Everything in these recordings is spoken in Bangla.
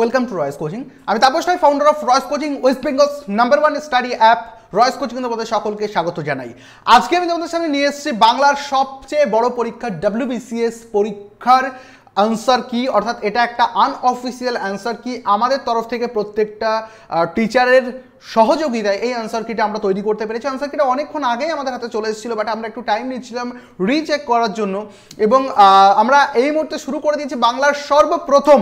ওয়েলকাম টু রয়েস কোচিং আমি Tapas Roy founder of Roy's coaching West Bengal's number one study app Roy's coaching তোমাদের সকলকে স্বাগত জানাই আজকে আমি তোমাদের সামনে নিয়ে এসেছি বাংলার সবচেয়ে বড় পরীক্ষা ডাব্লিউবিসিএস পরীক্ষার আনসার কি অর্থাৎ এটা একটা আনঅফিসিয়াল অ্যান্সার কি আমাদের তরফ থেকে প্রত্যেকটা টিচারের সহযোগিতায় এই আনসার কিটা আমরা তৈরি করতে পেরেছি আনসার কিটা অনেকক্ষণ আগেই আমাদের হাতে চলে এসেছিলো বাট আমরা একটু টাইম নিচ্ছিলাম রিচেক করার জন্য এবং আমরা এই মুহূর্তে শুরু করে দিয়েছি বাংলার সর্বপ্রথম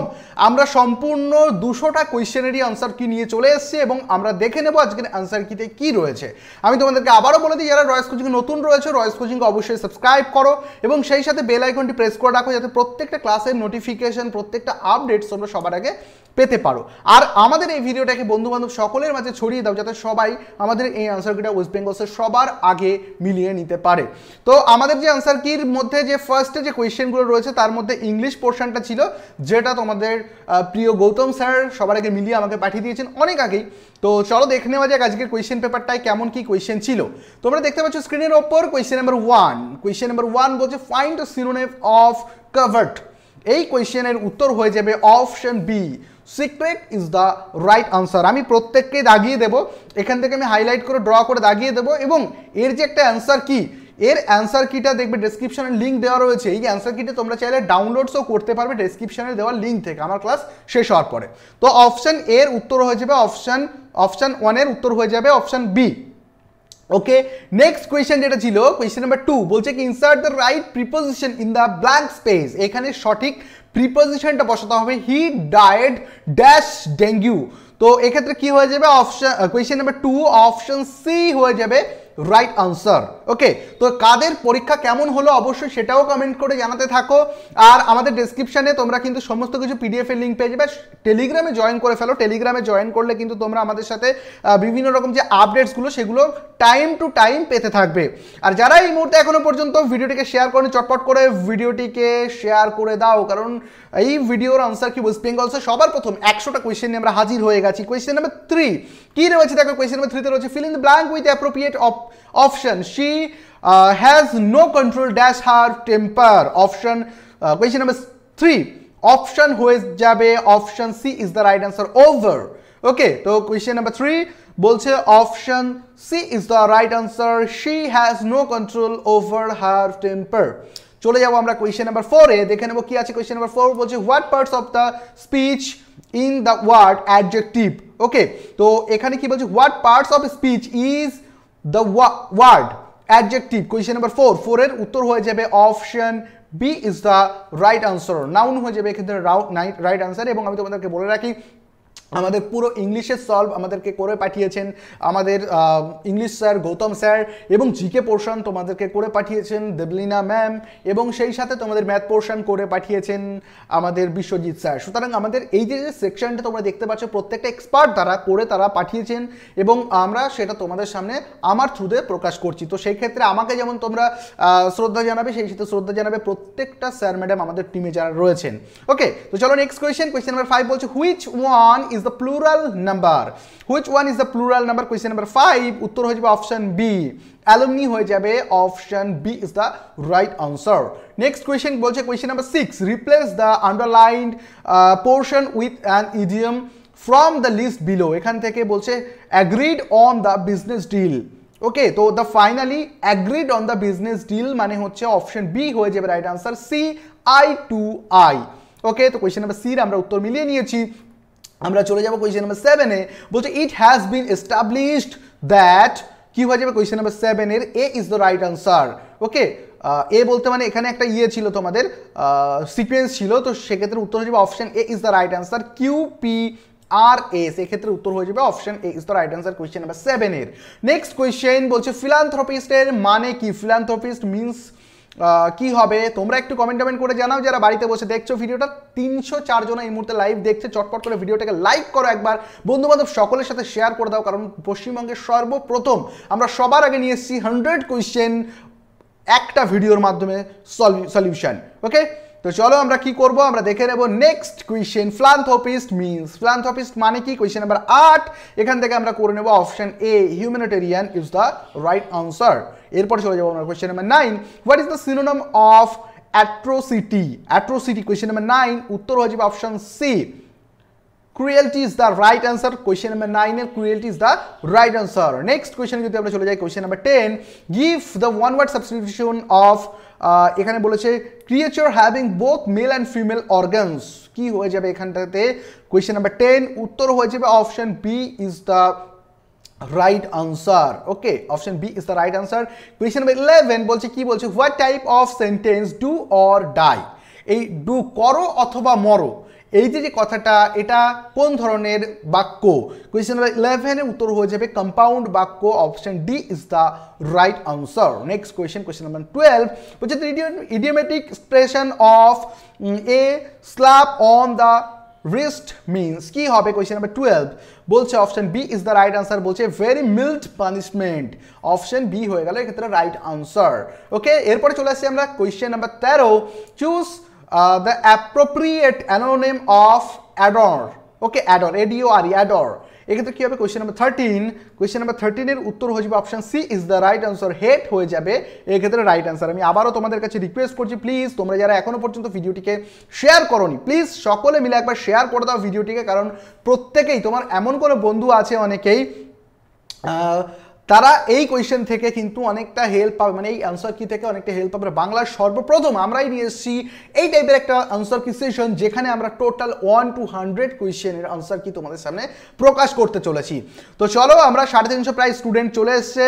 আমরা সম্পূর্ণ দুশোটা কোয়েশ্চেনেরই আনসার কি নিয়ে চলে এসেছি এবং আমরা দেখে নেব আজকের আনসার কিতে কি রয়েছে আমি তোমাদেরকে আবারও বলে দিই যারা রয়েস কোচিং নতুন রয়েছে রয়েস কোচিংকে অবশ্যই সাবস্ক্রাইব করো এবং সেই সাথে বেল আইকনটি প্রেস করে রাখো যাতে প্রত্যেকটা ক্লাসের নোটিফিকেশন প্রত্যেকটা আপডেটস তোমরা সবার আগে পেতে পারো আর আমাদের এই ভিডিওটাকে বন্ধুবান্ধব সকলের মাঝে ছড়িয়ে দাও যাতে সবাই আমাদের এই আনসার কিটা ওয়েস্ট বেঙ্গলসে সবার আগে মিলিয়ে নিতে পারে তো আমাদের যে আনসার কির মধ্যে যে ফার্স্টে যে কোয়েশ্চেনগুলো রয়েছে তার মধ্যে ইংলিশ পোর্শনটা ছিল যেটা তোমাদের প্রিয় গৌতম স্যার সবার আগে মিলিয়ে আমাকে পাঠিয়ে দিয়েছেন অনেক আগেই তো চলো দেখে নেওয়া যাক আজকের কোয়েশ্চেন পেপারটায় কেমন কি কোয়েশ্চেন ছিল তোমরা দেখতে পাচ্ছ স্ক্রিনের ওপর question number one question number one বলছে ফাইন্ড সিনোনেম অফ কাভার্ট এই কোয়েশ্চেনের উত্তর হয়ে যাবে option B secret is the right answer আমি প্রত্যেককে দাগিয়ে দেব এখান থেকে আমি হাইলাইট করে ড্র করে দাগিয়ে দেব এবং এর যে একটা অ্যান্সার কি এর অ্যান্সার কিটা দেখবে ডেসক্রিপশনের লিঙ্ক দেওয়া রয়েছে এই অ্যান্সার কিটা তোমরা চাইলে ডাউনলোডসও করতে পারবে ডেসক্রিপশনে দেওয়া লিঙ্ক থেকে আমার ক্লাস শেষ হওয়ার পরে তো অপশান এর উত্তর হয়ে যাবে অপশান অপশান ওয়ানের উত্তর হয়ে যাবে option B okay next question যেটা ছিল কোয়েশ্চেন নাম্বার টু বলছে কি insert the right preposition in the blank space এখানে সঠিক প্রিপোজিশনটা বসাতে হবে হি ডায়েড ড্যাশ ডেঙ্গু তো এক্ষেত্রে কি হয়ে যাবে option question number two option C হয়ে যাবে রাইট আনসার ওকে তো কাদের পরীক্ষা কেমন হলো অবশ্যই সেটাও কমেন্ট করে জানাতে থাকো আর আমাদের ডিসক্রিপশানে তোমরা কিন্তু সমস্ত কিছু পিডিএফ এর লিঙ্ক পেয়ে যাবে টেলিগ্রামে জয়েন করে ফেলো টেলিগ্রামে জয়েন করলে কিন্তু তোমরা আমাদের সাথে বিভিন্ন রকম যে আপডেটসগুলো সেগুলো টাইম টু টাইম পেতে থাকবে আর যারা এই মুহূর্তে এখনো পর্যন্ত ভিডিওটিকে শেয়ার করেনি চটপট করে ভিডিওটিকে শেয়ার করে দাও কারণ এই ভিডিওর আনসার কি ওয়েস্ট বেঙ্গলসে সবার প্রথম একশোটা কোয়েশ্চেন নিয়ে আমরা হাজির হয়ে গেছি কোয়েশ্চেন নাম্বার থ্রি কি রয়েছে দেখো কোয়েশ্চেন নাম্বার থ্রিতে রয়েছে fill in the blank with appropriate option she has no control dash her temper option question number three option হয়ে যাবে option C is the right answer over okay তো কোয়েশ্চেন নাম্বার থ্রি বলছে option C is the right answer she has no control over her temper চলে যাবো আমরা কোয়েশ্চেন নাম্বার ফোরে দেখে নেবো কি আছে কোয়েশ্চেন নাম্বার ফোর বলছে what parts of the speech in the word adjective okay তো এখানে কি বলছে what parts of speech is the word adjective question number four ফোরের উত্তর হয়ে যাবে option B is the right answer noun হয়ে যাবে এক্ষেত্রে রাইট আনসার এবং আমি তোমাদেরকে বলে রাখি আমাদের পুরো ইংলিশের সলভ আমাদেরকে করে পাঠিয়েছেন আমাদের ইংলিশ স্যার গৌতম স্যার এবং জিকে পোর্শন তোমাদেরকে করে পাঠিয়েছেন দেবলিনা ম্যাম এবং সেই সাথে তোমাদের ম্যাথ পোর্শন করে পাঠিয়েছেন আমাদের বিশ্বজিৎ স্যার সুতরাং আমাদের এই যে যে সেকশনটা তোমরা দেখতে পাচ্ছ প্রত্যেকটা এক্সপার্ট তারা করে তারা পাঠিয়েছেন এবং আমরা সেটা তোমাদের সামনে আমার থ্রুতে প্রকাশ করছি তো সেই ক্ষেত্রে আমাকে যেমন তোমরা শ্রদ্ধা জানাবে সেই সাথে শ্রদ্ধা জানাবে প্রত্যেকটা স্যার ম্যাডাম আমাদের টিমে যারা রয়েছেন ওকে তো চলো next question question number five বলছে হুইচ ওয়ান ইজ is the plural number which one is the plural number question number 5 উত্তর হয়ে যাবে অপশন বি অ্যালুমনি হয়ে যাবে option B is the right answer next question বলছে question number 6 replace the underlined portion with an idiom from the list below এখান থেকে বলছে agreed on the business deal okay তো the finally agreed on the business deal মানে হচ্ছে অপশন বি হয়ে যাবে right answer C I to I okay তো কোয়েশ্চেন নাম্বার সির আমরা উত্তর মিলিয়ে নিয়েছি আমরা চলে যাবো কোয়েশ্চেন নাম্বার সেভেনে বলছে it has been established that কি হয়ে যাবে কোয়েশ্চেন নাম্বার সেভেনের A is the right answer okay A বলতে মানে এখানে একটা ইয়ে ছিল তোমাদের সিকোয়েন্স ছিল তো সেক্ষেত্রে উত্তর হয়ে যাবে option A is the right answer Q P R A এক্ষেত্রে উত্তর হয়ে যাবে option A is the right answer question number সেভেনের নেক্সট কোয়েশ্চেন বলছে ফিলান্থ্রোপিস্টের মানে কি ফিলান্থ্রোপিস্ট মিনস কি হবে তোমরা একটু কমেন্ট কমেন্ট করে জানাও যারা বাড়িতে বসে দেখছো ভিডিওটা তিনশো চারজন এই মুহূর্তে লাইভ দেখছে চটপট করে ভিডিওটাকে লাইক করো একবার বন্ধুবান্ধব সকলের সাথে শেয়ার করে দাও কারণ পশ্চিমবঙ্গের সর্বপ্রথম আমরা সবার আগে নিয়ে এসেছি হান্ড্রেড কোয়েশ্চেন একটা ভিডিওর মাধ্যমে সলিউশন ওকে তো চলো আমরা কি করব আমরা দেখে নেব next question philanthropist means philanthropist মানে কি কুয়েশন নাম্বার আট এখান থেকে আমরা করে নেব option A humanitarian is the right answer এরপর চলে যাবো আমরা question number nine what is the synonym of atrocity atrocity question number nine উত্তর হয়ে যাবে option C cruelty is the right answer question number নাইনের cruelty is the right answer next question যদি আমরা চলে যাই question number ten give the one word substitution of এখানে বলেছে creature having both male and female organs কি হয়ে যাবে এখানটাতে কোয়েশ্চেন নাম্বার টেন উত্তর হয়ে যাবে option B is the right answer okay option B is the right answer question number eleven বলছে কি বলছে what type of sentence do or die এই ডু করো অথবা মরো এই যে যে কথাটা এটা কোন ধরনের বাক্য কোয়েশ্চেন নাম্বার ইলেভেনের উত্তর হয়ে যাবে কম্পাউন্ড বাক্য option D is the right answer next question question number twelve বলছে idiomatic expression of a slap on the wrist means কি হবে কোয়েশ্চেন নাম্বার টুয়েলভ বলছে option B is the right answer বলছে very mild punishment option B হয়ে গেল এক্ষেত্রে রাইট আনসার ওকে এরপরে চলে আসছি আমরা কোয়েশ্চেন নাম্বার তেরো choose uh, the appropriate anonym of ador okay adore A D O R E adore এক্ষেত্রে কী হবে question number thirteen question number থার্টিনের উত্তর হয়ে যাবে option C is the right answer head হয়ে যাবে এক্ষেত্রে রাইট আনসার আমি আবারও তোমাদের কাছে রিকোয়েস্ট করছি প্লিজ তোমরা যারা এখনও পর্যন্ত ভিডিওটিকে শেয়ার করনি প্লিজ সকলে মিলে একবার শেয়ার করে দাও ভিডিওটিকে কারণ প্রত্যেকেই তোমার এমন কোনো বন্ধু আছে অনেকেই তারা এই কোয়েশ্চেন থেকে কিন্তু অনেকটা হেল্প পাবে মানে এই অ্যান্সার কি থেকে অনেকটা হেল্প পাবে বাংলার সর্বপ্রথম আমরাই নিয়ে এসেছি এই টাইপের একটা অ্যান্সার কি সেশন যেখানে আমরা টোটাল ওয়ান টু হান্ড্রেড কোয়েশ্চেনের অ্যান্সার কি তোমাদের সামনে প্রকাশ করতে চলেছি তো চলো আমরা সাড়ে তিনশো প্রায় স্টুডেন্ট চলে এসছে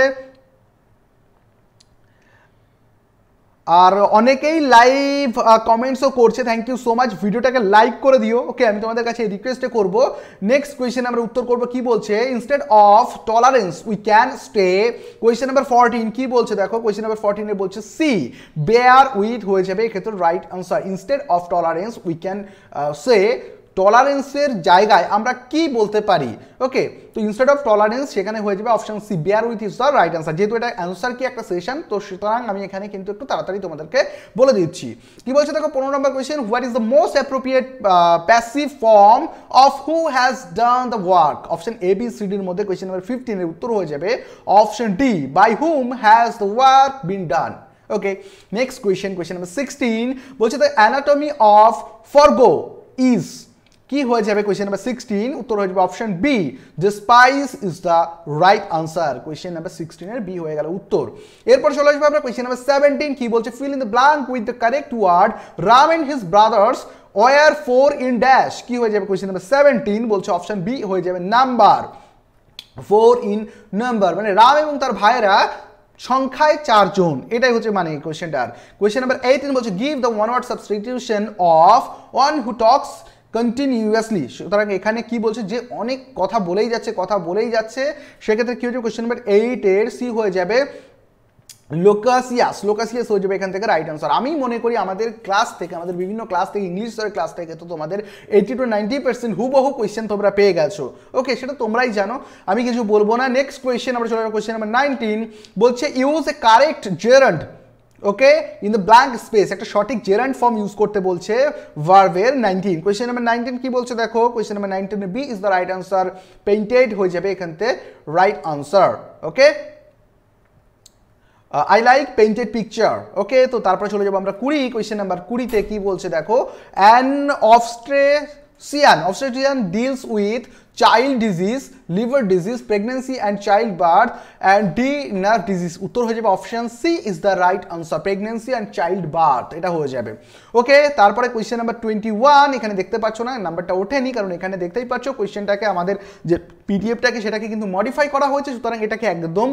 আর অনেকেই লাইভ কমেন্টসও করছে থ্যাংক ইউ সো মাচ ভিডিওটাকে লাইক করে দিও ওকে আমি তোমাদের কাছে রিকোয়েস্টে করব নেক্সট কোয়েশ্চেন আমরা উত্তর করব কি বলছে instead of tolerance we can stay question number fourteen কি বলছে দেখো কোয়েশ্চেন নাম্বার ফরটিনে বলছে সি বেয়ার উইথ হয়ে যাবে এক্ষেত্রে right answer instead of tolerance we can say টলারেন্সের জায়গায় আমরা কি বলতে পারি ওকে তো ইনস্টেড অফ টলারেন্স সেখানে হয়ে যাবে option C bear with is the right answer যেহেতু এটা অ্যান্সার কি একটা সেশন তো সুতরাং আমি এখানে কিন্তু একটু তাড়াতাড়ি তোমাদেরকে বলে দিচ্ছি কি বলছে দেখো পনেরো নম্বর question what is the most appropriate passive form of who has done the work option A B C ডির মধ্যে কোয়েশ্চেন নাম্বার ফিফটিনের উত্তর হয়ে যাবে option D by whom has the work been done okay next question question number sixteen বলছে the anatomy of forgo is কি হয়ে যাবে কোয়েশ্চেন নাম্বার সিক্সটিন উত্তর হয়ে যাবে অপশন বি যে spice is the right answer question number সিক্সটিনের বি হয়ে গেল উত্তর এরপর চলে আসবে আমরা কোয়েশ্চেন নাম্বার সেভেন্টিন কি বলছে fill in the blank with the correct word Ram and his brothers were four in dash কি হয়ে যাবে কোয়েশ্চেন নাম্বার সেভেন্টিন বলছে অপশন বি হয়ে যাবে নাম্বার ফোর ইন নাম্বার মানে রাম এবং তার ভাইয়েরা সংখ্যায় চারজন এটাই হচ্ছে মানে কোয়েশ্চেনটার কোয়েশ্চেন নাম্বার এইটিন বলছে give the one word substitution of one who talks continuously সুতরাং এখানে কি বলছে যে অনেক কথা বলেই যাচ্ছে কথা বলেই যাচ্ছে সেক্ষেত্রে কী হচ্ছে কোয়েশ্চেন নাম্বার এইট এর সি হয়ে যাবে লোকাসিয়াস লোকাসিয়াস হয়ে যাবে এখান থেকে রাইট অ্যান্সার আমি মনে করি আমাদের ক্লাস থেকে আমাদের বিভিন্ন ক্লাস থেকে ইংলিশ স্তরের ক্লাস থেকে তো তোমাদের এইটি টু নাইনটি পার্সেন্ট হুবহু কোয়েশ্চেন তোমরা পেয়ে গেছো ওকে সেটা তোমরাই জানো আমি কিছু বলবো না নেক্সট কোয়েশ্চেন আমরা চলে যাবো কোয়েশ্চেন নাম্বার নাইনটিন বলছে use a correct gerund okay in the blank space একটা সঠিক জেরান্ড ফর্ম ইউজ করতে বলছে ভার্ভের নাইনটিন কোয়েশ্চেন নাম্বার নাইনটিন কি বলছে দেখো question number nineteen B is the right answer painted হয়ে যাবে এখানতে right answer okay I like painted picture okay তো তারপরে চলে যাবো আমরা কুড়ি কোয়েশ্চেন নাম্বার কুড়িতে কি বলছে দেখো an obstetrician obstetrician deals with child disease liver disease pregnancy and child birth and the nerve disease উত্তর হয়ে যাবে option C is the right answer pregnancy and child birth এটা হয়ে যাবে ওকে তারপরে কোয়েশ্চেন নাম্বার টোয়েন্টি ওয়ান এখানে দেখতে পাচ্ছ না নাম্বারটা ওঠেনি কারণ এখানে দেখতেই পাচ্ছ কোয়েশ্চেনটাকে আমাদের যে পিডিএফটাকে সেটাকে কিন্তু মডিফাই করা হয়েছে সুতরাং এটাকে একদম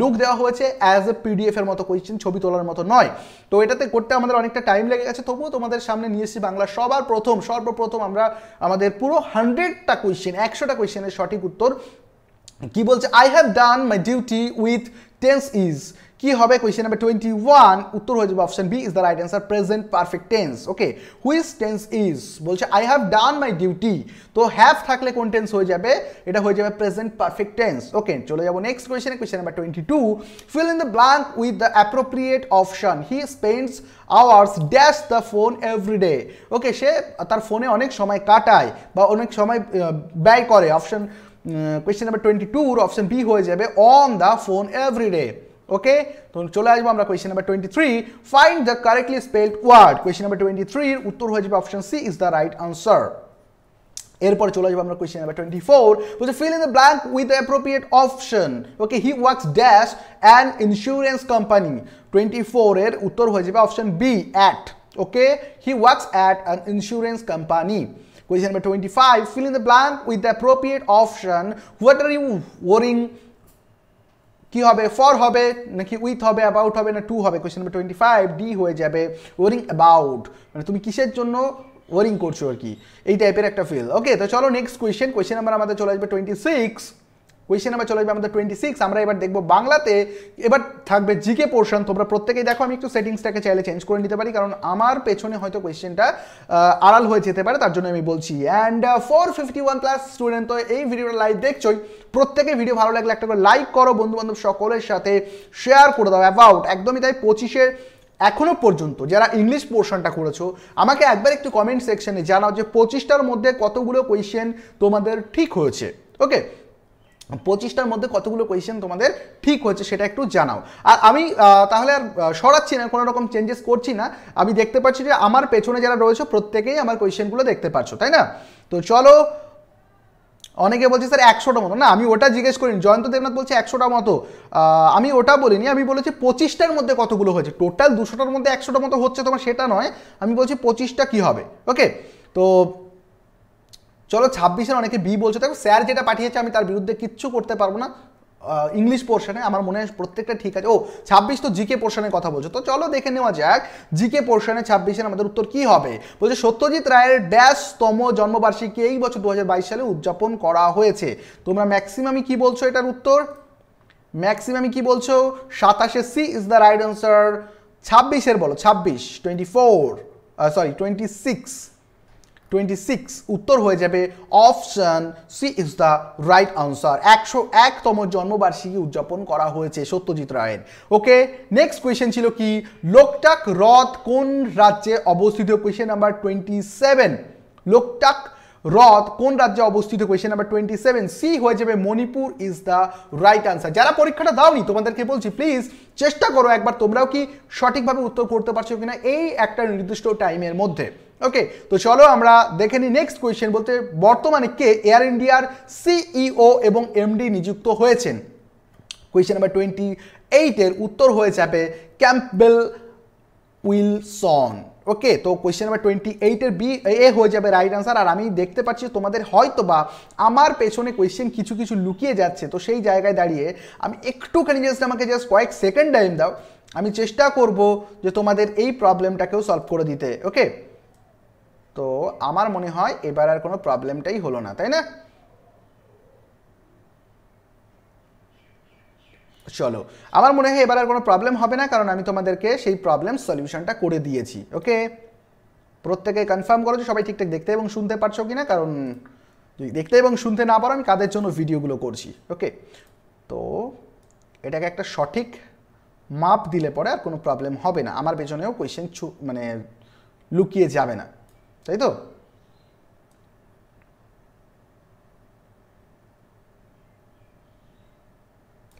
লুক দেওয়া হয়েছে অ্যাজ এ পিডিএফের মতো কোয়েশ্চেন ছবি তোলার মতো নয় তো এটাতে করতে আমাদের অনেকটা টাইম লেগে গেছে তবুও তোমাদের সামনে নিয়ে এসেছি বাংলা সবার প্রথম সর্বপ্রথম আমরা আমাদের পুরো হান্ড্রেডটা কোয়েশ্চেন একশোটা কোয়েশ্চেনের সঠিক উত্তর নম্বর কি বলছে I have done my duty with tense is কি হবে কোয়েশ্চেন নাম্বার টোয়েন্টি ওয়ান উত্তর হয়ে যাবে option B is the right answer present perfect tense okay which tense is বলছে I have done my duty তো হ্যাভ থাকলে কোন টেন্স হয়ে যাবে এটা হয়ে যাবে প্রেজেন্ট পারফেক্ট টেন্স ওকে চলে যাবো next question question number twenty two fill in the blank with the appropriate option he spends hours dash the phone everyday okay সে তার ফোনে অনেক সময় কাটায় বা অনেক সময় ব্যয় করে অপশন কোয়েশ্চেন নাম্বার টোয়েন্টি টুর অপশন বি হয়ে যাবে on the phone everyday okay তো চলে আসবো আমরা question number twenty three find the correctly spelled word question number twenty থ্রির উত্তর হয়ে যাবে option C is the right answer এরপরে চলে যাবো আমরা কোয়েশ্চেন নাম্বার টোয়েন্টি ফোর বলছে fill in the blank with appropriate option okay he works dash and insurance company twenty ফোরের উত্তর হয়ে যাবে option B at okay he works at an insurance company Question number 25, fill in the blank with the appropriate option. What are you worrying? কি হবে ফর হবে নাকি উইথ হবে অ্যাবাউট হবে না টু হবে question number twenty five D হয়ে যাবে ওরিং অ্যাবাউট মানে তুমি কিসের জন্য ওরিং করছো আর কি এই টাইপের একটা ফিল ওকে তো চলো নেক্সট কোয়েশ্চেন কোয়েশ্চেন নাম্বার আমাদের চলে আসবে টোয়েন্টি সিক্স কোয়েশ্চেন নাম্বার চলে যাবে আমাদের টোয়েন্টি সিক্স আমরা এবার দেখবো বাংলাতে এবার থাকবে জিকে পোর্শন তোমরা প্রত্যেকেই দেখো আমি একটু সেটিংসটাকে চাইলে চেঞ্জ করে নিতে পারি কারণ আমার পেছনে হয়তো কোয়েশ্চেনটা আড়াল হয়ে যেতে পারে তার জন্য আমি বলছি and four fifty one plus student তো এই ভিডিওটা লাইভ দেখছোই প্রত্যেকে ভিডিও ভালো লাগলে একটা করে লাইক করো বন্ধু বান্ধব সকলের সাথে শেয়ার করে দাও অ্যাবাউট একদমই তাই পঁচিশে এখনও পর্যন্ত যারা ইংলিশ পোর্শনটা করেছো আমাকে একবার একটু কমেন্ট সেকশনে জানাও যে পঁচিশটার মধ্যে কতগুলো কোয়েশ্চেন তোমাদের ঠিক হয়েছে ওকে পঁচিশটার মধ্যে কতগুলো কোয়েশ্চেন তোমাদের ঠিক হয়েছে সেটা একটু জানাও আর আমি তাহলে আর সরাচ্ছি না কোনো রকম চেঞ্জেস করছি না আমি দেখতে পাচ্ছি যে আমার পেছনে যারা রয়েছে প্রত্যেকেই আমার কোয়েশ্চেনগুলো দেখতে পাচ্ছ তাই না তো চলো অনেকে বলছে স্যার একশোটা মতো না আমি ওটা জিজ্ঞেস করিনি জয়ন্ত দেবনাথ বলছে একশোটা মতো আমি ওটা বলিনি আমি বলেছি পঁচিশটার মধ্যে কতগুলো হয়েছে টোটাল দুশোটার মধ্যে একশোটা মতো হচ্ছে তোমার সেটা নয় আমি বলছি পঁচিশটা কি হবে ওকে তো চলো ছাব্বিশের অনেকে বি বলছে দেখো স্যার যেটা পাঠিয়েছে আমি তার বিরুদ্ধে কিচ্ছু করতে পারবো না ইংলিশ পোর্শনে আমার মনে হয় প্রত্যেকটা ঠিক আছে ও ছাব্বিশ তো জিকে পোর্শনের কথা বলছো তো চলো দেখে নেওয়া যাক জিকে পোর্শনে ছাব্বিশের আমাদের উত্তর কি হবে বলছে সত্যজিৎ রায়ের ড্যাশতম জন্মবার্ষিকী এই বছর দু সালে উদযাপন করা হয়েছে তোমরা ম্যাক্সিমামই কি বলছো এটার উত্তর ম্যাক্সিমামই কি বলছো সাতাশে C is the right answer ছাব্বিশের বলো ছাব্বিশ twenty four sorry twenty six 26 উত্তর হয়ে যাবে option C is the right answer একশো একতম জন্মবার্ষিকী উদযাপন করা হয়েছে সত্যজিৎ রায়ের ওকে নেক্সট কোয়েশ্চেন ছিল কি লোকটাক হ্রদ কোন রাজ্যে অবস্থিত question number twenty seven Loktak হ্রদ কোন রাজ্যে অবস্থিত question number twenty seven C হয়ে যাবে Manipur is the right answer যারা পরীক্ষাটা দাওনি তোমাদেরকে বলছি প্লিজ চেষ্টা করো একবার তোমরাও কি সঠিকভাবে উত্তর করতে পারছো কিনা এই একটা নির্দিষ্ট টাইমের মধ্যে ওকে তো চলো আমরা দেখে নিই নেক্সট কোয়েশ্চেন বলতে বর্তমানে কে এয়ার ইন্ডিয়ার সিইও এবং এমডি নিযুক্ত হয়েছেন কোয়েশ্চেন নাম্বার টোয়েন্টি এইটের উত্তর হয়ে যাবে ক্যাম্পবেল উইলসন ওকে তো কোয়েশ্চেন নাম্বার টোয়েন্টি এইটের বি এ হয়ে যাবে রাইট আনসার আর আমি দেখতে পাচ্ছি তোমাদের হয়তো বা আমার পেছনে কোয়েশ্চেন কিছু কিছু লুকিয়ে যাচ্ছে তো সেই জায়গায় দাঁড়িয়ে আমি একটুখানি জাস্ট আমাকে জাস্ট কয়েক সেকেন্ড টাইম দাও আমি চেষ্টা করব যে তোমাদের এই প্রবলেমটাকেও সলভ করে দিতে ওকে তো আমার মনে হয় এবার আর কোনো প্রবলেমটাই হলো না তাই না চলো আমার মনে হয় এবার আর কোনো প্রবলেম হবে না কারণ আমি তোমাদেরকে সেই প্রবলেম সলিউশনটা করে দিয়েছি ওকে প্রত্যেকে কনফার্ম করো যে সবাই ঠিকঠাক দেখতে এবং শুনতে পারছো কি না কারণ যদি দেখতে এবং শুনতে না পারো আমি কাদের জন্য ভিডিওগুলো করছি ওকে তো এটাকে একটা সঠিক মাপ দিলে পরে আর কোনো প্রবলেম হবে না আমার পেছনেও কোয়েশ্চেন মানে লুকিয়ে যাবে না তাই তো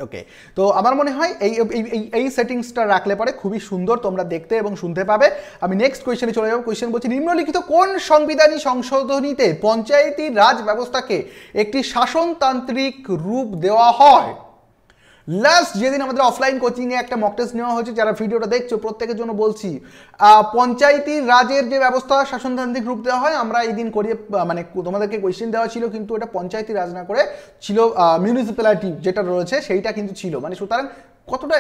ওকে তো আমার মনে হয় এই এই এই সেটিংসটা রাখলে পরে খুবই সুন্দর তোমরা দেখতে এবং শুনতে পাবে আমি নেক্সট কোয়েশনে চলে যাবো কোয়েশ্চেন বলছি নিম্নলিখিত কোন সংবিধানী সংশোধনীতে পঞ্চায়েতি রাজ ব্যবস্থাকে একটি শাসনতান্ত্রিক রূপ দেওয়া হয় লাস্ট যেদিন আমাদের অফলাইন কোচিংয়ে একটা মক টেস্ট নেওয়া হয়েছে যারা ভিডিওটা দেখছো প্রত্যেকের জন্য বলছি পঞ্চায়েতি রাজের যে ব্যবস্থা শাসনতান্ত্রিক রূপ দেওয়া হয় আমরা এই দিন করিয়ে মানে তোমাদেরকে কোয়েশ্চেন দেওয়া ছিল কিন্তু এটা পঞ্চায়েতি রাজ না করে ছিল মিউনিসিপ্যালিটি যেটা রয়েছে সেইটা কিন্তু ছিল মানে সুতরাং কতটা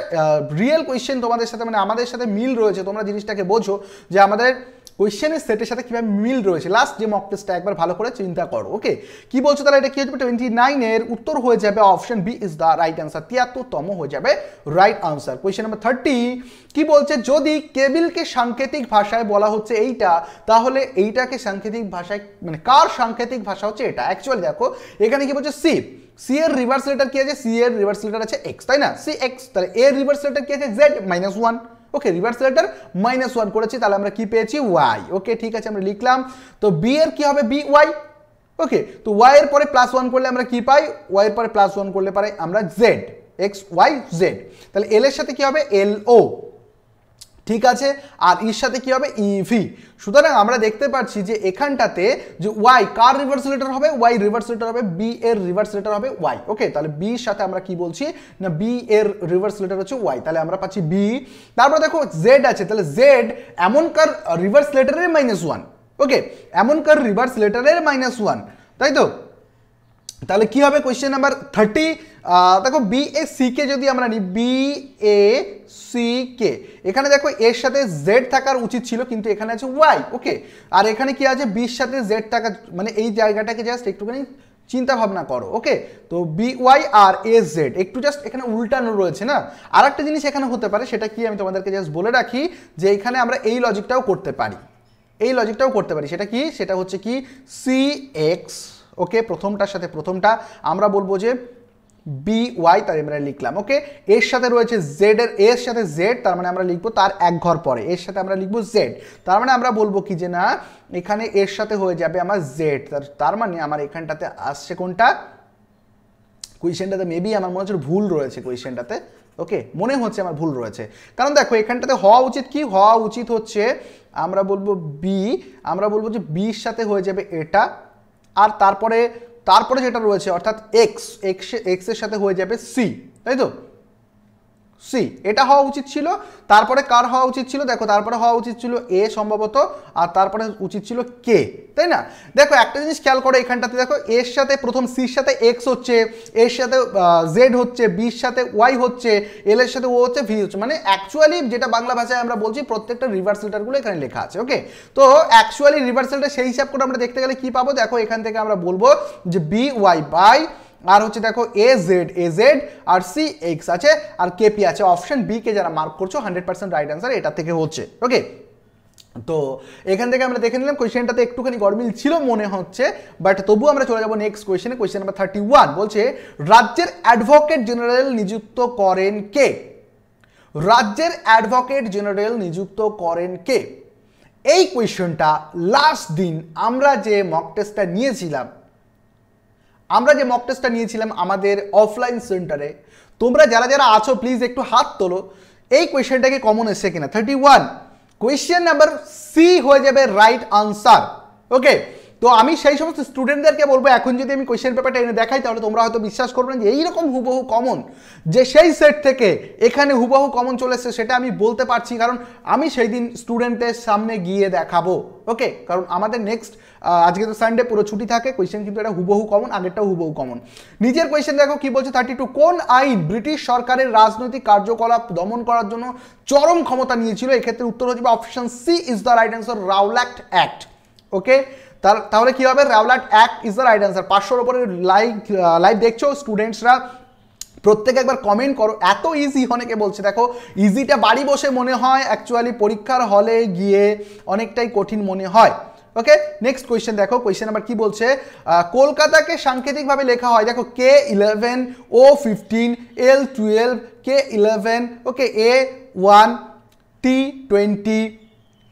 রিয়েল কোয়েশ্চেন তোমাদের সাথে মানে আমাদের সাথে মিল রয়েছে তোমরা জিনিসটাকে বোঝো যে আমাদের কোয়েশ্চেনের সেটের সাথে কীভাবে মিল রয়েছে লাস্ট যে মক টেস্টটা একবার ভালো করে চিন্তা করো ওকে কি বলছো তাহলে এটা কি হয়ে যাবে টোয়েন্টি নাইনের উত্তর হয়ে যাবে option B is the right answer তিয়াত্তরতম হয়ে যাবে right answer question number thirty কি বলছে যদি কেবিলকে সাংকেতিক ভাষায় বলা হচ্ছে এইটা তাহলে এইটাকে সাংকেতিক ভাষায় মানে কার সাংকেতিক ভাষা হচ্ছে এটা অ্যাকচুয়ালি দেখো এখানে কি বলছে সি সি এর রিভার্স লেটার কি আছে সি এর রিভার্স লেটার আছে এক্স তাই না সি এক্স তাহলে এর রিভার্স লেটার কি আছে Z minus one okay reverse letter minus one করেছি তাহলে আমরা কি পেয়েছি ওয়াই ওকে ঠিক আছে আমরা লিখলাম তো বি এর কি হবে বি ওয়াই ওকে তো ওয়াই এর পরে প্লাস ওয়ান করলে আমরা কি পাই ওয়াই এর পরে প্লাস ওয়ান করলে পারে আমরা জেড এক্স ওয়াই জেড তাহলে এল এর সাথে কি হবে এল ও ঠিক আছে আর ইর সাথে কী হবে ইভি e সুতরাং আমরা দেখতে পাচ্ছি যে এখানটাতে যে ওয়াই কার রিভার্স লেটার হবে ওয়াই রিভার্স লেটার হবে বি এর রিভার্স লেটার হবে ওয়াই ওকে তাহলে বির সাথে আমরা কি বলছি না বি এর রিভার্স লেটার হচ্ছে ওয়াই তাহলে আমরা পাচ্ছি বি তারপর দেখো জেড আছে তাহলে জেড এমন কার রিভার্স লেটারের মাইনাস ওয়ান ওকে এমন কার রিভার্স লেটারের মাইনাস ওয়ান তাই তো তাহলে কি হবে কোয়েশ্চেন নাম্বার থার্টি দেখো বি এ সি কে যদি আমরা নিই বি এ সি কে এখানে দেখো এর সাথে জেড থাকার উচিত ছিল কিন্তু এখানে আছে ওয়াই ওকে আর এখানে কি আছে বির সাথে জেড থাকা মানে এই জায়গাটাকে জাস্ট একটুখানি চিন্তা ভাবনা করো ওকে তো বি ওয়াই আর এ জেড একটু জাস্ট এখানে উল্টানো রয়েছে না আর একটা জিনিস এখানে হতে পারে সেটা কি আমি তোমাদেরকে জাস্ট বলে রাখি যে এখানে আমরা এই লজিকটাও করতে পারি এই লজিকটাও করতে পারি সেটা কি সেটা হচ্ছে কি সি এক্স ওকে প্রথমটার সাথে প্রথমটা আমরা বলবো যে বি ওয়াই তাই আমরা মানে লিখলাম ওকে এর সাথে রয়েছে জেড এর এর সাথে জেড তার মানে আমরা লিখবো তার এক ঘর পরে এর সাথে আমরা লিখবো জেড তার মানে আমরা বলবো কি যে না এখানে এর সাথে হয়ে যাবে আমার জেড তার মানে আমার এখানটাতে আসছে কোনটা কুইশনটাতে মেবি আমার মনে হচ্ছে ভুল রয়েছে কুইশনটাতে ওকে মনে হচ্ছে আমার ভুল রয়েছে কারণ দেখো এখানটাতে হওয়া উচিত কি হওয়া উচিত হচ্ছে আমরা বলবো বি আমরা বলবো যে বির সাথে হয়ে যাবে এটা আর তারপরে তারপরে যেটা রয়েছে অর্থাৎ এক্স এক্স এক্সের সাথে হয়ে যাবে সি তাই তো সি এটা হওয়া উচিত ছিল তারপরে কার হওয়া উচিত ছিল দেখো তারপরে হওয়া উচিত ছিল এ সম্ভবত আর তারপরে উচিত ছিল কে তাই না দেখো একটা জিনিস খেয়াল করো এখানটাতে দেখো এর সাথে প্রথম সির সাথে এক্স হচ্ছে এর সাথে জেড হচ্ছে বির সাথে ওয়াই হচ্ছে এল এর সাথে ও হচ্ছে ভি হচ্ছে মানে অ্যাকচুয়ালি যেটা বাংলা ভাষায় আমরা বলছি প্রত্যেকটা রিভার্স লিটারগুলো এখানে লেখা আছে ওকে তো অ্যাকচুয়ালি রিভার্স লিটার সেই হিসাব করে আমরা দেখতে গেলে কি পাবো দেখো এখান থেকে আমরা বলবো যে বি ওয়াই বাই আর হচ্ছে দেখো এ জেড এ জেড আর সি এক্স আছে আর কেপি আছে অপশন বি কে যারা মার্ক করছো হান্ড্রেড পার্সেন্ট রাইট অ্যান্সার এটা থেকে হচ্ছে ওকে তো এখান থেকে আমরা দেখে নিলাম কোয়েশ্চেনটাতে একটুখানি গরমিল ছিল মনে হচ্ছে বাট তবু আমরা চলে যাবো নেক্সট কোয়েশ্চেনে কোয়েশ্চেন নাম্বার থার্টি ওয়ান বলছে রাজ্যের অ্যাডভোকেট জেনারেল নিযুক্ত করেন কে রাজ্যের অ্যাডভোকেট জেনারেল নিযুক্ত করেন কে এই কোয়েশ্চেনটা লাস্ট দিন আমরা যে মক টেস্টটা নিয়েছিলাম আমরা যে মক টেস্টটা নিয়েছিলাম আমাদের অফলাইন সেন্টারে তোমরা যারা যারা আছো প্লিজ একটু হাত তোলো এই কোয়েশ্চেনটাকে কমন এসছে কিনা thirty one question number C হয়ে যাবে রাইট আনসার ওকে তো আমি সেই সমস্ত স্টুডেন্টদেরকে বলবো এখন যদি আমি কোয়েশ্চেন পেপারটা এনে দেখাই তাহলে তোমরা হয়তো বিশ্বাস করবে না যে এইরকম হুবহু কমন যে সেই সেট থেকে এখানে হুবহু কমন চলে এসছে সেটা আমি বলতে পারছি কারণ আমি সেই দিন স্টুডেন্টদের সামনে গিয়ে দেখাবো ওকে কারণ আমাদের নেক্সট আজকে তো সানডে পুরো ছুটি থাকে কোয়েশ্চেন কিন্তু এটা হুবহু কমন আগেরটাও হুবহু কমন নিজের কোয়েশ্চেন দেখো কি বলছে থার্টি টু কোন আইন ব্রিটিশ সরকারের রাজনৈতিক কার্যকলাপ দমন করার জন্য চরম ক্ষমতা নিয়েছিল এক্ষেত্রে উত্তর হচ্ছে option C is the right answer Rowlatt act act okay তাহলে কী হবে র্যাবলাট এক ইজ দ্য রাইট অ্যান্সার পাঁচশোর ওপরে লাইভ লাইভ দেখছো স্টুডেন্টসরা প্রত্যেকে একবার কমেন্ট করো এত ইজি অনেকে বলছে দেখো ইজিটা বাড়ি বসে মনে হয় অ্যাকচুয়ালি পরীক্ষার হলে গিয়ে অনেকটাই কঠিন মনে হয় ওকে নেক্সট কোয়েশ্চেন দেখো কোয়েশ্চেন আবার কি বলছে কলকাতাকে সাংকেতিকভাবে লেখা হয় দেখো K eleven O fifteen L twelve K eleven okay A one T twenty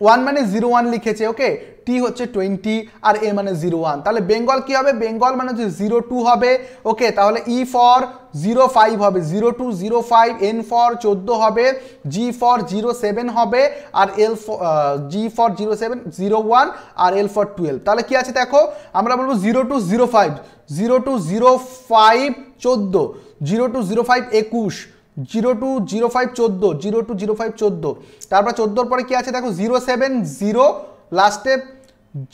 one মানে জিরো ওয়ান লিখেছে ওকে টি হচ্ছে টোয়েন্টি আর এ মানে জিরো ওয়ান তাহলে বেঙ্গল কী হবে বেঙ্গল মানে হচ্ছে জিরো টু হবে ওকে তাহলে ই ফর জিরো ফাইভ হবে zero two zero five N for চোদ্দো হবে জি ফর জিরো সেভেন হবে আর L for G for zero seven zero one আর এল ফর টুয়েলভ তাহলে কি আছে দেখো আমরা বলবো zero two zero five zero two zero five চোদ্দো জিরো টু জিরো ফাইভ একুশ জিরো টু জিরো ফাইভ চোদ্দো জিরো টু জিরো ফাইভ চোদ্দো তারপর চোদ্দোর পরে কী আছে দেখো জিরো সেভেন জিরো লাস্টে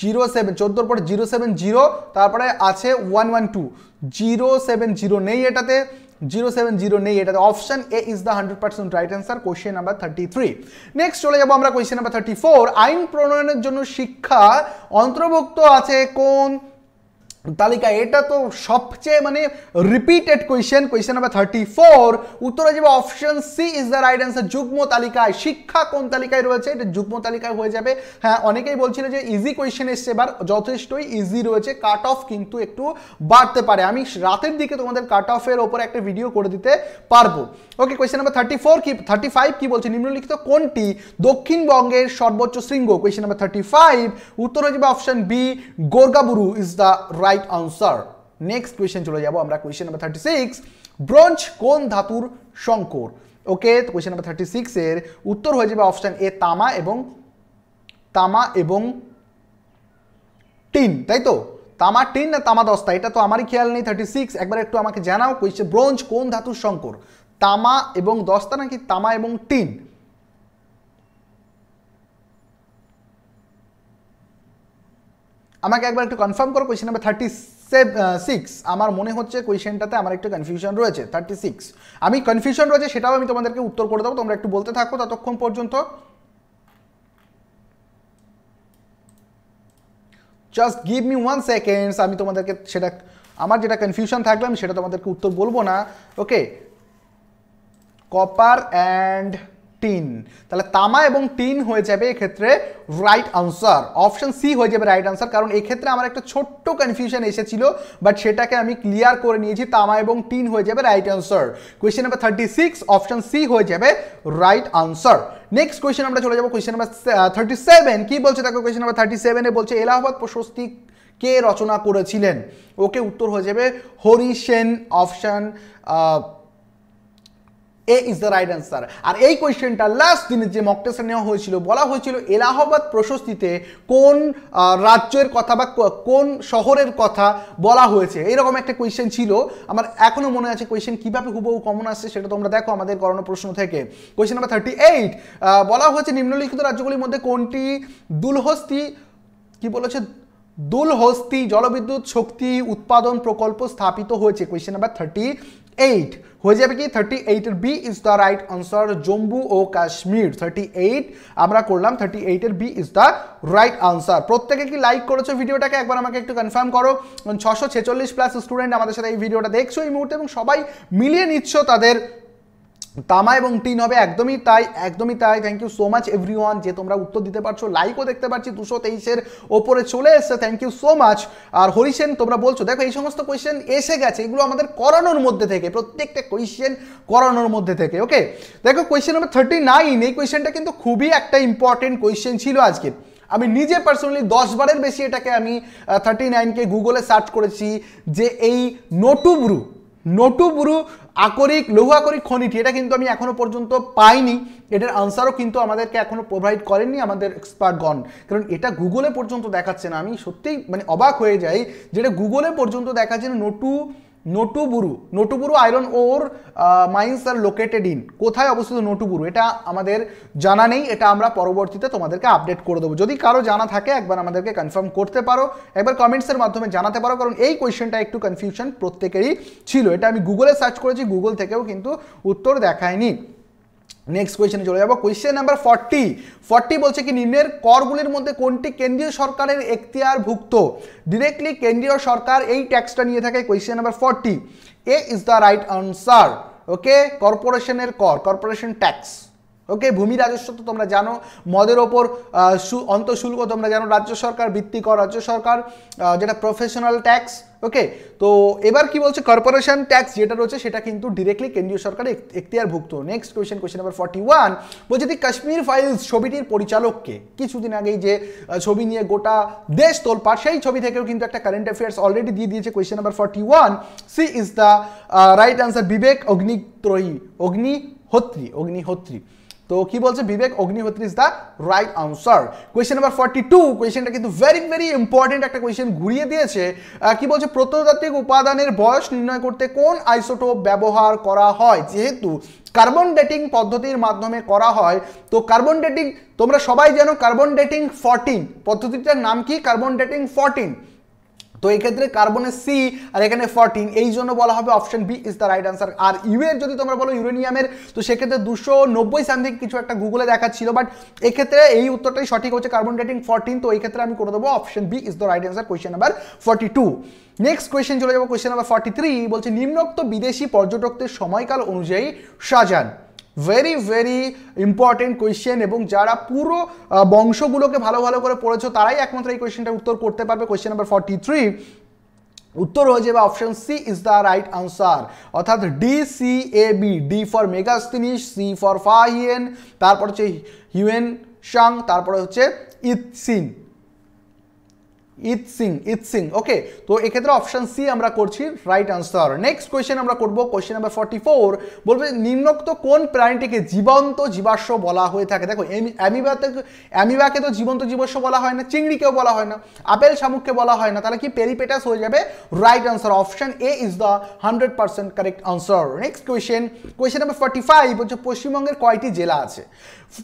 জিরো সেভেন চোদ্দোর পরে জিরো সেভেন জিরো তারপরে আছে one one two zero seven zero নেই এটাতে জিরো সেভেন জিরো নেই এটাতে option A is the hundred percent right answer question number thirty three next চলে যাবো আমরা কোয়েশ্চেন নাম্বার থার্টি ফোর আইন প্রণয়নের জন্য শিক্ষা অন্তর্ভুক্ত আছে কোন তালিকা এটা তো সবচেয়ে মানে repeated question question number thirty four উত্তরে যাবে option C is the right answer যুগ্ম তালিকায় শিক্ষা কোন তালিকায় রয়েছে এটা যুগ্ম তালিকায় হয়ে যাবে হ্যাঁ অনেকেই বলছিল যে ইজি কোয়েশ্চেন এসছে এবার যথেষ্টই ইজি রয়েছে কাট অফ কিন্তু একটু বাড়তে পারে আমি রাতের দিকে তোমাদের কাট অফের ওপরে একটা ভিডিও করে দিতে পারবো okay question number thirty four কি থার্টি ফাইভ কি বলছে নিম্নলিখিত কোনটি দক্ষিণবঙ্গের সর্বোচ্চ শৃঙ্গ কোয়েশ্চেন নাম্বার থার্টি ফাইভ উত্তর হয়ে যাবে option B Gorgaburu is the right right answer next question চলে যাবো আমরা question number thirty six bronze কোন ধাতুর শঙ্কর ওকে কোয়েশ্চেন নাম্বার থার্টি সিক্সের উত্তর হয়ে যাবে অপশান এ তামা এবং তামা এবং টিন তাই তো তামা টিন না তামা দস্তা এটা তো আমারই খেয়াল নেই থার্টি সিক্স একবার একটু আমাকে জানাও কোয়েশ্চেন ব্রোঞ্জ কোন ধাতুর শঙ্কর তামা এবং দস্তা নাকি তামা এবং টিন আমাকে একবার একটু কনফার্ম করো কোয়েশন নাম্বার থার্টি সিক্স আমার মনে হচ্ছে কোয়েশনটাতে আমার একটু কনফিউশন রয়েছে থার্টি সিক্স আমি কনফিউশন রয়েছে সেটাও আমি তোমাদেরকে উত্তর করে দেবো তোমরা একটু বলতে থাকো ততক্ষণ পর্যন্ত just give me one seconds আমি তোমাদেরকে সেটা আমার যেটা কনফিউশন থাকলে আমি সেটা তোমাদেরকে উত্তর বলবো না ওকে কপার অ্যান্ড টিন তাহলে তামা এবং টিন হয়ে যাবে এক্ষেত্রে রাইট আনসার অপশন সি হয়ে যাবে রাইট আনসার কারণ এক্ষেত্রে আমার একটা ছোট্ট কনফিউশন এসেছিল বাট সেটাকে আমি ক্লিয়ার করে নিয়েছি তামা এবং টিন হয়ে যাবে right answer question number thirty six option C হয়ে যাবে রাইট আনসার নেক্সট কোয়েশ্চেন আমরা চলে যাবো কোয়েশ্চেন নাম্বার থার্টি সেভেন কী বলছে তাকে কোয়েশ্চেন নাম্বার থার্টি সেভেনে বলছে এলাহাবাদ প্রশস্তি কে রচনা করেছিলেন ওকে উত্তর হয়ে যাবে Hari Sen option A is the right answer আর এই কোয়েশ্চেনটা লাস্ট দিনে যে মক টেস্টে নেওয়া হয়েছিল বলা হয়েছিল এলাহাবাদ প্রশস্তিতে কোন রাজ্যের কথা বা কোন শহরের কথা বলা হয়েছে এরকম একটা কোয়েশ্চেন ছিল আমার এখনও মনে আছে কোয়েশ্চেন কীভাবে হুবহু কমন আসছে সেটা তোমরা দেখো আমাদের করানো প্রশ্ন থেকে কোয়েশ্চেন নাম্বার থার্টি এইট বলা হয়েছে নিম্নলিখিত রাজ্যগুলির মধ্যে কোনটি দুলহস্তি কি বলেছে দুলহস্তি জলবিদ্যুৎ শক্তি উৎপাদন প্রকল্প স্থাপিত হয়েছে কোয়েশ্চেন নাম্বার থার্টি এইট হয়ে যাবে কি থার্টি এইটের B is the right answer Jammu ও কাশ্মীর থার্টি এইট আমরা করলাম থার্টি এইটের B is the right answer প্রত্যেকে কি লাইক করেছো ভিডিওটাকে একবার আমাকে একটু কনফার্ম করো ছশো ছেচল্লিশ প্লাস স্টুডেন্ট আমাদের সাথে এই ভিডিওটা দেখছো এই মুহূর্তে এবং সবাই মিলিয়ে নিচ্ছ তাদের তামা এবং টিন হবে একদমই তাই একদমই তাই thank you so much every যে তোমরা উত্তর দিতে পারছো লাইকও দেখতে পাচ্ছি দুশো তেইশের ওপরে চলে এসছে থ্যাংক ইউ সো মাচ আর হরিসেন তোমরা বলছো দেখো এই সমস্ত কোয়েশ্চেন এসে গেছে এগুলো আমাদের করানোর মধ্যে থেকে প্রত্যেকটা কোয়েশ্চেন করানোর মধ্যে থেকে ওকে দেখো কোয়েশ্চেন নম্বর থার্টি নাইন এই কোয়েশ্চেনটা কিন্তু খুবই একটা ইম্পর্টেন্ট কোয়েশ্চেন ছিল আজকে আমি নিজে পার্সোনালি দশ বারের বেশি এটাকে আমি থার্টি নাইনকে গুগলে সার্চ করেছি যে এই নোটুবরু নোটুবুরু আকরিক লৌহ আকরিক খনিটি এটা কিন্তু আমি এখনও পর্যন্ত পাইনি এটার আনসারও কিন্তু আমাদেরকে এখনো প্রোভাইড করেননি আমাদের এক্সপার্টগণ কারণ এটা গুগলে পর্যন্ত দেখাচ্ছে না আমি সত্যিই মানে অবাক হয়ে যাই যেটা গুগলে পর্যন্ত দেখাচ্ছে না Notu Notuburu Notuburu iron ore mines are located in কোথায় অবস্থিত নোটুবুরু এটা আমাদের জানা নেই এটা আমরা পরবর্তীতে তোমাদেরকে আপডেট করে দেবো যদি কারো জানা থাকে একবার আমাদেরকে কনফার্ম করতে পারো একবার কমেন্টসের মাধ্যমে জানাতে পারো কারণ এই কোয়েশ্চেনটা একটু কনফিউশন প্রত্যেকেরই ছিল এটা আমি গুগলে সার্চ করেছি গুগল থেকেও কিন্তু উত্তর দেখায়নি নেক্সট কোয়েশনে চলে যাবো কোয়েশ্চেন নাম্বার ফর্টি ফর্টি বলছে কি নিম্নের করগুলির মধ্যে কোনটি কেন্দ্রীয় সরকারের এখতিয়ারভুক্ত ডিরেক্টলি কেন্দ্রীয় সরকার এই ট্যাক্সটা নিয়ে থাকে question number forty A is the right answer okay কর্পোরেশনের কর কর্পোরেশন ট্যাক্স ওকে ভূমি রাজস্ব তো তোমরা জানো মদের ওপর অন্তঃশুল্ক তোমরা জানো রাজ্য সরকার ভিত্তি কর রাজ্য সরকার যেটা প্রফেশনাল ট্যাক্স ওকে তো এবার কি বলছে কর্পোরেশন ট্যাক্স যেটা রয়েছে সেটা কিন্তু ডিরেক্টলি কেন্দ্রীয় সরকার ভুক্ত next question question number forty one বলছে দি কাশ্মীর ফাইলস ছবিটির পরিচালককে কিছুদিন আগেই যে ছবি নিয়ে গোটা দেশ তোলপাট সেই ছবি থেকেও কিন্তু একটা কারেন্ট অ্যাফেয়ার্স অলরেডি দিয়ে দিয়েছে question number forty one C is the right answer Vivek Agnihotri Agnihotri Agnihotri তো কি বলছে Vivek Agnihotri is the right answer question number forty two কোয়েশ্চেনটা কিন্তু ভেরি ভেরি ইম্পর্টেন্ট একটা কোয়েশ্চেন ঘুরিয়ে দিয়েছে কি বলছে প্রত্নতাত্ত্বিক উপাদানের বয়স নির্ণয় করতে কোন আইসোটোপ ব্যবহার করা হয় যেহেতু কার্বন ডেটিং পদ্ধতির মাধ্যমে করা হয় তো কার্বন ডেটিং তোমরা সবাই জানো কার্বন ডেটিং ফর্টিন পদ্ধতিটার নাম কি কার্বন ডেটিং ফর্টিন তো এক্ষেত্রে কার্বনের সি আর এখানে ফর্টিন এই জন্য বলা হবে option B is the right answer আর এর যদি তোমরা বলো ইউরেনিয়ামের তো সেক্ষেত্রে দুশো নব্বই সামথিং কিছু একটা গুগলে দেখাচ্ছিল বাট এক্ষেত্রে এই উত্তরটাই সঠিক হচ্ছে কার্বন ডেটিং ফর্টিন তো এই ক্ষেত্রে আমি করে দেবো option B is the right answer question number forty two next question চলে যাবো কোশ্চেন নাম্বার ফর্টি থ্রি বলছে নিম্নোক্ত বিদেশি পর্যটকদের সময়কাল অনুযায়ী সাজান ভেরি ভেরি ইম্পর্টেন্ট কোয়েশ্চেন এবং যারা পুরো বংশগুলোকে ভালো ভালো করে পড়েছো তারাই একমাত্র এই কোয়েশ্চেনটা উত্তর করতে পারবে কোয়েশ্চেন নাম্বার ফর্টি থ্রি উত্তর হয়ে যাবে option C is the right answer অর্থাৎ D C A B D for Megasthenes C for Fahien তারপর হচ্ছে হিউএন সাং তারপরে হচ্ছে ইতসিন ইত সিং ইত সিং ওকে তো এক্ষেত্রে অপশান সি আমরা করছি রাইট আনসার নেক্সট কোয়েশ্চেন আমরা করব কোয়েশ্চেন নাম্বার ফর্টি ফোর বলবে নিম্নোক্ত কোন প্রাণীটিকে জীবন্ত জীবাশ্ম বলা হয়ে থাকে দেখো অ্যামিবাতে অ্যামিবাকে তো জীবন্ত জীবাশ্ম বলা হয় না চিংড়িকেও বলা হয় না আপেল শামুককে বলা হয় না তাহলে কি পেরিপেটাস হয়ে যাবে right answer option A is the hundred percent correct answer next question question number forty five হচ্ছে পশ্চিমবঙ্গের কয়টি জেলা আছে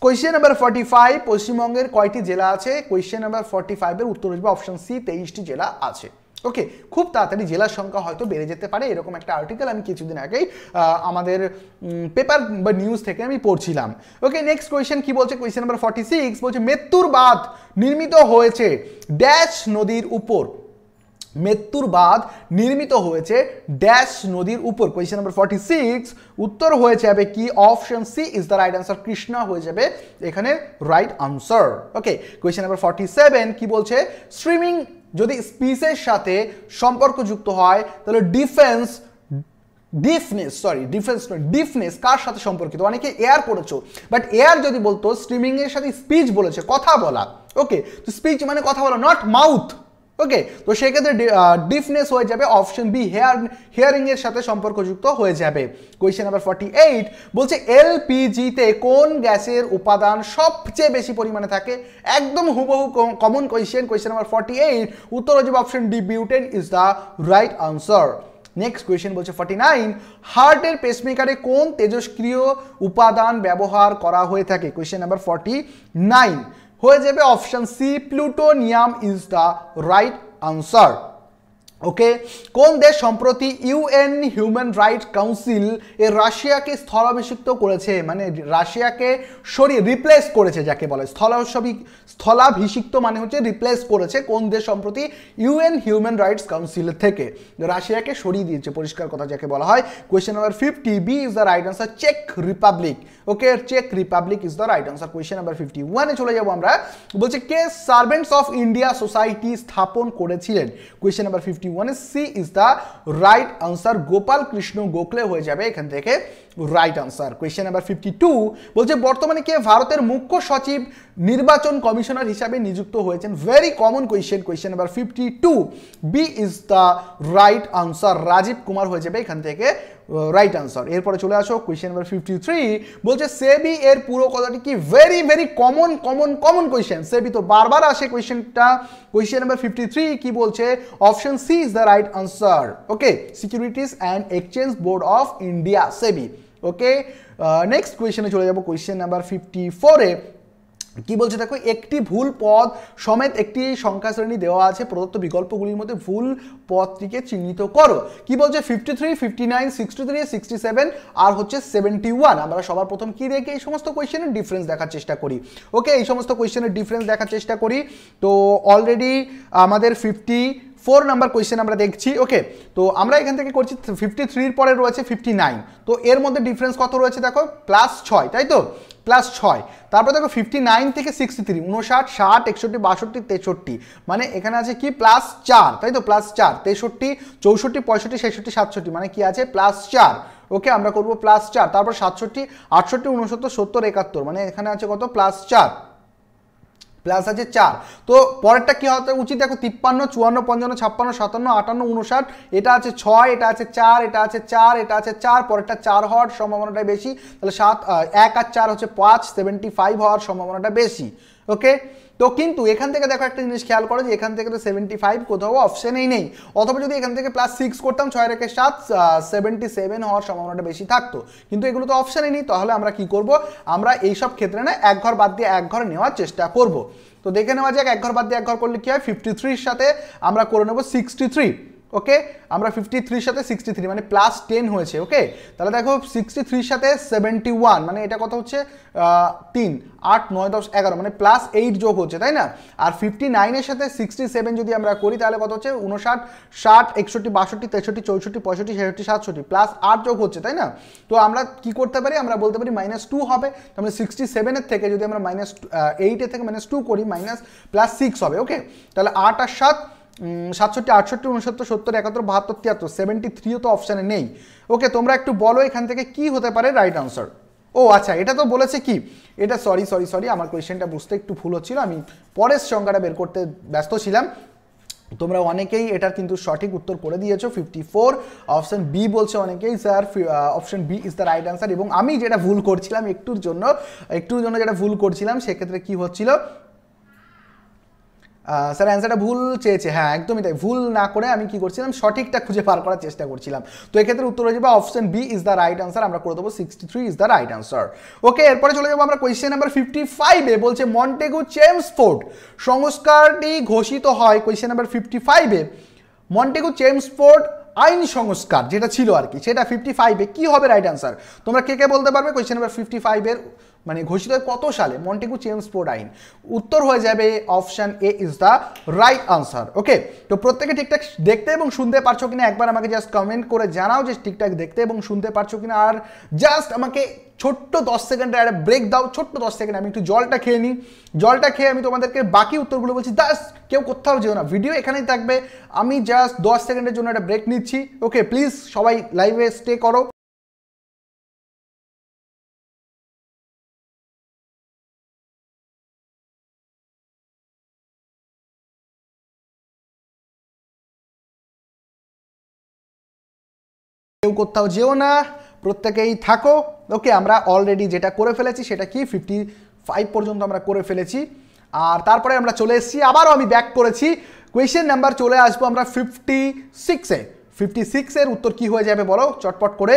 কোয়েশ্চেন নাম্বার ফর্টি ফাইভ পশ্চিমবঙ্গের কয়টি জেলা আছে কোয়েশ্চেন নাম্বার ফর্টি ফাইভের উত্তর আসবে অপশন সি তেইশটি জেলা আছে ওকে খুব তাড়াতাড়ি জেলার সংখ্যা হয়তো বেড়ে যেতে পারে এরকম একটা আর্টিকেল আমি কিছুদিন আগেই আমাদের পেপার বা নিউজ থেকে আমি পড়ছিলাম ওকে নেক্সট কোয়েশ্চেন কি বলছে কোয়েশ্চেন নাম্বার ফর্টি সিক্স বলছে মৃত্যুর বাঁধ নির্মিত হয়েছে ড্যাশ নদীর উপর মৃত্যুর বাঁধ নির্মিত হয়েছে ড্যাশ নদীর উপর কোয়েশ্চেন নাম্বার ফর্টি সিক্স উত্তর হয়ে যাবে কি option C is the right answer Krishna হয়ে যাবে এখানে right answer okay question number forty seven কি বলছে স্ট্রিমিং যদি স্পিসের সাথে সম্পর্কযুক্ত হয় তাহলে ডিফেন্স ডিফনেস সরি ডিফেন্স নয় ডিফনেস কার সাথে সম্পর্কিত অনেকে এয়ার পড়েছো বাট এয়ার যদি বলতো স্ট্রিমিংয়ের সাথে স্পিচ বলেছে কথা বলা ওকে তো স্পিচ মানে কথা বলা নট মাউথ ওকে তো সেক্ষেত্রে ডিফনেস হয়ে যাবে অপশন বি হেয়ার হিয়ারিংয়ের সাথে সম্পর্কযুক্ত হয়ে যাবে কোয়েশ্চেন নাম্বার ফর্টি এইট বলছে এলপিজিতে কোন গ্যাসের উপাদান সবচেয়ে বেশি পরিমাণে থাকে একদম হুবহু common question question number forty eight উত্তর হয়ে যাবে option D butane is the right answer next question বলছে ফর্টি নাইন হার্টের পেসমেকারে কোন তেজস্ক্রিয় উপাদান ব্যবহার করা হয়ে থাকে কোয়েশ্চেন নাম্বার ফর্টি নাইন হয়ে যাবে option C plutonium is the right answer okay কোন দেশ সম্প্রতি ইউএন হিউম্যান রাইট কাউন্সিল এ রাশিয়াকে স্থলাভিষিক্ত করেছে মানে রাশিয়াকে সরিয়ে রিপ্লেস করেছে যাকে বলে স্থলাভিক স্থলাভিষিক্ত মানে হচ্ছে রিপ্লেস করেছে কোন দেশ সম্প্রতি ইউএন হিউম্যান রাইটস কাউন্সিল থেকে রাশিয়াকে সরিয়ে দিয়েছে পরিষ্কার কথা যাকে বলা হয় question number fifty B is the right answer check Republic okay check Republic is the right answer question number fifty ওয়ানে চলে যাবো আমরা বলছে কে সার্ভেন্টস অফ ইন্ডিয়া সোসাইটি স্থাপন করেছিলেন কোয়েশ্চেন নাম্বার ফিফটি 51 ওয়ানে C is the right answer Gopal Krishna Gokhale হয়ে যাবে এখান থেকে right answer question number fifty two বলছে বর্তমানে কে ভারতের মুখ্য সচিব নির্বাচন কমিশনার হিসাবে নিযুক্ত হয়েছেন very common question question number fifty two B is the right answer Rajiv Kumar হয়ে যাবে এখান থেকে রাইট আনসার এরপরে চলে আসো কোয়েশ্চেন নাম্বার ফিফটি থ্রি বলছে সেবি এর পুরো কথাটি কি very very common common common question SEBI তো বারবার আসে কোয়েশ্চেনটা কোয়েশ্চেন নাম্বার ফিফটি থ্রি কি বলছে option C is the right answer okay Securities and Exchange Board of India SEBI okay next কোয়েশ্চেনে চলে যাবো কোয়েশ্চেন নাম্বার ফিফটি ফোরে কি বলছে দেখো একটি ভুল পদ সমেত একটি সংখ্যা শ্রেণী দেওয়া আছে প্রদত্ত বিকল্পগুলির মধ্যে ভুল পদটিকে চিহ্নিত করো কি বলছে fifty three fifty nine sixty three sixty seven আর হচ্ছে সেভেন্টি ওয়ান আমরা সবার প্রথম কি দেখে এই সমস্ত কোয়েশ্চেনের ডিফারেন্স দেখার চেষ্টা করি ওকে এই সমস্ত কোয়েশ্চেনের ডিফারেন্স দেখার চেষ্টা করি তো অলরেডি আমাদের ফিফটি ফোর নাম্বার কোয়েশ্চেন আমরা দেখছি ওকে তো আমরা এখান থেকে করছি ফিফটি থ্রির পরে রয়েছে ফিফটি নাইন তো এর মধ্যে ডিফারেন্স কত রয়েছে দেখো প্লাস ছয় তাই তো প্লাস ছয় তারপরে দেখো ফিফটি নাইন থেকে সিক্সটি থ্রি উনষাট ষাট একষট্টি বাষট্টি তেষট্টি মানে এখানে আছে কি প্লাস চার তাই তো প্লাস চার তেষট্টি চৌষট্টি পঁয়ষট্টি ছেষট্টি সাতষট্টি মানে কি আছে প্লাস চার ওকে আমরা করবো প্লাস চার তারপর সাতষট্টি আটষট্টি উনসত্তর সত্তর একাত্তর মানে এখানে আছে কত প্লাস চার প্লাস আছে চার তো পরেরটা কী হতে উচিত দেখো তিপ্পান্ন চুয়ান্ন পঞ্চান্ন ছাপ্পান্ন সাতান্ন আটান্ন উনষাট এটা আছে ছয় এটা আছে চার এটা আছে চার এটা আছে চার পরেরটা চার হওয়ার সম্ভাবনাটা বেশি তাহলে সাত এক আর চার হচ্ছে পাঁচ সেভেন্টি ফাইভ হওয়ার সম্ভাবনাটা বেশি ওকে তো কিন্তু এখান থেকে দেখো একটা জিনিস খেয়াল করো যে এখান থেকে তো সেভেন্টি ফাইভ কোথাও অপশনেই নেই অথবা যদি এখান থেকে প্লাস সিক্স করতাম ছয় রেখে সাত সেভেন্টি সেভেন হওয়ার সম্ভাবনাটা বেশি থাকতো কিন্তু এগুলো তো অপশানে নেই তাহলে আমরা কি করব আমরা এইসব ক্ষেত্রে না এক ঘর বাদ দিয়ে এক ঘর নেওয়ার চেষ্টা করব তো দেখে নেওয়া যাক এক ঘর বাদ দিয়ে এক ঘর করলে কী হয় ফিফটি থ্রির সাথে আমরা করে নেবো সিক্সটি থ্রি ওকে আমরা ফিফটি থ্রির সাথে সিক্সটি থ্রি মানে প্লাস টেন হয়েছে ওকে তাহলে দেখো সিক্সটি থ্রির সাথে সেভেন্টি ওয়ান মানে এটা কথা হচ্ছে তিন আট নয় দশ এগারো মানে প্লাস এইট যোগ হচ্ছে তাই না আর ফিফটি নাইনের সাথে সিক্সটি সেভেন যদি আমরা করি তাহলে কত হচ্ছে উনষাট ষাট একষট্টি বাষট্টি তেষট্টি চৌষট্টি পঁয়ষট্টি ছেষট্টি সাতষট্টি প্লাস আট যোগ হচ্ছে তাই না তো আমরা কি করতে পারি আমরা বলতে পারি মাইনাস টু হবে তাহলে সিক্সটি সেভেনের থেকে যদি আমরা মাইনাস এইটের থেকে মাইনাস টু করি মাইনাস প্লাস সিক্স হবে ওকে তাহলে আট আর সাত সাতষট্টি আটষট্টি উনসত্তর সত্তর একাত্তর বাহাত্তর তিয়াত্তর সেভেন্টি থ্রিও তো অপশানে নেই ওকে তোমরা একটু বলো এখান থেকে কি হতে পারে রাইট আনসার ও আচ্ছা এটা তো বলেছে কি এটা সরি সরি সরি আমার কোয়েশ্চেনটা বুঝতে একটু ভুল হচ্ছিল আমি পরের সংখ্যাটা বের করতে ব্যস্ত ছিলাম তোমরা অনেকেই এটার কিন্তু সঠিক উত্তর করে দিয়েছো ফিফটি ফোর অপশান বি বলছে অনেকেই sir option B is the right answer এবং আমি যেটা ভুল করছিলাম একটুর জন্য একটুর জন্য যেটা ভুল করছিলাম সেক্ষেত্রে কি হচ্ছিল স্যার অ্যান্সারটা ভুল চেয়েছে হ্যাঁ একদমই তাই ভুল না করে আমি কি করছিলাম সঠিকটা খুঁজে পার করার চেষ্টা করছিলাম তো এক্ষেত্রে উত্তর হয়ে যাবে option B is the right answer আমরা করে দেবো sixty three is the right answer okay এরপরে চলে যাবো আমরা কোয়েশ্চেন নাম্বার ফিফটি ফাইভে বলছে মন্টেগু চেমসফোর্ড সংস্কারটি ঘোষিত হয় কোয়েশ্চেন নাম্বার ফিফটি ফাইভে মন্টেগু চেমসফোর্ড আইন সংস্কার যেটা ছিল আর কি সেটা ফিফটি ফাইভে কী হবে রাইট আনসার তোমরা কে কে বলতে পারবে কোয়েশ্চেন নাম্বার ফিফটি ফাইভের মানে ঘোষিত হয় কত সালে মন্টেকু চেঞ্জ চেমসফোর্ড আইন উত্তর হয়ে যাবে option A is the right answer okay তো প্রত্যেকে ঠিকঠাক দেখতে এবং শুনতে পারছো কিনা একবার আমাকে জাস্ট কমেন্ট করে জানাও যে ঠিকঠাক দেখতে এবং শুনতে পারছো কিনা আর জাস্ট আমাকে ছোট্ট দশ সেকেন্ডের একটা ব্রেক দাও ছোট্ট দশ সেকেন্ড আমি একটু জলটা খেয়ে নিই জলটা খেয়ে আমি তোমাদেরকে বাকি উত্তরগুলো বলছি দাস কেউ কোথাও যেও না ভিডিও এখানেই থাকবে আমি জাস্ট দশ সেকেন্ডের জন্য একটা ব্রেক নিচ্ছি ওকে প্লিজ সবাই লাইভে স্টে করো কোথাও যেও না প্রত্যেকেই থাকো ওকে আমরা অলরেডি যেটা করে ফেলেছি সেটা কি ফিফটি ফাইভ পর্যন্ত আমরা করে ফেলেছি আর তারপরে আমরা চলে এসেছি আবারও আমি ব্যাক করেছি কোয়েশ্চেন নাম্বার চলে আসবো আমরা ফিফটি সিক্সে ফিফটি সিক্সের উত্তর কি হয়ে যাবে বলো চটপট করে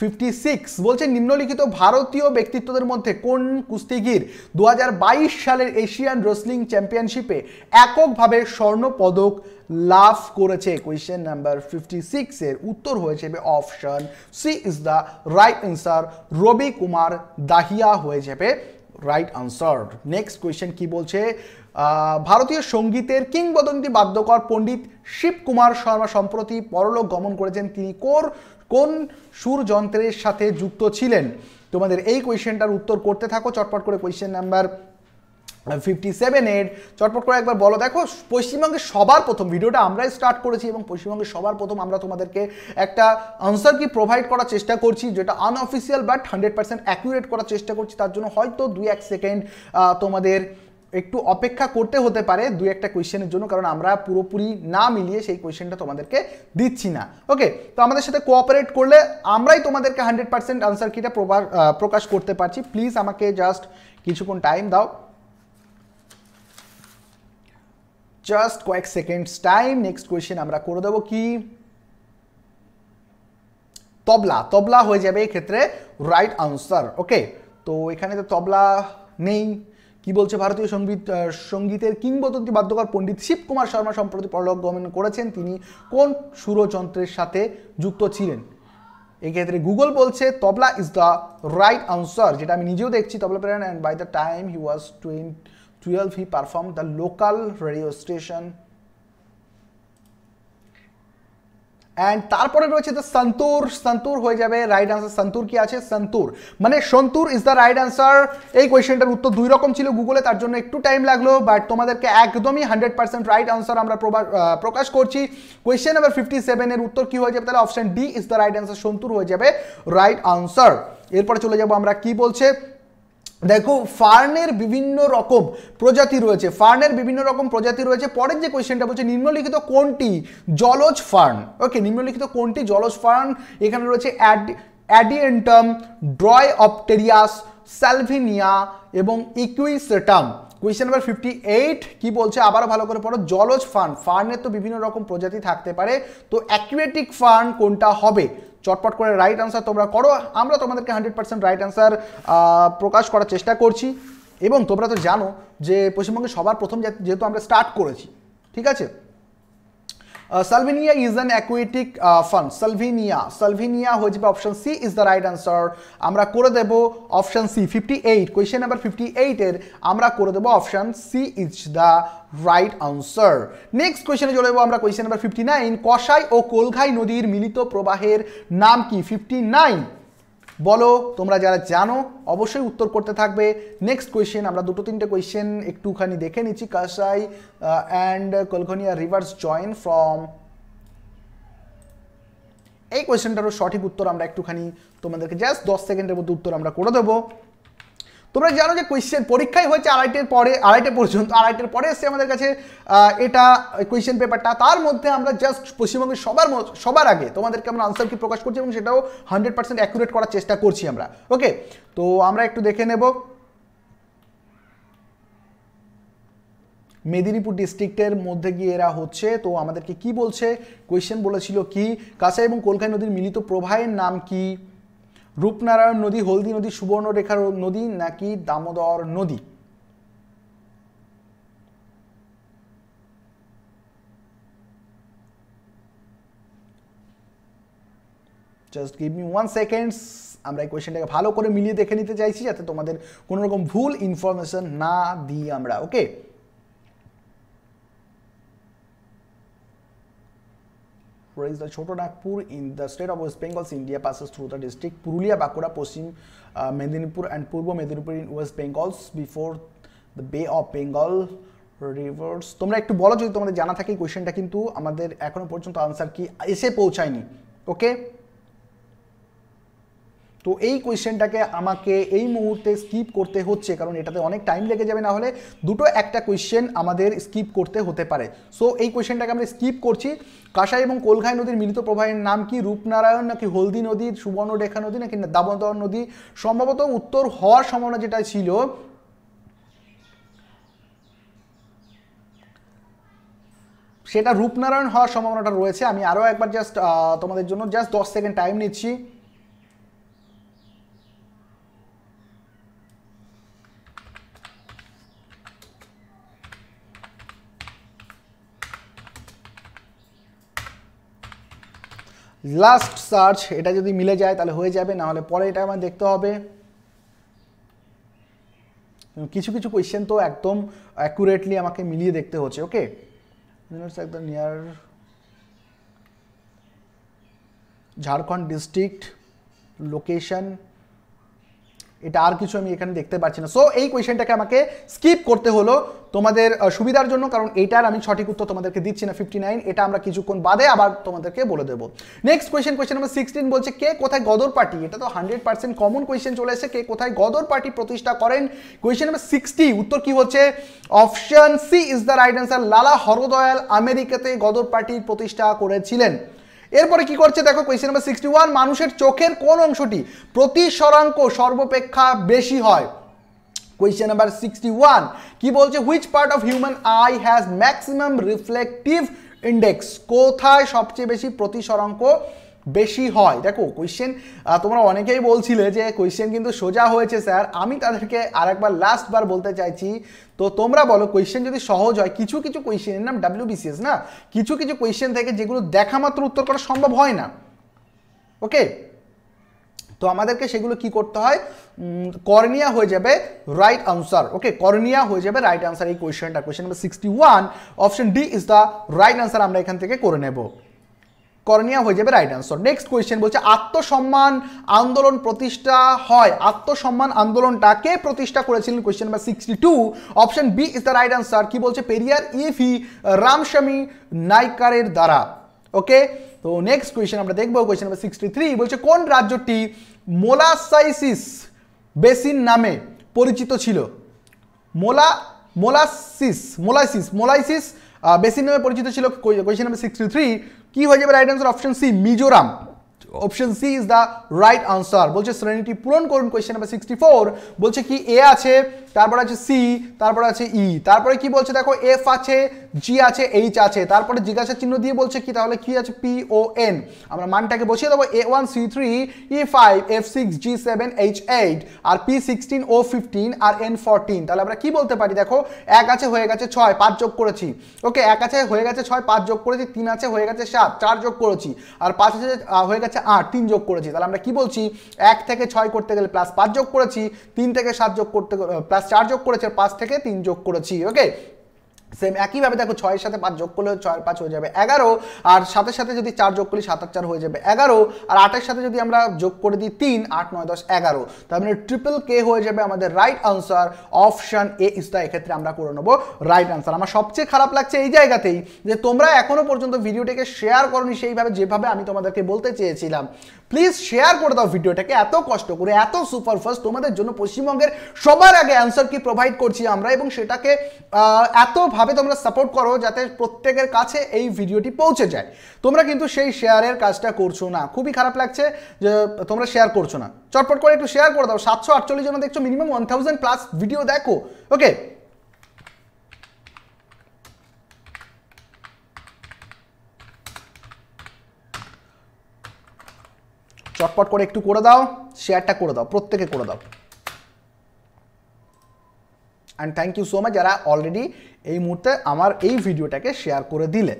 ফিফটি সিক্স বলছে নিম্নলিখিত ভারতীয় ব্যক্তিত্বদের মধ্যে কোন কুস্তিগির দু সালের এশিয়ান রেসলিং চ্যাম্পিয়নশিপে এককভাবে স্বর্ণ পদক লাভ করেছে কোয়েশ্চেন নাম্বার ফিফটি সিক্সের উত্তর হয়েছে option C is the right answer Ravi Kumar Dahiya হয়ে যাবে রাইট আনসার নেক্সট কোয়েশ্চেন কি বলছে ভারতীয় সঙ্গীতের কিংবদন্তি বাদ্যকর পণ্ডিত শিবকুমার শর্মা সম্প্রতি পরলোক গমন করেছেন তিনি কোর কোন সুরযন্ত্রের সাথে যুক্ত ছিলেন তোমাদের এই কোয়েশ্চেনটার উত্তর করতে থাকো চটপট করে কোয়েশ্চেন নাম্বার ফিফটি সেভেনের চটপট করে একবার বলো দেখো পশ্চিমবঙ্গে সবার প্রথম ভিডিওটা আমরাই স্টার্ট করেছি এবং পশ্চিমবঙ্গে সবার প্রথম আমরা তোমাদেরকে একটা আনসার কি প্রোভাইড করার চেষ্টা করছি যেটা unofficial but hundred percent accurate করার চেষ্টা করছি তার জন্য হয়তো দুই এক সেকেন্ড তোমাদের একটু অপেক্ষা করতে হতে পারে দু একটা কোয়েশ্চেনের জন্য কারণ আমরা পুরোপুরি না মিলিয়ে সেই কোয়েশ্চেনটা তোমাদেরকে দিচ্ছি না ওকে তো আমাদের সাথে কোঅপারেট করলে আমরাই তোমাদেরকে হান্ড্রেড পার্সেন্ট আনসার কিটা প্রকাশ করতে পারছি প্লিজ আমাকে জাস্ট কিছুক্ষণ টাইম দাও জাস্ট কয়েক সেকেন্ডস টাইম নেক্সট কোয়েশ্চেন আমরা করে দেবো কি তবলা তবলা হয়ে যাবে এই ক্ষেত্রে রাইট আনসার ওকে তো এখানে তো তবলা নেই কি বলছে ভারতীয় সঙ্গীত সঙ্গীতের কিংবদন্তি বাদ্যকর পণ্ডিত শিবকুমার শর্মা সম্প্রতি পরলোক গমন করেছেন তিনি কোন সুরযন্ত্রের সাথে যুক্ত ছিলেন এক্ষেত্রে গুগল বলছে tabla is the right answer যেটা আমি নিজেও দেখছি তবলা প্রেরণ and by the time he was টুয়েন twelve he perform the local radio station and তারপরে রয়েছে তো সন্তুর সন্তুর হয়ে যাবে রাইট আনসার সন্তুর কি আছে সন্তুর মানে santoor is the right answer এই কোয়েশনটার উত্তর দুই রকম ছিল গুগলে তার জন্য একটু টাইম লাগলো বাট তোমাদেরকে একদমই হান্ড্রেড পার্সেন্ট রাইট আনসার আমরা প্রকাশ করছি কোয়েশ্চেন নাম্বার ফিফটি সেভেনের উত্তর কি হয়ে যাবে তাহলে option D is the right answer santoor হয়ে যাবে রাইট আনসার এরপরে চলে যাবো আমরা কি বলছে দেখো ফার্নের বিভিন্ন রকম প্রজাতি রয়েছে ফার্নের বিভিন্ন রকম প্রজাতি রয়েছে পরের যে কোয়েশ্চেনটা বলছে নিম্নলিখিত কোনটি জলজ ফার্ন ওকে নিম্নলিখিত কোনটি জলজ ফার্ন এখানে রয়েছে অ্যাডিয়েন্টাম ড্রয় অপটেরিয়াস স্যালভিনিয়া এবং Equisetum question number fifty eight কি বলছে আবারও ভালো করে পড়ো জলজ ফার্ন ফার্নের তো বিভিন্ন রকম প্রজাতি থাকতে পারে তো অ্যাকুয়েটিক ফার্ন কোনটা হবে চটপট করে রাইট আনসার তোমরা করো আমরা তোমাদেরকে হান্ড্রেড পার্সেন্ট রাইট আনসার প্রকাশ করার চেষ্টা করছি এবং তোমরা তো জানো যে পশ্চিমবঙ্গে সবার প্রথম যেহেতু আমরা স্টার্ট করেছি ঠিক আছে Uh, Salvinia is an aquatic uh, fern. Salvinia. Salvinia হয়ে যাবে option C is the right answer আমরা করে দেব option C fifty eight question number fifty এইটের আমরা করে দেব option C is the right answer next কোয়েশ্চেনে চলে যাবো আমরা কোয়েশ্চেন নাম্বার ফিফটি নাইন কসাই ও কোলঘাই নদীর মিলিত প্রবাহের নাম কি ফিফটি নাইন বলো তোমরা যারা জানো অবশ্যই উত্তর করতে থাকবে নেক্সট কোয়েশ্চেন আমরা দুটো তিনটে কোয়েশ্চেন একটুখানি দেখে নিচ্ছি কাসাই অ্যান্ড কলকনিয়া রিভার্স জয়েন ফ্রম এই কোয়েশ্চেনটারও সঠিক উত্তর আমরা একটুখানি তোমাদেরকে জাস্ট দশ সেকেন্ডের মধ্যে উত্তর আমরা করে দেবো তোমরা জানো যে কোয়েশ্চেন পরীক্ষাই হয়েছে আড়াইটের পরে আড়াইটে পর্যন্ত আড়াইটের পরে এসছে আমাদের কাছে এটা কোয়েশ্চেন পেপারটা তার মধ্যে আমরা জাস্ট পশ্চিমবঙ্গের সবার সবার আগে তোমাদেরকে আমরা আনসার কি প্রকাশ করছি এবং সেটাও হান্ড্রেড পার্সেন্ট অ্যাকুরেট করার চেষ্টা করছি আমরা ওকে তো আমরা একটু দেখে নেব মেদিনীপুর ডিস্ট্রিক্টের মধ্যে গিয়ে এরা হচ্ছে তো আমাদেরকে কি বলছে কোয়েশ্চেন বলেছিল কি কাঁসাই এবং কলকাই নদীর মিলিত প্রবাহের নাম কি রূপনারায়ণ নদী হলদি নদী সুবর্ণরেখার নদী নাকি দামোদর নদী just give me one seconds আমরা এই কোয়েশ্চেনটাকে ভালো করে মিলিয়ে দেখে নিতে চাইছি যাতে তোমাদের কোনো রকম ভুল ইনফরমেশন না দিই আমরা okay raised the Chotanagpur in the state of West Bengal, India passes through the district Purulia, Bakura, Poshim, uh, Medinipur and Purbo Medinipur in West Bengal before the Bay of Bengal rivers তোমরা একটু বলো যদি তোমাদের জানা থাকে কোয়েশ্চেনটা কিন্তু আমাদের এখনো পর্যন্ত আনসার কি এসে পৌঁছায়নি ওকে তো এই কোয়েশ্চেনটাকে আমাকে এই মুহূর্তে স্কিপ করতে হচ্ছে কারণ এটাতে অনেক টাইম লেগে যাবে না হলে দুটো একটা কোয়েশ্চেন আমাদের স্কিপ করতে হতে পারে সো এই কোয়েশ্চেনটাকে আমরা স্কিপ করছি কাঁসাই এবং কলঘাই নদীর মিলিত প্রবাহের নাম কি রূপনারায়ণ নাকি হলদি নদী সুবর্ণরেখা নদী নাকি দামোদর নদী সম্ভবত উত্তর হওয়ার সম্ভাবনা যেটা ছিল সেটা রূপনারায়ণ হওয়ার সম্ভাবনাটা রয়েছে আমি আরও একবার জাস্ট তোমাদের জন্য জাস্ট দশ সেকেন্ড টাইম নিচ্ছি লাস্ট সার্চ এটা যদি মিলে যায় তাহলে হয়ে যাবে নাহলে পরে এটা আমার দেখতে হবে কিছু কিছু কোয়েশ্চেন তো একদম অ্যাকুরেটলি আমাকে মিলিয়ে দেখতে হচ্ছে ওকে একদম নিয়ার ঝাড়খণ্ড ডিস্ট্রিক্ট লোকেশন এটা আর কিছু আমি এখানে দেখতে পাচ্ছি না সো এই কোয়েশ্চেনটাকে আমাকে স্কিপ করতে হলো তোমাদের সুবিধার জন্য কারণ এইটার আমি সঠিক উত্তর তোমাদেরকে দিচ্ছি না ফিফটি নাইন এটা আমরা কিছুক্ষণ বাদে আবার তোমাদেরকে বলে দেবো next question question number sixteen বলছে কে কোথায় গদর পার্টি এটা তো হান্ড্রেড পার্সেন্ট কমন কোয়েশ্চেন চলে এসে কে কোথায় গদর পার্টি প্রতিষ্ঠা করেন কোয়েশ্চেন নাম্বার সিক্সটি উত্তর কি হচ্ছে option C is the right answer Lala Hardayal আমেরিকাতে গদর পার্টির প্রতিষ্ঠা করেছিলেন এরপরে কি করছে দেখো কোয়েশ্চেন নাম্বার সিক্সটি ওয়ান মানুষের চোখের কোন অংশটি প্রতি সরাঙ্ক সর্বপেক্ষা বেশি হয় কোয়েশ্চেন নাম্বার সিক্সটি ওয়ান কি বলছে which part of human eye has maximum reflective index কোথায় সবচেয়ে বেশি প্রতি সরাঙ্ক বেশি হয় দেখো কোয়েশ্চেন তোমরা অনেকেই বলছিলে যে কোয়েশ্চেন কিন্তু সোজা হয়েছে স্যার আমি তাদেরকে আরেকবার লাস্টবার বলতে চাইছি তো তোমরা বলো কোয়েশ্চেন যদি সহজ হয় কিছু কিছু কোয়েশ্চেনের নাম ডাব্লিউবিসিএস না কিছু কিছু কোয়েশ্চেন থেকে যেগুলো দেখা মাত্র উত্তর করা সম্ভব হয় না ওকে তো আমাদেরকে সেগুলো কি করতে হয় কর্নিয়া হয়ে যাবে রাইট আনসার ওকে কর্নিয়া হয়ে যাবে রাইট আনসার এই কোয়েশ্চেনটা question number sixty one option D is the right answer আমরা এখান থেকে করে নেব করণীয় হয়ে যাবে রাইট অ্যান্সার নেক্সট কোয়েশ্চেন বলছে আত্মসম্মান আন্দোলন প্রতিষ্ঠা হয় আত্মসম্মান আন্দোলনটাকে প্রতিষ্ঠা করেছিলেন question number sixty two option B is the right answer কি বলছে পেরিয়ার ইফি e রামস্বামী নাইকারের দ্বারা ওকে তো নেক্সট কোয়েশ্চেন আমরা দেখবো কোয়েশ্চেন নাম্বার সিক্সটি থ্রি বলছে কোন রাজ্যটি মোলাসাইসিস বেসিন নামে পরিচিত ছিল মোলা মোলাসিস মোলাইসিস মোলাইসিস বেসিন নামে পরিচিত ছিল কোয়েশ্চেন নাম্বার সিক্সটি থ্রি কি হয়ে যাবে right answer option C Mizoram option C is the right answer বলছে শ্রেণীটি পূরণ করুন কোয়েশ্চেন নাম্বার সিক্সটি ফোর বলছে কি এ আছে তারপর আছে সি তারপর আছে ই তারপরে কি বলছে দেখো এফ আছে জি আছে এইচ আছে তারপরে জিজ্ঞাসা চিহ্ন দিয়ে বলছে কি তাহলে কি আছে পি ও এন আমরা মানটাকে বসিয়ে দেবো A one C three E five F six G seven H eight আর পি সিক্সটিন ও ফিফটিন আর এন ফোরটিন তাহলে আমরা কি বলতে পারি দেখো এক আছে হয়ে গেছে ছয় পাঁচ যোগ করেছি ওকে এক আছে হয়ে গেছে ছয় পাঁচ যোগ করেছি তিন আছে হয়ে গেছে সাত চার যোগ করেছি আর পাঁচ আছে হয়ে গেছে আট তিন যোগ করেছি তাহলে আমরা কি বলছি এক থেকে ছয় করতে গেলে প্লাস পাঁচ যোগ করেছি তিন থেকে সাত যোগ করতে প্লাস প্লাস চার যোগ করেছে পাঁচ থেকে তিন যোগ করেছি ওকে সেম একইভাবে দেখো ছয়ের সাথে পাঁচ যোগ করলে ছয় পাঁচ হয়ে যাবে এগারো আর সাথে সাথে যদি চার যোগ করি সাত আট চার হয়ে যাবে এগারো আর আটের সাথে যদি আমরা যোগ করে দিই তিন আট নয় দশ এগারো তার মানে ট্রিপল কে হয়ে যাবে আমাদের right answer option A is এক্ষেত্রে আমরা করে নেবো রাইট আনসার আমার সবচেয়ে খারাপ লাগছে এই জায়গাতেই যে তোমরা এখনও পর্যন্ত ভিডিওটিকে শেয়ার করনি সেইভাবে যেভাবে আমি তোমাদেরকে বলতে চেয়েছিলাম প্লিজ শেয়ার করে দাও ভিডিওটাকে এত কষ্ট করে এত সুপার ফাস্ট তোমাদের জন্য পশ্চিমবঙ্গের সবার আগে অ্যান্সার কি প্রোভাইড করছি আমরা এবং সেটাকে এতভাবে তোমরা সাপোর্ট করো যাতে প্রত্যেকের কাছে এই ভিডিওটি পৌঁছে যায় তোমরা কিন্তু সেই শেয়ারের কাজটা করছো না খুবই খারাপ লাগছে যে তোমরা শেয়ার করছো না চটপট করে একটু শেয়ার করে দাও সাতশো আটচল্লিশ জন দেখছো minimum one thousand plus video দেখো ওকে চটপট করে একটু করে দাও শেয়ারটা করে দাও প্রত্যেকে করে দাও and thank you so much যারা অলরেডি এই মুহূর্তে আমার এই ভিডিওটাকে শেয়ার করে দিলে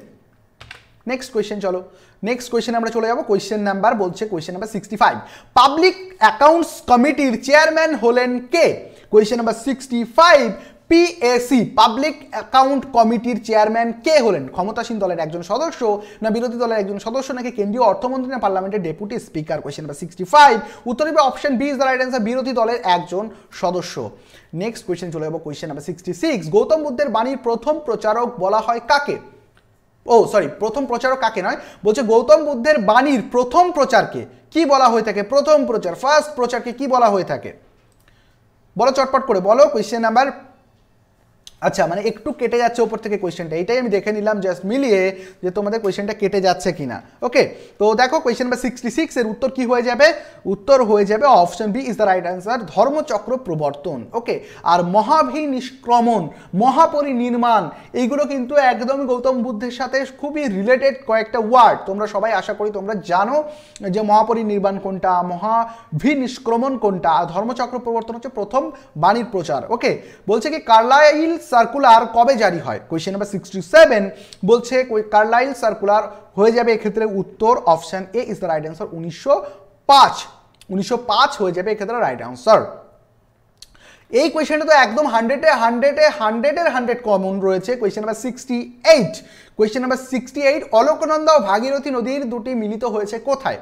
নেক্সট কোয়েশ্চেন চলো নেক্সট কোয়েশ্চেন আমরা চলে যাবো কোয়েশ্চেন নাম্বার বলছে question number sixty five public accounts কমিটির চেয়ারম্যান হলেন কে question number sixty five PAC public account কমিটির চেয়ারম্যান কে হলেন ক্ষমতাসীন দলের একজন সদস্য না বিরোধী দলের একজন সদস্য নাকি কেন্দ্রীয় অর্থমন্ত্রী না পার্লামেন্টের deputy speaker question number sixty five উত্তর হবে option B is the right answer বিরোধী দলের একজন সদস্য নেক্সট কোয়েশ্চেন চলে যাবো question number sixty six Gautam বুদ্ধের বাণীর প্রথম প্রচারক বলা হয় কাকে ও সরি প্রথম প্রচারক কাকে নয় বলছে গৌতম বুদ্ধের বাণীর প্রথম প্রচারকে কি বলা হয়ে থাকে প্রথম প্রচার ফার্স্ট প্রচারকে কি বলা হয়ে থাকে বলো চটপট করে বলো কোয়েশ্চেন নাম্বার আচ্ছা মানে একটু কেটে যাচ্ছে ওপর থেকে কোয়েশ্চেনটা এটাই আমি দেখে নিলাম জাস্ট মিলিয়ে যে তোমাদের কোয়েশ্চেনটা কেটে যাচ্ছে কিনা ওকে তো দেখো কোয়েশ্চেন নাম্বার সিক্সটি সিক্সের উত্তর কি হয়ে যাবে উত্তর হয়ে যাবে option B is the right answer ধর্মচক্র প্রবর্তন ওকে আর মহাভি নিষ্ক্রমণ মহাপরিনির্মাণ এইগুলো কিন্তু একদম গৌতম বুদ্ধের সাথে খুবই রিলেটেড কয়েকটা ওয়ার্ড তোমরা সবাই আশা করি তোমরা জানো যে মহাপরিনির্মাণ কোনটা মহাভি নিষ্ক্রমণ কোনটা আর ধর্মচক্র প্রবর্তন হচ্ছে প্রথম বাণীর প্রচার ওকে বলছে কি কার্লাইল সার্কুলার কবে জারি হয় কোয়েশ্চেন নাম্বার সিক্সটি সেভেন বলছে কার্লাইল সার্কুলার হয়ে যাবে এক্ষেত্রে উত্তর option A is the right answer উনিশশো পাঁচ উনিশশো পাঁচ হয়ে যাবে এক্ষেত্রে রাইট অ্যান্সার এই কোয়েশনটা তো একদম হান্ড্রেডে হান্ড্রেডে হান্ড্রেডের হান্ড্রেড কমন রয়েছে question number sixty eight question number sixty eight Alaknanda ও ভাগীরথী নদীর দুটি মিলিত হয়েছে কোথায়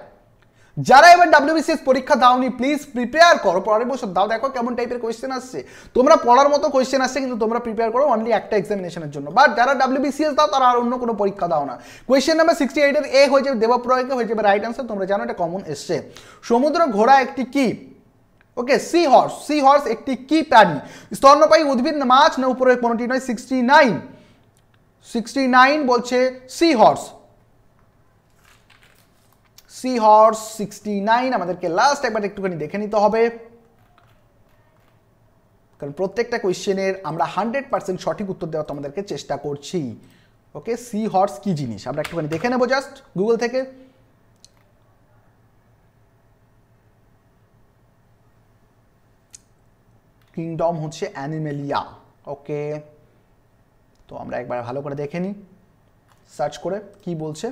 যারা এবার ডাব্লিউবিসিএস পরীক্ষা দাওনি প্লিজ প্রিপেয়ার করো পরের বছর দাও দেখো কেমন টাইপের কোয়েশ্চেন আসছে তোমরা পড়ার মতো কোয়েশ্চেন আসছে কিন্তু তোমরা প্রিপেয়ার করো অনলি একটা এক্সামিনেশনের জন্য বাট যারা ডাব্লিউবিসিএস দাও তারা আর অন্য কোনো পরীক্ষা দাও না কোয়েশ্চেন নাম্বার সিক্সটি এইটের এ হয়ে যাবে দেবপ্রয়োগে হয়ে যাবে রাইট আনসার তোমরা জানো এটা কমন এসছে সমুদ্র ঘোড়া একটি কি okay sea horse sea horse একটি কি প্রাণী স্তন্যপায়ী উদ্ভিদ মাছ না উপরে কোনোটি নয় সিক্সটি নাইন সিক্সটি নাইন বলছে sea horse sea horse sixty nine আমাদেরকে লাস্ট একবার একটুখানি দেখে নিতে হবে কারণ প্রত্যেকটা কোয়েশ্চেনের আমরা হান্ড্রেড পার্সেন্ট সঠিক উত্তর দেওয়ার তো আমাদেরকে চেষ্টা করছি ওকে সি হর্স কী জিনিস আমরা একটুখানি দেখে নেবো জাস্ট গুগল থেকে কিংডম হচ্ছে অ্যানিমেলিয়া ওকে তো আমরা একবার ভালো করে দেখে নিই সার্চ করে কি বলছে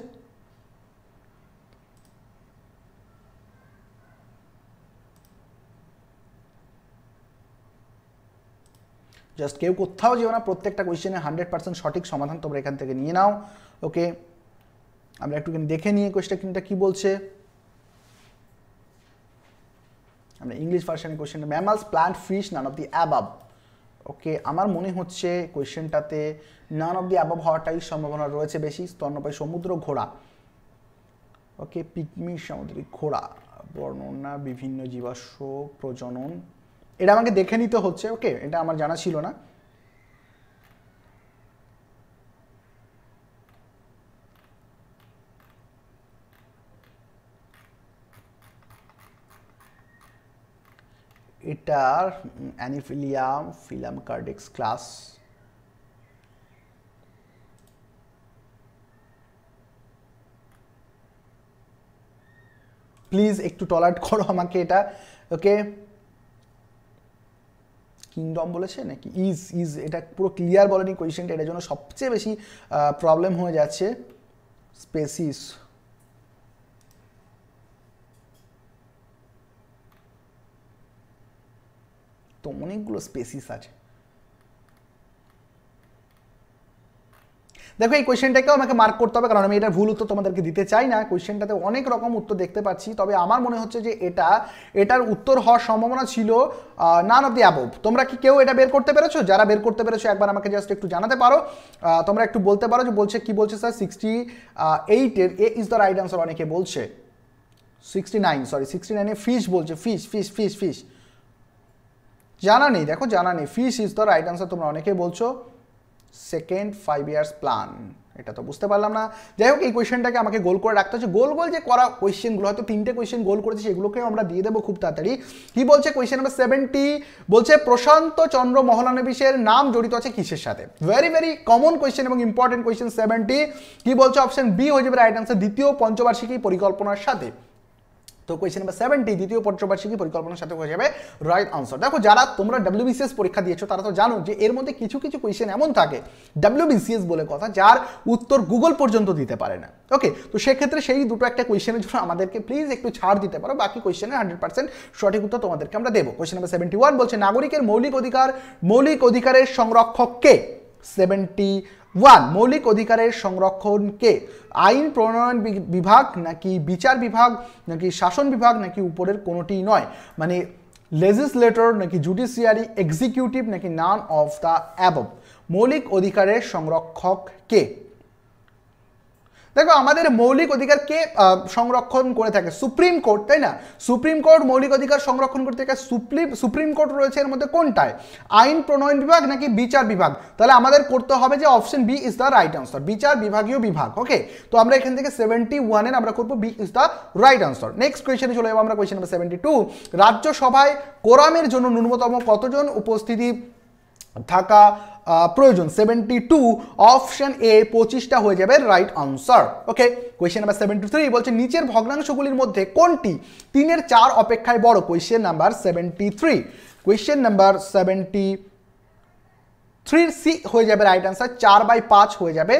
জাস্ট কেউ কোথাও যেও না প্রত্যেকটা কোয়েশ্চেনের হান্ড্রেড পার্সেন্ট সঠিক সমাধান তোমরা এখান থেকে নিয়ে নাও ওকে আমরা একটুখানি দেখে নিয়ে কোয়েশ্চেনটা কী বলছে আমরা ইংলিশ ভার্সানের question mammals plant fish none of the above okay আমার মনে হচ্ছে কোয়েশ্চেনটাতে নান অফ দি অ্যাবাব হওয়াটাই সম্ভাবনা রয়েছে বেশি স্তন্যপায়ী সমুদ্র ঘোড়া ওকে পিকমি সামুদ্রিক ঘোড়া বর্ণনা বিভিন্ন জীবাশ্ম প্রজনন এটা আমাকে দেখে নিতে হচ্ছে ওকে এটা আমার জানা ছিল না এটার অ্যানিফিলিয়াম ফিলাম কার্ডেক্স ক্লাস প্লিজ একটু টলার্ট করো আমাকে এটা ওকে কিংডম বলেছে নাকি ইজ ইজ এটা পুরো ক্লিয়ার বলেনি কোয়েশনটা এটার জন্য সবচেয়ে বেশি প্রবলেম হয়ে যাচ্ছে স্পেসিস তো অনেকগুলো স্পেসিস আছে দেখো এই কোয়েশ্চেনটাকেও আমাকে মার্ক করতে হবে কারণ আমি এটা ভুল উত্তর তোমাদেরকে দিতে চাই না কোয়েশ্চেনটাতে অনেক রকম উত্তর দেখতে পাচ্ছি তবে আমার মনে হচ্ছে যে এটা এটার উত্তর হওয়ার সম্ভাবনা ছিল নান অফ দি অ্যাবভ তোমরা কি কেউ এটা বের করতে পেরেছো যারা বের করতে পেরেছো একবার আমাকে জাস্ট একটু জানাতে পারো তোমরা একটু বলতে পারো যে বলছে কি বলছে স্যার সিক্সটি এইটের A is the right answer অনেকে বলছে সিক্সটি নাইন সরি সিক্সটি নাইনে ফিস বলছে ফিস ফিস ফিস ফিস জানা নেই দেখো জানা নেই fish is the right answer তোমরা অনেকে বলছো সেকেন্ড ফাইভ ইয়ার্স প্ল্যান এটা তো বুঝতে পারলাম না যাই হোক এই কোয়েশনটাকে আমাকে গোল করে রাখতে হচ্ছে গোল গোল যে করা কোয়েশ্চেনগুলো হয়তো তিনটে কোয়েশ্চেন গোল করেছে সেগুলোকেও আমরা দিয়ে দেবো খুব তাড়াতাড়ি কি বলছে কোয়েশ্চেন নাম্বার সেভেন্টি বলছে প্রশান্ত চন্দ্র মহলানবিশের নাম জড়িত আছে কিসের সাথে ভেরি ভেরি কমন কোয়েশ্চেন এবং ইম্পর্টেন্ট কোয়েশ্চেন সেভেন্টি কি বলছে অপশন বি হয়ে যাবে রাইট অ্যান্সার দ্বিতীয় পঞ্চবার্ষিকী পরিকল্পনার সাথে তো কোয়েশ্চেন নাম্বার সেভেন্টি দ্বিতীয় পত্রবার্ষিকী পরিকল্পনার সাথে হয়ে যাবে রাইট আনসার দেখো যারা তোমরা ডাব্লিউবিসিএস পরীক্ষা দিয়েছো তারা তো জানো যে এর মধ্যে কিছু কিছু কোয়েশ্চেন এমন থাকে ডাব্লিউবিসিএস বলে কথা যার উত্তর গুগল পর্যন্ত দিতে পারে না ওকে তো সেক্ষেত্রে সেই দুটো একটা কোয়েশ্চেনের জন্য আমাদেরকে প্লিজ একটু ছাড় দিতে পারো বাকি কোয়েশ্চেনের হান্ড্রেড পার্সেন্ট সঠিক উত্তর তোমাদেরকে আমরা দেবো কোয়েশ্চেন নাম্বার সেভেন্টি ওয়ান বলছে নাগরিকের মৌলিক অধিকার মৌলিক অধিকারের সংরক্ষককে সেভেন্টি ওয়ান মৌলিক অধিকারের সংরক্ষণকে আইন প্রণয়ন বিভাগ নাকি বিচার বিভাগ নাকি শাসন বিভাগ নাকি উপরের কোনোটি নয় মানে লেজিসলেটর নাকি জুডিশিয়ারি এক্সিকিউটিভ নাকি নান অফ দ্য অ্যাবভ মৌলিক অধিকারের সংরক্ষক কে দেখো আমাদের মৌলিক অধিকারকে সংরক্ষণ করে থাকে সুপ্রিম কোর্ট তাই না সুপ্রিম কোর্ট মৌলিক অধিকার সংরক্ষণ করতে থাকে সুপ্রিম সুপ্রিম কোর্ট রয়েছে এর মধ্যে কোনটায় আইন প্রণয়ন বিভাগ নাকি বিচার বিভাগ তাহলে আমাদের করতে হবে যে option B is the right answer বিচার বিভাগীয় বিভাগ ওকে তো আমরা এখান থেকে সেভেন্টি ওয়ানের আমরা করবো B is the right answer next কোয়েশনে চলে যাবো আমরা কোয়েশন নাম্বার সেভেন্টি টু রাজ্যসভায় কোরামের জন্য ন্যূনতম কতজন উপস্থিতি থাকা প্রয়োজন সেভেন্টি টু অপশান এ পঁচিশটা হয়ে যাবে right answer okay question number seventy three বলছে নিচের ভগ্নাংশগুলির মধ্যে কোনটি তিনের চার অপেক্ষায় বড় question number seventy three question number seventy থ্রির সি হয়ে যাবে রাইট আনসার চার বাই পাঁচ হয়ে যাবে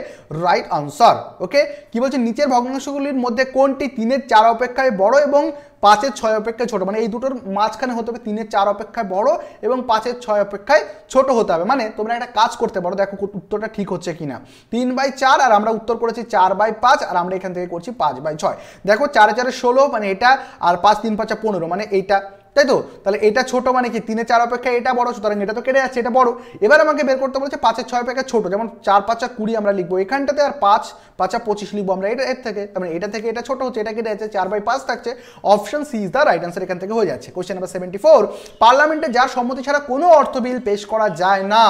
রাইট আনসার ওকে কি বলছে নিচের ভগ্নাংশগুলির মধ্যে কোনটি তিনের চার অপেক্ষায় বড় এবং পাঁচের ছয় অপেক্ষায় ছোট মানে এই দুটোর মাঝখানে হতে হবে তিনের চার অপেক্ষায় বড় এবং পাঁচের ছয় অপেক্ষায় ছোট হতে হবে মানে তোমরা একটা কাজ করতে পারো দেখো উত্তরটা ঠিক হচ্ছে কিনা তিন বাই চার আর আমরা উত্তর করেছি চার বাই পাঁচ আর আমরা এখান থেকে করছি পাঁচ বাই ছয় দেখো চারে চারে ষোলো মানে এটা আর পাঁচ তিন পাঁচা পনেরো মানে এইটা তাই তো তাহলে এটা ছোট মানে কি তিনে চার অপেক্ষা এটা বড় সুতরাং এটা তো কেটে যাচ্ছে এটা বড় এবার আমাকে বের করতে বলেছে পাঁচের ছয় অপেক্ষা ছোট যেমন চার পাঁচা কুড়ি আমরা লিখবো এখানটাতে আর পাঁচ পাঁচা পঁচিশ লিখবো আমরা এটা এর থেকে মানে এটা থেকে এটা ছোট হচ্ছে এটা কেটে যাচ্ছে চার বাই পাঁচ থাকছে option C is the right answer এখান থেকে হয়ে যাচ্ছে কোয়েশ্চেন নাম্বার সেভেন্টি ফোর পার্লামেন্টে যার সম্মতি ছাড়া কোনো অর্থ বিল পেশ করা যায় না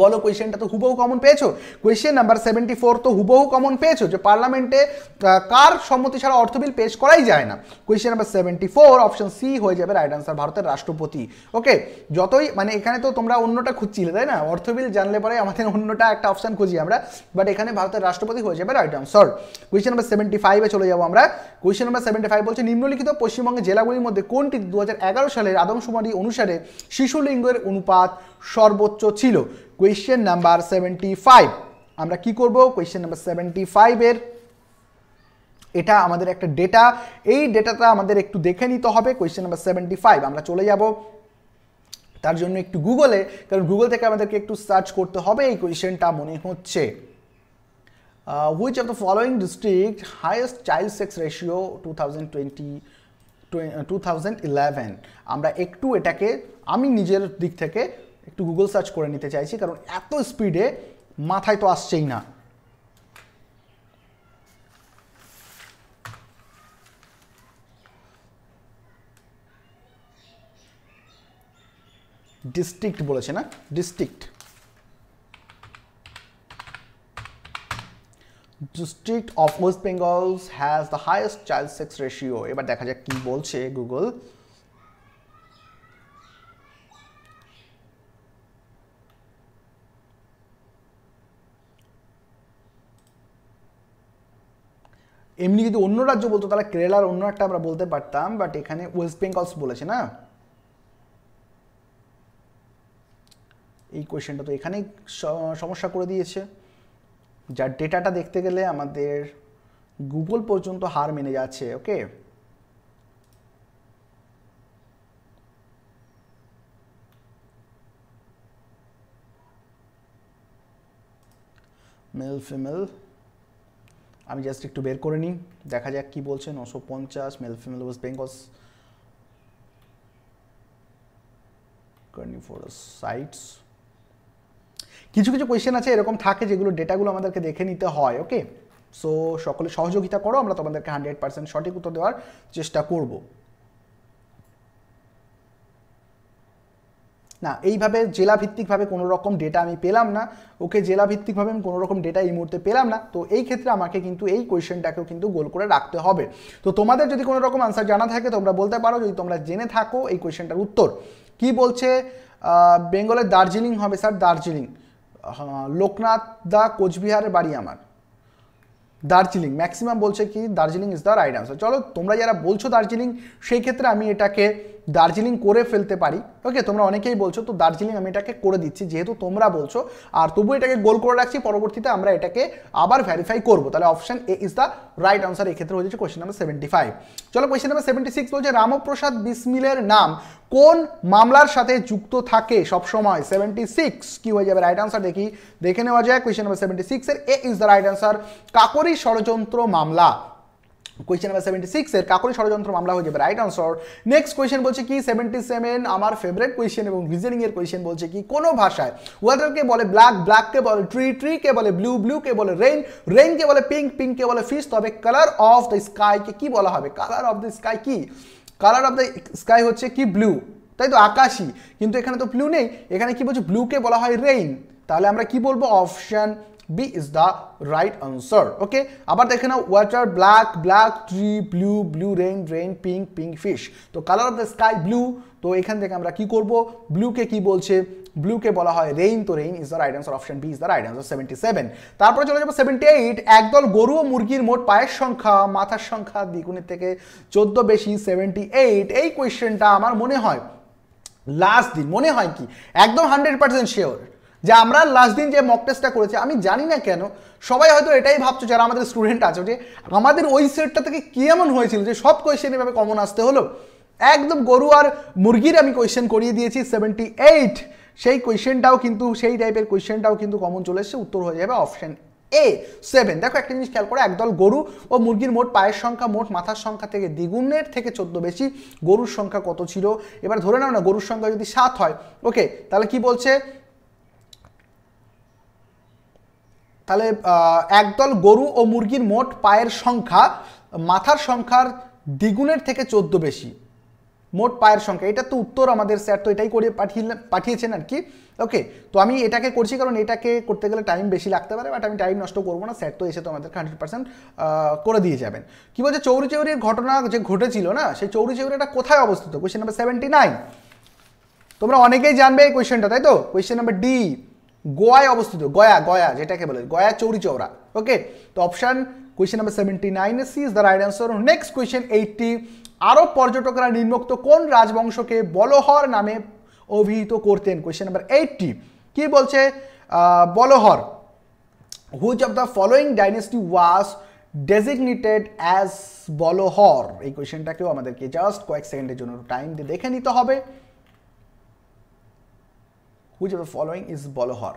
বলো কোয়েশ্চেনটা তো হুবহু কমন পেয়েছো কোয়েশ্চেন নাম্বার সেভেন্টি ফোর তো হুবহু কমন পেয়েছো যে পার্লামেন্টে কার সম্মতি ছাড়া অর্থ বিল পেশ করাই যায় না question number seventy four option C হয়ে যাবে রাইট আনসার ভারতের রাষ্ট্রপতি ওকে যতই মানে এখানে তো তোমরা অন্যটা খুঁজছিলে তাই না অর্থ বিল জানলে পরে আমাদের অন্যটা একটা অপশন খুঁজি আমরা বাট এখানে ভারতের রাষ্ট্রপতি হয়ে যাবে right answer question number seventy ফাইভে চলে যাবো আমরা কোয়েশ্চেন নাম্বার সেভেন্টি ফাইভ বলছে নিম্নলিখিত পশ্চিমবঙ্গের জেলাগুলির মধ্যে কোনটি দু সালের আদমশুমারি অনুসারে শিশু লিঙ্গের অনুপাত সর্বোচ্চ ছিল কোয়েশ্চেন নাম্বার সেভেন্টি ফাইভ আমরা কি করব কোয়েশ্চেন নাম্বার সেভেন্টি ফাইভের এটা আমাদের একটা ডেটা এই ডেটাটা আমাদের একটু দেখে নিতে হবে কোয়েশ্চেন নাম্বার সেভেন্টি ফাইভ আমরা চলে যাব তার জন্য একটু গুগলে কারণ গুগল থেকে আমাদেরকে একটু সার্চ করতে হবে এই কোয়েশ্চেনটা মনে হচ্ছে which of the following district highest child sex ratio two thousand twenty two আমরা একটু এটাকে আমি নিজের দিক থেকে একটু গুগল সার্চ করে নিতে চাইছি কারণ এত স্পিডে মাথায় তো আসছেই না ডিস্ট্রিক্ট বলেছে না district district of West Bengal has the highest child sex ratio এবার দেখা যাক কি বলছে গুগল এমনি যদি অন্য রাজ্য বলতো তাহলে কেরালার অন্য একটা আমরা বলতে পারতাম বাট এখানে ওয়েস্ট বেঙ্গলস বলেছে না এই কোয়েশ্চেনটা তো এখানেই সমস্যা করে দিয়েছে যার ডেটাটা দেখতে গেলে আমাদের গুগল পর্যন্ত হার মেনে যাচ্ছে ওকে মেল ফিমেল আমি জাস্ট একটু বের করে নিই দেখা যাক কি বলছে নশো পঞ্চাশ male female West Bengal's sites কিছু কিছু কোয়েশ্চেন আছে এরকম থাকে যেগুলো ডেটাগুলো আমাদেরকে দেখে নিতে হয় ওকে সো সকলে সহযোগিতা করো আমরা তোমাদেরকে হান্ড্রেড পার্সেন্ট সঠিক উত্তর দেওয়ার চেষ্টা করবো না এইভাবে জেলাভিত্তিকভাবে কোনো রকম ডেটা আমি পেলাম না ওকে জেলাভিত্তিকভাবে আমি কোনো রকম ডেটা এই মুহূর্তে পেলাম না তো এই ক্ষেত্রে আমাকে কিন্তু এই কোয়েশ্চেনটাকেও কিন্তু গোল করে রাখতে হবে তো তোমাদের যদি কোনো রকম আনসার জানা থাকে তোমরা বলতে পারো যদি তোমরা জেনে থাকো এই কোয়েশ্চেনটার উত্তর কি বলছে বেঙ্গলের দার্জিলিং হবে স্যার দার্জিলিং লোকনাথ দা কোচবিহারের বাড়ি আমার দার্জিলিং ম্যাক্সিমাম বলছে কি Darjeeling is the right answer চলো তোমরা যারা বলছো দার্জিলিং সেই ক্ষেত্রে আমি এটাকে দার্জিলিং করে ফেলতে পারি ওকে তোমরা অনেকেই বলছো তো দার্জিলিং আমি এটাকে করে দিচ্ছি যেহেতু তোমরা বলছো আর তবু এটাকে গোল করে রাখছি পরবর্তীতে আমরা এটাকে আবার ভ্যারিফাই করবো তাহলে option A is the right answer এক্ষেত্রে হয়ে যাচ্ছে কোয়েশ্চেন নাম্বার সেভেন্টি ফাইভ চলো কোয়েশ্চেন নাম্বার সেভেন্টি সিক্স বলছে রামপ্রসাদ বিসমিলের নাম কোন মামলার সাথে যুক্ত থাকে সবসময় সেভেন্টি সিক্স কি হয়ে যাবে রাইট আনসার দেখি দেখে নেওয়া যায় কোয়েশ্চেন নাম্বার সেভেন্টি সিক্সের A is the right answer Kakori ষড়যন্ত্র মামলা কোয়েশ্চেন নাম্বার সেভেন্টি সিক্সের কাকরি ষড়যন্ত্র মামলা হয়ে যাবে রাইট আনসার নেক্সট কোয়েশ্চেন বলছে কি সেভেন্টি সেভেন আমার ফেভারিট কোয়েশ্চেন এবং রিজনিং কোয়েশ্চেন বলছে কি কোনো ভাষায় ওয়াটারকে বলে ব্ল্যাক ব্ল্যাককে বলে ট্রি ট্রিকে বলে ব্লু ব্লুকে বলে রেইন রেইনকে বলে পিঙ্ক পিঙ্ককে বলে ফিস তবে কালার অফ দ্য স্কাইকে কি বলা হবে কালার অফ দ্য স্কাই কি কালার অফ দ্য স্কাই হচ্ছে কি ব্লু তাই তো আকাশই কিন্তু এখানে তো ব্লু নেই এখানে কি বলছে ব্লুকে বলা হয় রেইন তাহলে আমরা কি বলবো option B is the right answer okay আবার দেখে নাও water black black tree blue blue rain rain pink pink fish তো colour of the sky blue তো এখান থেকে আমরা কি করব ব্লুকে কি বলছে ব্লুকে বলা হয় রেইন তো rain is the right answer option B is the right answer seventy seven তারপরে চলে যাবো সেভেন্টি এইট একদল গরু ও মুরগির মোট পায়ের সংখ্যা মাথার সংখ্যা দ্বিগুণের থেকে চোদ্দ বেশি সেভেন্টি এইট এই কোয়েশ্চেনটা আমার মনে হয় লাস্ট দিন মনে হয় কি একদম হান্ড্রেড পার্সেন্ট শিওর যে আমরা লাস্ট দিন যে মক টেস্টটা করেছি আমি জানি না কেন সবাই হয়তো এটাই ভাবছো যারা আমাদের স্টুডেন্ট আছে যে আমাদের ওই সেটটা থেকে কী এমন হয়েছিল যে সব কোয়েশ্চেন এভাবে কমন আসতে হলো একদম গরু আর মুরগির আমি কোয়েশ্চেন করিয়ে দিয়েছি সেভেন্টি এইট সেই কোয়েশ্চেনটাও কিন্তু সেই টাইপের কোয়েশ্চেনটাও কিন্তু কমন চলে এসছে উত্তর হয়ে যাবে অপশান এ সেভেন দেখো একটা জিনিস খেয়াল করো একদল গরু ও মুরগির মোট পায়ের সংখ্যা মোট মাথার সংখ্যা থেকে দ্বিগুণের থেকে চোদ্দ বেশি গরুর সংখ্যা কত ছিল এবার ধরে নাও না গরুর সংখ্যা যদি সাত হয় ওকে তাহলে কি বলছে তাহলে একদল গরু ও মুরগির মোট পায়ের সংখ্যা মাথার সংখ্যার দ্বিগুণের থেকে চোদ্দ বেশি মোট পায়ের সংখ্যা এটা তো উত্তর আমাদের স্যার তো এটাই করে পাঠিয়ে পাঠিয়েছেন আর কি ওকে তো আমি এটাকে করছি কারণ এটাকে করতে গেলে টাইম বেশি লাগতে পারে বাট আমি টাইম নষ্ট করব না স্যার তো এসে তো আমাদের হান্ড্রেড পার্সেন্ট করে দিয়ে যাবেন কি বলছে চৌরি চৌরির ঘটনা যে ঘটেছিল না সেই চৌরি চৌরিটা কোথায় অবস্থিত কোয়েশ্চেন নাম্বার সেভেন্টি নাইন তোমরা অনেকেই জানবে এই কোয়েশ্চেনটা তাই তো কোয়েশ্চেন নাম্বার ডি গোয়ায় অবস্থিত গয়া গয়া যেটাকে বলে গয়া চৌরি চৌরা ওকে তো option question number seventy nine C is the right answer next question eighty আরব পর্যটকরা নিম্নোক্ত কোন রাজবংশকে বলহর নামে অভিহিত করতেন কোয়েশ্চেন নাম্বার এইটটি কি বলছে Balhara which of the following dynasty was designated as Balhara এই কোয়েশ্চেনটাকেও আমাদেরকে জাস্ট কয়েক সেকেন্ডের জন্য টাইম দিয়ে দেখে নিতে হবে which of the following is Balhara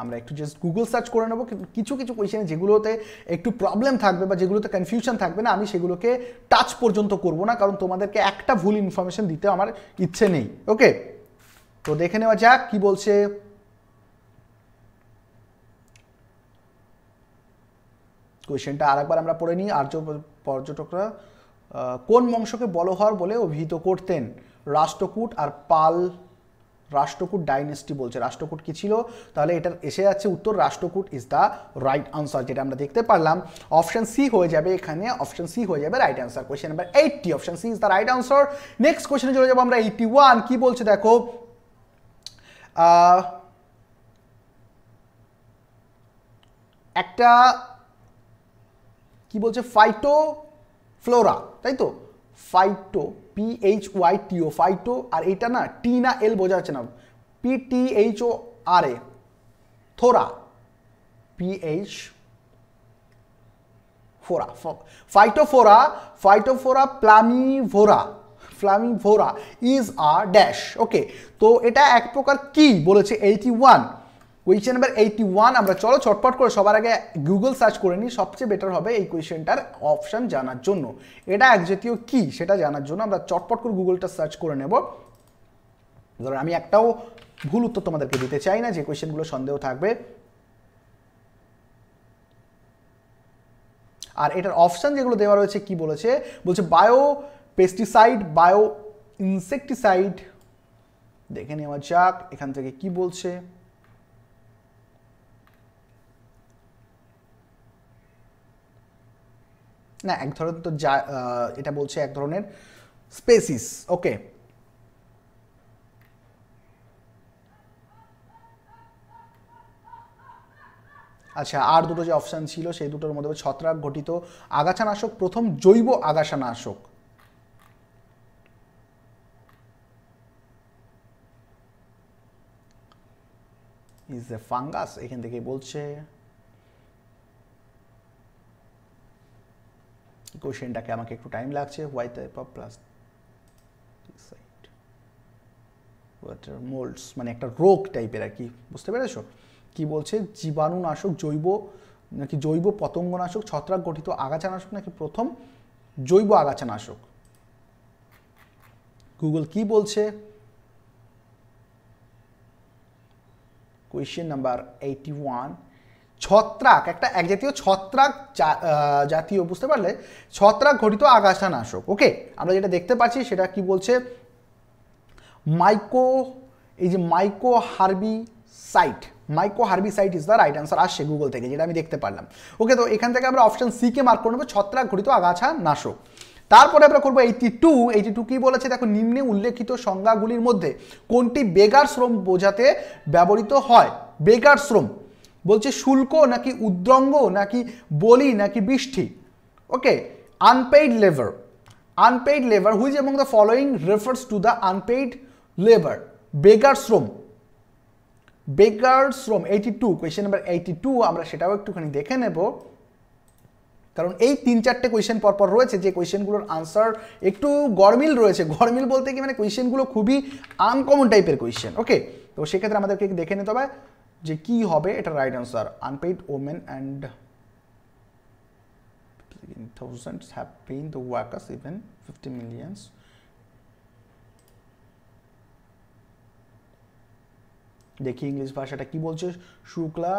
আমরা একটু জাস্ট গুগল সার্চ করে নেবো কিছু কিছু কোয়েশনে যেগুলোতে একটু প্রবলেম থাকবে বা যেগুলোতে কনফিউশন থাকবে না আমি সেগুলোকে টাচ পর্যন্ত করব না কারণ তোমাদেরকে একটা ভুল ইনফরমেশন দিতে আমার ইচ্ছে নেই ওকে তো দেখে নেওয়া যাক কি বলছে কোয়েশ্চেনটা আরেকবার আমরা পড়ে নিই আর্য পর্যটকরা কোন বংশকে বলহর বলে অভিহিত করতেন রাষ্ট্রকূট আর পাল রাষ্ট্রকূট ডাইনেস্টি বলছে রাষ্ট্রকূট কি ছিল তাহলে এটা এসে যাচ্ছে উত্তর Rashtrakuta is the right answer যেটা আমরা দেখতে পারলাম অপশন সি হয়ে যাবে এখানে অপশন সি হয়ে যাবে right answer question number eighty option C is the right answer next কোয়েশ্চেনে চলে যাবো আমরা এইটটি ওয়ান কী বলছে দেখো একটা কি বলছে ফাইটো ফ্লোরা তাই তো phyto P H Y T O phyto আর এইটা না টি না এল বোঝা যাচ্ছে না P T H O R A থোরা পি এইচ ফোরা phytophthora phytophthora palmivora palmivora is a dash okay তো এটা এক প্রকার কি বলেছে eighty one question number eighty one আমরা চলো ছটপট করে সবার আগে গুগল সার্চ করে নিই সবচেয়ে বেটার হবে এই কোয়েশ্চেনটার অপশান জানার জন্য এটা একজাতীয় কী সেটা জানার জন্য আমরা চটপট করে গুগলটা সার্চ করে নেব ধরো আমি একটাও ভুল উত্তর তোমাদেরকে দিতে চাই না যে কোয়েশ্চেনগুলো সন্দেহ থাকবে আর এটার অপশান যেগুলো দেওয়া রয়েছে কি বলেছে বলছে বায়ো পেস্টিসাইড বায়ো ইনসেকটিসাইড দেখে নেওয়া যাক এখান থেকে কি বলছে না এক ধরনের তো যা এটা বলছে এক ধরনের স্পেসিস ওকে আচ্ছা আর দুটো যে অপশান ছিল সেই দুটোর মধ্যে ছত্রাক ঘটিত আগাছানাশক প্রথম জৈব আগাছানাশক ইজ এ ফাঙ্গাস এখান থেকে বলছে ইকুয়েশনটাকে আমাকে একটু টাইম লাগছে why type of plus water molds মানে একটা রোগ টাইপের আর কি বুঝতে পেরেছো কি বলছে জীবাণুনাশক জৈব নাকি জৈব পতঙ্গনাশক ছত্রাক গঠিত আগাছানাশক নাকি প্রথম জৈব আগাছানাশক গুগল কি বলছে কোয়েশ্চেন নাম্বার এইটি ওয়ান ছত্রাক একটা এক জাতীয় ছত্রাক জাতীয় বুঝতে পারলে ছত্রাক ঘটিত আগাছানাশক ওকে আমরা যেটা দেখতে পাচ্ছি সেটা কি বলছে মাইকো এই যে mycoherbicide myco site is the right answer আসছে গুগল থেকে যেটা আমি দেখতে পারলাম ওকে তো এখান থেকে আমরা অপশান সিকে মার্ক করে নেবো ছত্রাক ঘটিত আগাছা নাশক তারপরে আমরা করবো এইটি টু এইটি টু কী বলেছে দেখো নিম্নে উল্লেখিত সংজ্ঞাগুলির মধ্যে কোনটি বেগার শ্রম বোঝাতে ব্যবহৃত হয় বেগার শ্রম বলছে শুল্ক নাকি উদ্রঙ্গ নাকি বলি নাকি বৃষ্টি okay unpaid labour unpaid labour which এবং the following refers to the unpaid labour begar শ্রম বেগার শ্রম eighty two question number eighty two আমরা সেটাও একটুখানি দেখে নেব কারণ এই তিন চারটে কোয়েশ্চেন পরপর রয়েছে যে কোয়েশ্চেনগুলোর আনসার একটু গরমিল রয়েছে গরমিল বলতে কি মানে কোয়েশ্চেনগুলো খুবই আনকমন টাইপের কোয়েশ্চেন ওকে তো সেক্ষেত্রে আমাদেরকে দেখে নিতে হবে যে কি হবে এটা right answer unpaid women and thousands have been the workers even fifty millions দেখি ইংলিশ ভাষাটা কি বলছে শুক্লা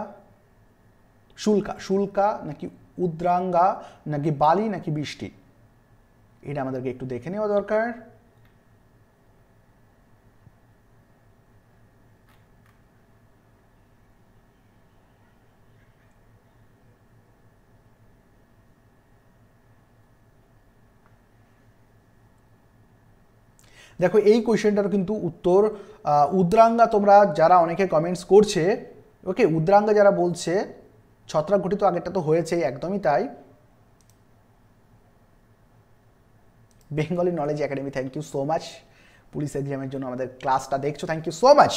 শুল্কা শুল্কা নাকি উদ্রাঙ্গা নাকি বালি নাকি বৃষ্টি এটা আমাদেরকে একটু দেখে নেওয়া দরকার দেখো এই কোয়েশ্চেনটার কিন্তু উত্তর উদ্রাঙ্গা তোমরা যারা অনেকে কমেন্টস করছে ওকে উদ্রাঙ্গা যারা বলছে ছত্রাক ঘটিত আগেরটা তো হয়েছে একদমই তাই Bengali knowledge academy thank you so much police এক্সামের জন্য আমাদের ক্লাসটা দেখছো থ্যাংক ইউ সো মাচ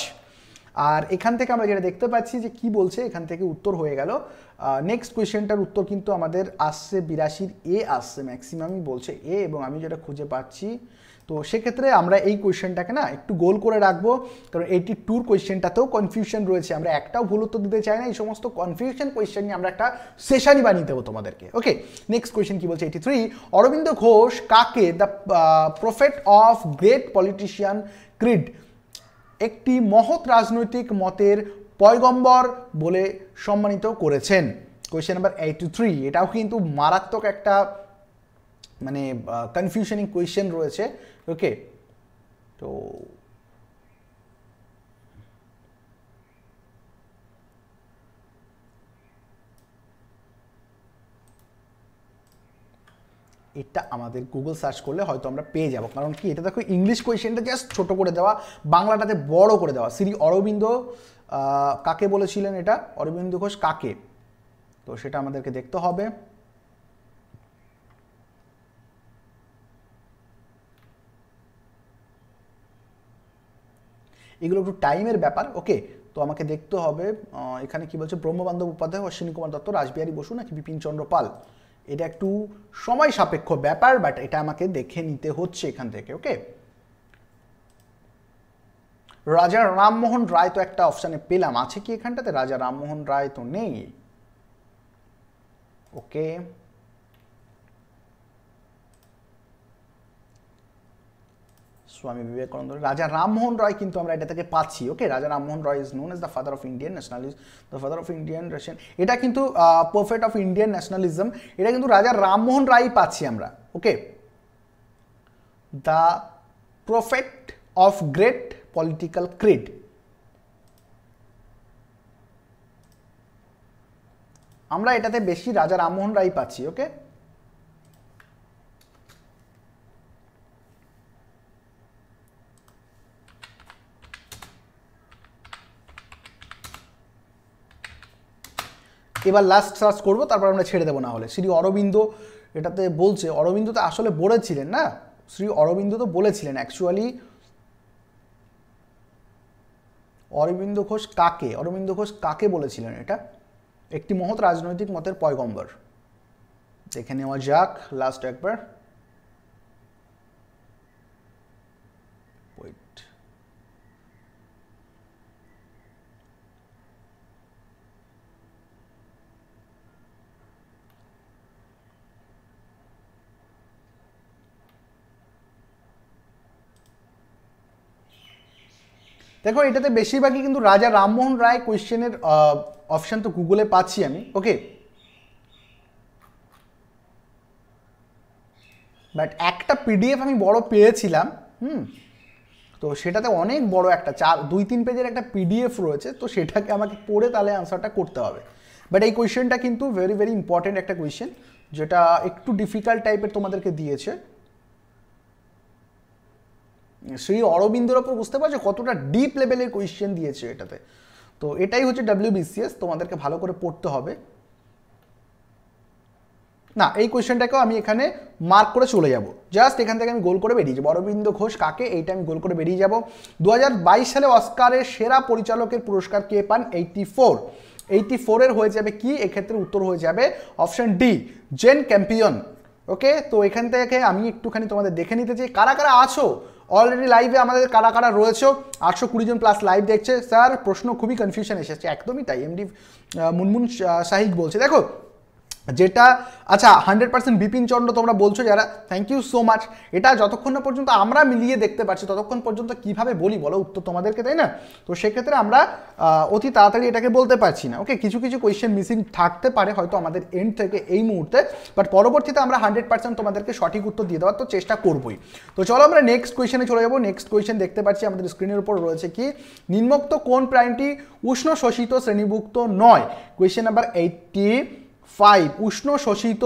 আর এখান থেকে আমরা যেটা দেখতে পাচ্ছি যে কি বলছে এখান থেকে উত্তর হয়ে গেল নেক্সট কোয়েশ্চেনটার উত্তর কিন্তু আমাদের আসছে বিরাশির এ আসছে ম্যাক্সিমামই বলছে এ এবং আমি যেটা খুঁজে পাচ্ছি তো সেক্ষেত্রে আমরা এই কোয়েশ্চেনটাকে না একটু গোল করে রাখবো কারণ এইটি ট্যুর কোয়েশ্চেনটাতেও কনফিউশন রয়েছে আমরা একটাও ভুল উত্তর দিতে চাই না এই সমস্ত কনফিউশন কোয়েশ্চেন নিয়ে আমরা একটা সেশনই বানিয়ে দেবো তোমাদেরকে ওকে নেক্সট কোয়েশ্চেন কি বলছে এইটি থ্রি অরবিন্দ ঘোষ কাকে the prophet of great politician creed একটি মহৎ রাজনৈতিক মতের পয়গম্বর বলে সম্মানিত করেছেন কোয়েশ্চেন নাম্বার এইটি থ্রি এটাও কিন্তু মারাত্মক একটা মানে কনফিউশনিং কোয়েশ্চেন রয়েছে ওকে তো এটা আমাদের গুগল সার্চ করলে হয়তো আমরা পেয়ে যাবো কারণ কি এটা দেখো ইংলিশ কোয়েশ্চেনটা জাস্ট ছোট করে দেওয়া বাংলাটাতে বড় করে দেওয়া শ্রী অরবিন্দ কাকে বলেছিলেন এটা অরবিন্দ ঘোষ কাকে তো সেটা আমাদেরকে দেখতে হবে এগুলো একটু টাইমের ব্যাপার ওকে তো আমাকে দেখতে হবে এখানে কি বলছে ব্রহ্মবান্ধব উপাধ্যায় অশ্বিনী কুমার দত্ত রাসবিহারী বসু নাকি বিপিনচন্দ্র পাল এটা একটু সময় সাপেক্ষ ব্যাপার বাট এটা আমাকে দেখে নিতে হচ্ছে এখান থেকে ওকে রাজা রামমোহন রায় তো একটা অপশানে পেলাম আছে কি এখানটাতে রাজা রামমোহন রায় তো নেই ওকে স্বামী বিবেকানন্দ রাজা রামমোহন রয় কিন্তু আমরা এটা থেকে পাচ্ছি okay Raja Rammohan Roy is known as the father of Indian nationalism the father of Indian ration এটা কিন্তু পারফেক্ট অফ ইন্ডিয়ান ন্যাশনালিজম এটা কিন্তু রাজা রামমোহন রায় পাচ্ছি আমরা okay the prefect of great political creed আমরা এটাতে বেশি রাজা রামমোহন রায় পাচ্ছি ওকে এবার লাস্ট সার্চ করবো তারপর আমরা ছেড়ে দেবো না হলে শ্রী অরবিন্দ এটাতে বলছে অরবিন্দ তো আসলে বলেছিলেন না শ্রী অরবিন্দ তো বলেছিলেন অ্যাকচুয়ালি অরবিন্দ ঘোষ কাকে অরবিন্দ ঘোষ কাকে বলেছিলেন এটা একটি মহৎ রাজনৈতিক মতের পয়গম্বর দেখে নেওয়া যাক লাস্ট একবার দেখো এটাতে বেশিরভাগই কিন্তু রাজা রামমোহন রায় কোয়েশ্চেনের অপশান তো গুগলে পাচ্ছি আমি ওকে বাট একটা পিডিএফ আমি বড় পেয়েছিলাম হুম তো সেটাতে অনেক বড় একটা চার দুই তিন পেজের একটা পিডিএফ রয়েছে তো সেটাকে আমাকে পড়ে তাহলে আনসারটা করতে হবে বাট এই কোয়েশ্চেনটা কিন্তু ভেরি ভেরি ইম্পর্টেন্ট একটা কোয়েশ্চেন যেটা একটু ডিফিকাল্ট টাইপের তোমাদেরকে দিয়েছে শ্রী অরবিন্দর ওপর বুঝতে পারছো কতটা ডিপ লেভেলের কোয়েশ্চেন দিয়েছে এটাতে তো এটাই হচ্ছে ডাব্লিউবিসিএস তোমাদেরকে ভালো করে পড়তে হবে না এই কোয়েশ্চেনটাকেও আমি এখানে মার্ক করে চলে যাব জাস্ট এখান থেকে আমি গোল করে বেরিয়ে যাবো অরবিন্দ ঘোষ কাকে এইটা আমি গোল করে বেরিয়ে যাব দু সালে অস্কারের সেরা পরিচালকের পুরস্কার কে পান এইটটি ফোর এইটটি ফোরের হয়ে যাবে কি এক্ষেত্রে উত্তর হয়ে যাবে option D Jane Campion okay তো এখান থেকে আমি একটুখানি তোমাদের দেখে নিতে চাই কারা কারা আছো অলরেডি লাইভে আমাদের কারা কারা রয়েছে আটশো কুড়ি জন প্লাস লাইভ দেখছে স্যার প্রশ্ন খুবই কনফিউশন এসেছে একদমই তাই এমডি মুনমুন শাহিক বলছে দেখো যেটা আচ্ছা হান্ড্রেড পার্সেন্ট বিপিন চন্দ্র তোমরা বলছো যারা থ্যাংক ইউ সো মাচ এটা যতক্ষণ না পর্যন্ত আমরা মিলিয়ে দেখতে পারছি ততক্ষণ পর্যন্ত কিভাবে বলি বলো উত্তর তোমাদেরকে তাই না তো সেক্ষেত্রে আমরা অতি তাড়াতাড়ি এটাকে বলতে পারছি না ওকে কিছু কিছু কোয়েশ্চেন মিসিং থাকতে পারে হয়তো আমাদের এন্ড থেকে এই মুহূর্তে বাট পরবর্তীতে আমরা হান্ড্রেড পার্সেন্ট তোমাদেরকে সঠিক উত্তর দিয়ে দেওয়ার তো চেষ্টা করবোই তো চলো আমরা নেক্সট কোয়েশনে চলে যাবো নেক্সট কোয়েশন দেখতে পাচ্ছি আমাদের স্ক্রিনের উপর রয়েছে কি নিম্নোক্ত কোন প্রাণীটি উষ্ণ শোষিত শ্রেণীভুক্ত নয় কোয়েশ্চেন নাম্বার এইটটি ফাইভ উষ্ণ শোষিত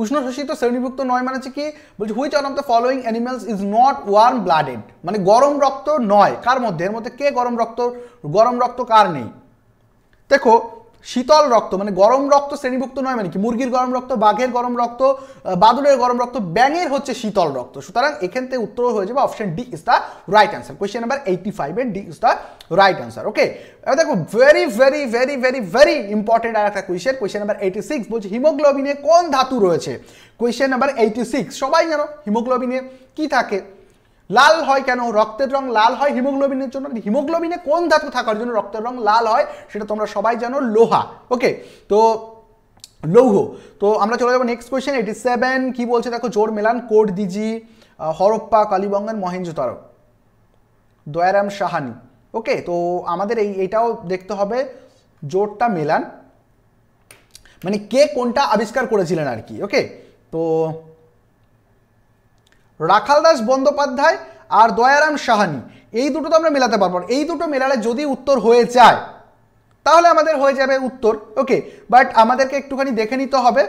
উষ্ণ শোষিত শ্রেণীভুক্ত নয় মানে হচ্ছে কি বলছে which one of the following animals is not warm blooded মানে গরম রক্ত নয় কার মধ্যে এর মধ্যে কে গরম রক্ত গরম রক্ত কার নেই দেখো শীতল রক্ত মানে গরম রক্ত শ্রেণীভুক্ত নয় মানে কি মুরগির গরম রক্ত বাঘের গরম রক্ত বাদুড়ের গরম রক্ত ব্যাঙের হচ্ছে শীতল রক্ত সুতরাং এখান থেকে উত্তর হয়ে যাবে option D is the right answer question number eighty ফাইভের D is the right answer okay এবার দেখো very very very very very important আর একটা question question number eighty six বলছে হিমোগ্লোবিনে কোন ধাতু রয়েছে কোয়েশ্চেন নাম্বার এইটি সিক্স সবাই জানো হিমোগ্লোবিনে কি থাকে লাল হয় কেন রক্তের রং লাল হয় হিমোগ্লোবিনের জন্য মানে হিমোগ্লোবিনে কোন ধাতু থাকার জন্য রক্তের রং লাল হয় সেটা তোমরা সবাই জানো লোহা ওকে তো লৌহ তো আমরা চলে যাবো নেক্সট কোয়েশ্চেন এটি সেভেন কী বলছে দেখো জোর মেলান কোট দিজি হরপ্পা কালীবঙ্গান মহেঞ্জোতার দয়ারাম সাহানি ওকে তো আমাদের এই এটাও দেখতে হবে জোরটা মেলান মানে কে কোনটা আবিষ্কার করেছিলেন আর কি ওকে তো রাখাল দাস বন্দ্যোপাধ্যায় আর দয়ারাম সাহানি এই দুটো তো আমরা মেলাতে পারবো এই দুটো মেলালে যদি উত্তর হয়ে যায় তাহলে আমাদের হয়ে যাবে উত্তর ওকে বাট আমাদেরকে একটুখানি দেখে নিতে হবে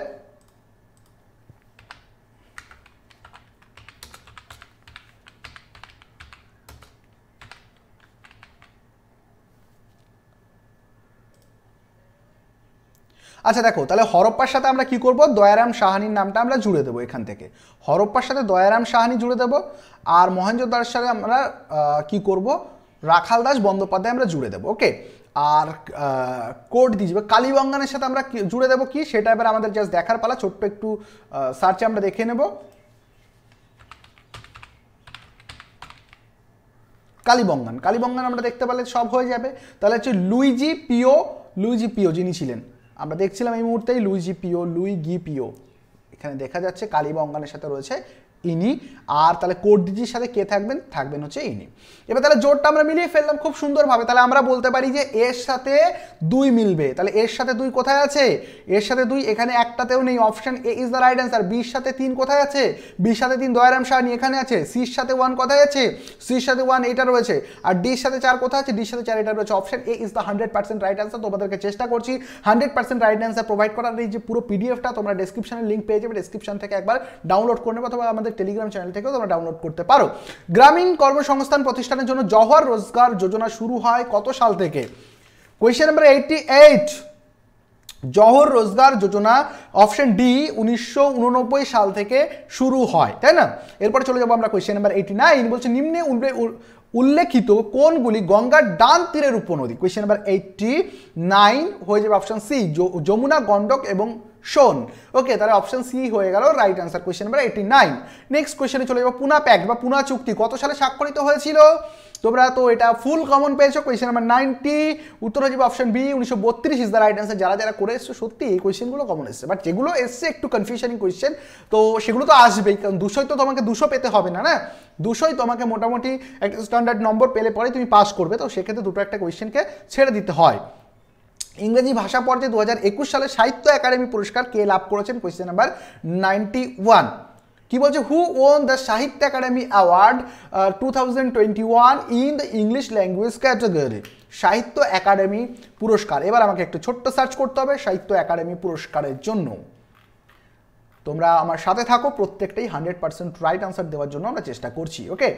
আচ্ছা দেখো তাহলে হরপ্পার সাথে আমরা কি করব দয়ারাম সাহানির নামটা আমরা জুড়ে দেবো এখান থেকে হরপ্পার সাথে দয়ারাম সাহানি জুড়ে দেবো আর মহেন্দ্রদার সাথে আমরা কি করব রাখাল দাস বন্দ্যোপাধ্যায় আমরা জুড়ে দেবো ওকে আর কোড দিয়ে যাবে কালীবঙ্গানের সাথে আমরা জুড়ে দেবো কি সেটা এবার আমাদের জাস্ট দেখার পালা ছোট্ট একটু সার্চে আমরা দেখে নেব কালীবঙ্গান কালীবঙ্গান আমরা দেখতে পেলে সব হয়ে যাবে তাহলে হচ্ছে লুইজি পিও লুইজি পিও যিনি ছিলেন আমরা দেখছিলাম এই মুহূর্তেই লুইজি পিও লুই গিপিও পিও এখানে দেখা যাচ্ছে বঙ্গানের সাথে রয়েছে ইনি আর তাহলে ডিজির সাথে কে থাকবেন থাকবেন হচ্ছে ইনি এবার তাহলে জোরটা আমরা মিলিয়ে ফেললাম খুব সুন্দরভাবে তাহলে আমরা বলতে পারি যে এর সাথে দুই মিলবে তাহলে এর সাথে দুই কোথায় আছে এর সাথে দুই এখানে একটাতেও নেই option A is the right answer বির সাথে তিন কোথায় আছে বির সাথে তিন দয়ারাম সাহানি এখানে আছে সির সাথে ওয়ান কোথায় আছে সির সাথে ওয়ান এটা রয়েছে আর ডির সাথে চার কোথায় আছে ডির সাথে চার এটা রয়েছে option A is the hundred percent right answer তোমাদেরকে চেষ্টা করছি hundred percent right answer provide করার এই যে পুরো পিডিএফটা তোমরা ডিসক্রিপশানের লিঙ্ক পেয়ে যাবে ডিসক্রিপশন থেকে একবার ডাউনলোড করে নেবে অথবা আমাদের টেলিগ্রাম চ্যানেল থেকেও তোমরা ডাউনলোড করতে পারো গ্রামীণ কর্মসংস্থান প্রতিষ্ঠানের জন্য জহর রোজগার যোজনা শুরু হয় কত সাল থেকে question number eighty eight Jawahar Rozgar Yojana option D উনিশশো সাল থেকে শুরু হয় তাই না এরপর চলে যাবো আমরা কোয়েশ্চেন নাম্বার এইটি নাইন বলছে নিম্নে উল্লেখিত কোনগুলি গঙ্গার ডান তীরের উপনদী কোয়েশ্চেন নাম্বার এইটটি নাইন হয়ে যাবে অপশন সি যমুনা গণ্ডক এবং শোন ওকে তাহলে অপশন সি হয়ে গেল right answer question number eighty nine next কোয়েশ্চেনে চলে যাবো পুনা প্যাক্ট বা পুনা চুক্তি কত সালে স্বাক্ষরিত হয়েছিল তোমরা তো এটা ফুল কমন পেয়েছো কোয়েশ্চেন নাম্বার নাইনটি উত্তর হয়ে যাবে অপশন বি উনিশশো বত্রিশ ইজ দ্য রাইট অ্যান্সার যারা যারা করে এসছো সত্যি এই কোয়েশ্চেনগুলো কমন এসছে বাট যেগুলো এসছে একটু কনফিউশনিং কোয়েশ্চেন তো সেগুলো তো আসবেই কারণ দুশোই তো তোমাকে দুশো পেতে হবে না না দুশোই তোমাকে মোটামুটি একটা স্ট্যান্ডার্ড নম্বর পেলে পরে তুমি পাস করবে তো সেক্ষেত্রে দুটো একটা কোয়েশ্চেনকে ছেড়ে দিতে হয় ইংরেজি ভাষা পর্যায়ে দু হাজার সালে সাহিত্য একাডেমি পুরস্কার কে লাভ করেছেন কোয়েশ্চেন নাম্বার নাইনটি ওয়ান কি বলছে who won the Sahitya Akademi award two thousand twenty one in the English language category Sahitya Akademi পুরস্কার এবার আমাকে একটু ছোট্ট সার্চ করতে হবে সাহিত্য একাডেমি পুরস্কারের জন্য তোমরা আমার সাথে থাকো প্রত্যেকটাই হান্ড্রেড পার্সেন্ট রাইট আনসার দেওয়ার জন্য আমরা চেষ্টা করছি ওকে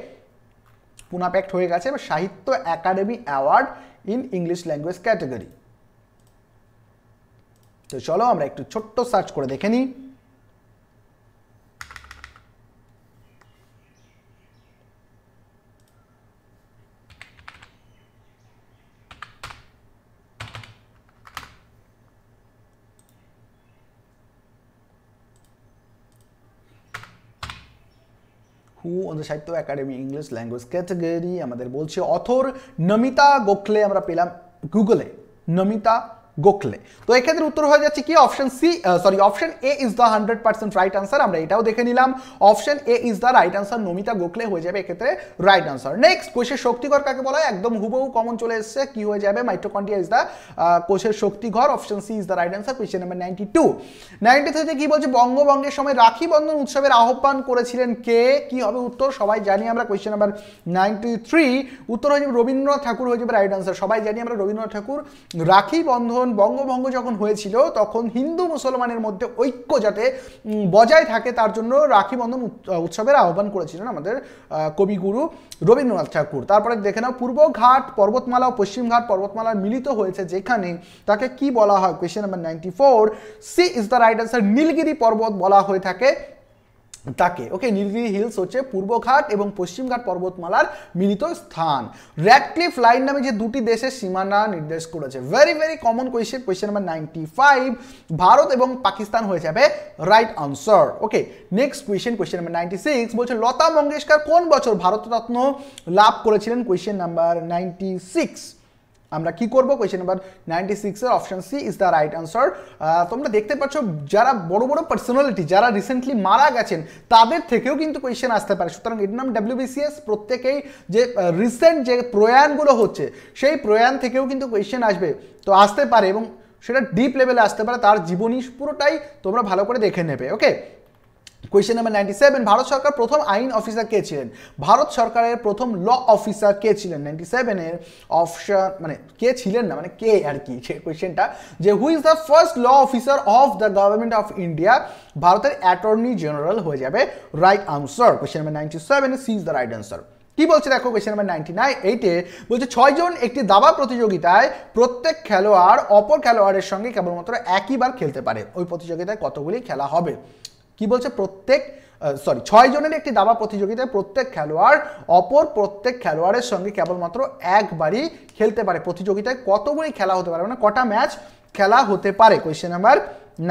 পুনাপ্যাক্ট হয়ে গেছে এবার Sahitya Akademi award in English language category তো চলো আমরা একটু ছোট্ট সার্চ করে দেখে নিই হু সাহিত্য একাডেমি ইংলিশ ল্যাঙ্গুয়েজ ক্যাটাগরি আমাদের বলছে অথর নমিতা গোখলে আমরা পেলাম গুগলে নমিতা গোখলে তো এক্ষেত্রে উত্তর হয়ে যাচ্ছে কি option C sorry option A is the hundred percent right answer আমরা এটাও দেখে নিলাম option A is the right answer Namita Gokhale হয়ে যাবে এক্ষেত্রে রাইট আনসার নেক্সট কোষের শক্তিঘর কাকে বলা হয় একদম হুবহু কমন চলে এসছে কি হয়ে যাবে মাইট্রোকন্ডিয়া ইজ দ্য কোষের শক্তিঘর option C is the right answer question number ninety two ninety থ্রিতে কি বলছে বঙ্গবঙ্গের সময় রাখি বন্ধন উৎসবের আহ্বান করেছিলেন কে কি হবে উত্তর সবাই জানি আমরা কোয়েশ্চেন নাম্বার নাইনটি থ্রি উত্তর হয়ে যাবে রবীন্দ্রনাথ ঠাকুর হয়ে যাবে রাইট আনসার সবাই জানি আমরা রবীন্দ্রনাথ ঠাকুর রাখি বন্ধন আন্দোলন বঙ্গভঙ্গ যখন হয়েছিল তখন হিন্দু মুসলমানের মধ্যে ঐক্য যাতে বজায় থাকে তার জন্য রাখি বন্ধন উৎসবের আহ্বান করেছিলেন আমাদের কবিগুরু রবীন্দ্রনাথ ঠাকুর তারপরে দেখে নাও পূর্ব ঘাট পর্বতমালা ও পশ্চিম ঘাট পর্বতমালা মিলিত হয়েছে যেখানে তাকে কি বলা হয় question number ninety four C is the right answer Nilgiri পর্বত বলা হয়ে থাকে তাকে ওকে নীলগিরি হিলস হচ্ছে পূর্বঘাট এবং পশ্চিমঘাট পর্বতমালার মিলিত স্থান র্যাডক্লিফ লাইন নামে যে দুটি দেশের সীমানা নির্দেশ করেছে very very common question question number ninety five Bharat এবং পাকিস্তান হয়ে যাবে right answer okay next question question number ninety six বলছে লতা মঙ্গেশকর কোন বছর ভারতরত্ন লাভ করেছিলেন কোয়েশ্চেন নাম্বার নাইনটি সিক্স আমরা কি করবো কোয়েশ্চেন নাম্বার নাইনটি সিক্সের option C is the right answer তোমরা দেখতে পাচ্ছ যারা বড় বড় পার্সোনালিটি যারা রিসেন্টলি মারা গেছেন তাদের থেকেও কিন্তু কোয়েশ্চেন আসতে পারে সুতরাং এটির নাম ডাব্লিউবিসিএস প্রত্যেকেই যে রিসেন্ট যে প্রয়াণগুলো হচ্ছে সেই প্রয়াণ থেকেও কিন্তু কোয়েশ্চেন আসবে তো আসতে পারে এবং সেটা ডিপ লেভেলে আসতে পারে তার জীবনী পুরোটাই তোমরা ভালো করে দেখে নেবে okay question number ninety seven Bharat সরকার প্রথম আইন অফিসার কে ছিলেন ভারত সরকারের প্রথম ল অফিসার কে ছিলেন নাইনটি সেভেনের অফিসার মানে কে ছিলেন না মানে কে আর কি কোয়েশ্চেনটা যে who is the first law officer of the government of India ভারতের অ্যাটর্নি জেনারেল হয়ে যাবে right answer question number ninety seven C is the right answer কি বলছে দেখো কোয়েশ্চেন নাম্বার নাইনটি নাইন এইটে বলছে ছয়জন একটি দাবা প্রতিযোগিতায় প্রত্যেক খেলোয়াড় অপর খেলোয়াড়ের সঙ্গে কেবলমাত্র একইবার খেলতে পারে ওই প্রতিযোগিতায় কতগুলি খেলা হবে কি বলছে প্রত্যেক সরি ছয় জনের একটি দাবা প্রতিযোগিতায় প্রত্যেক খেলোয়াড় অপর প্রত্যেক খেলোয়াড়ের সঙ্গে কেবলমাত্র একবারই খেলতে পারে প্রতিযোগিতায় কতগুলি খেলা হতে পারে মানে কটা ম্যাচ খেলা হতে পারে কোয়েশ্চেন নাম্বার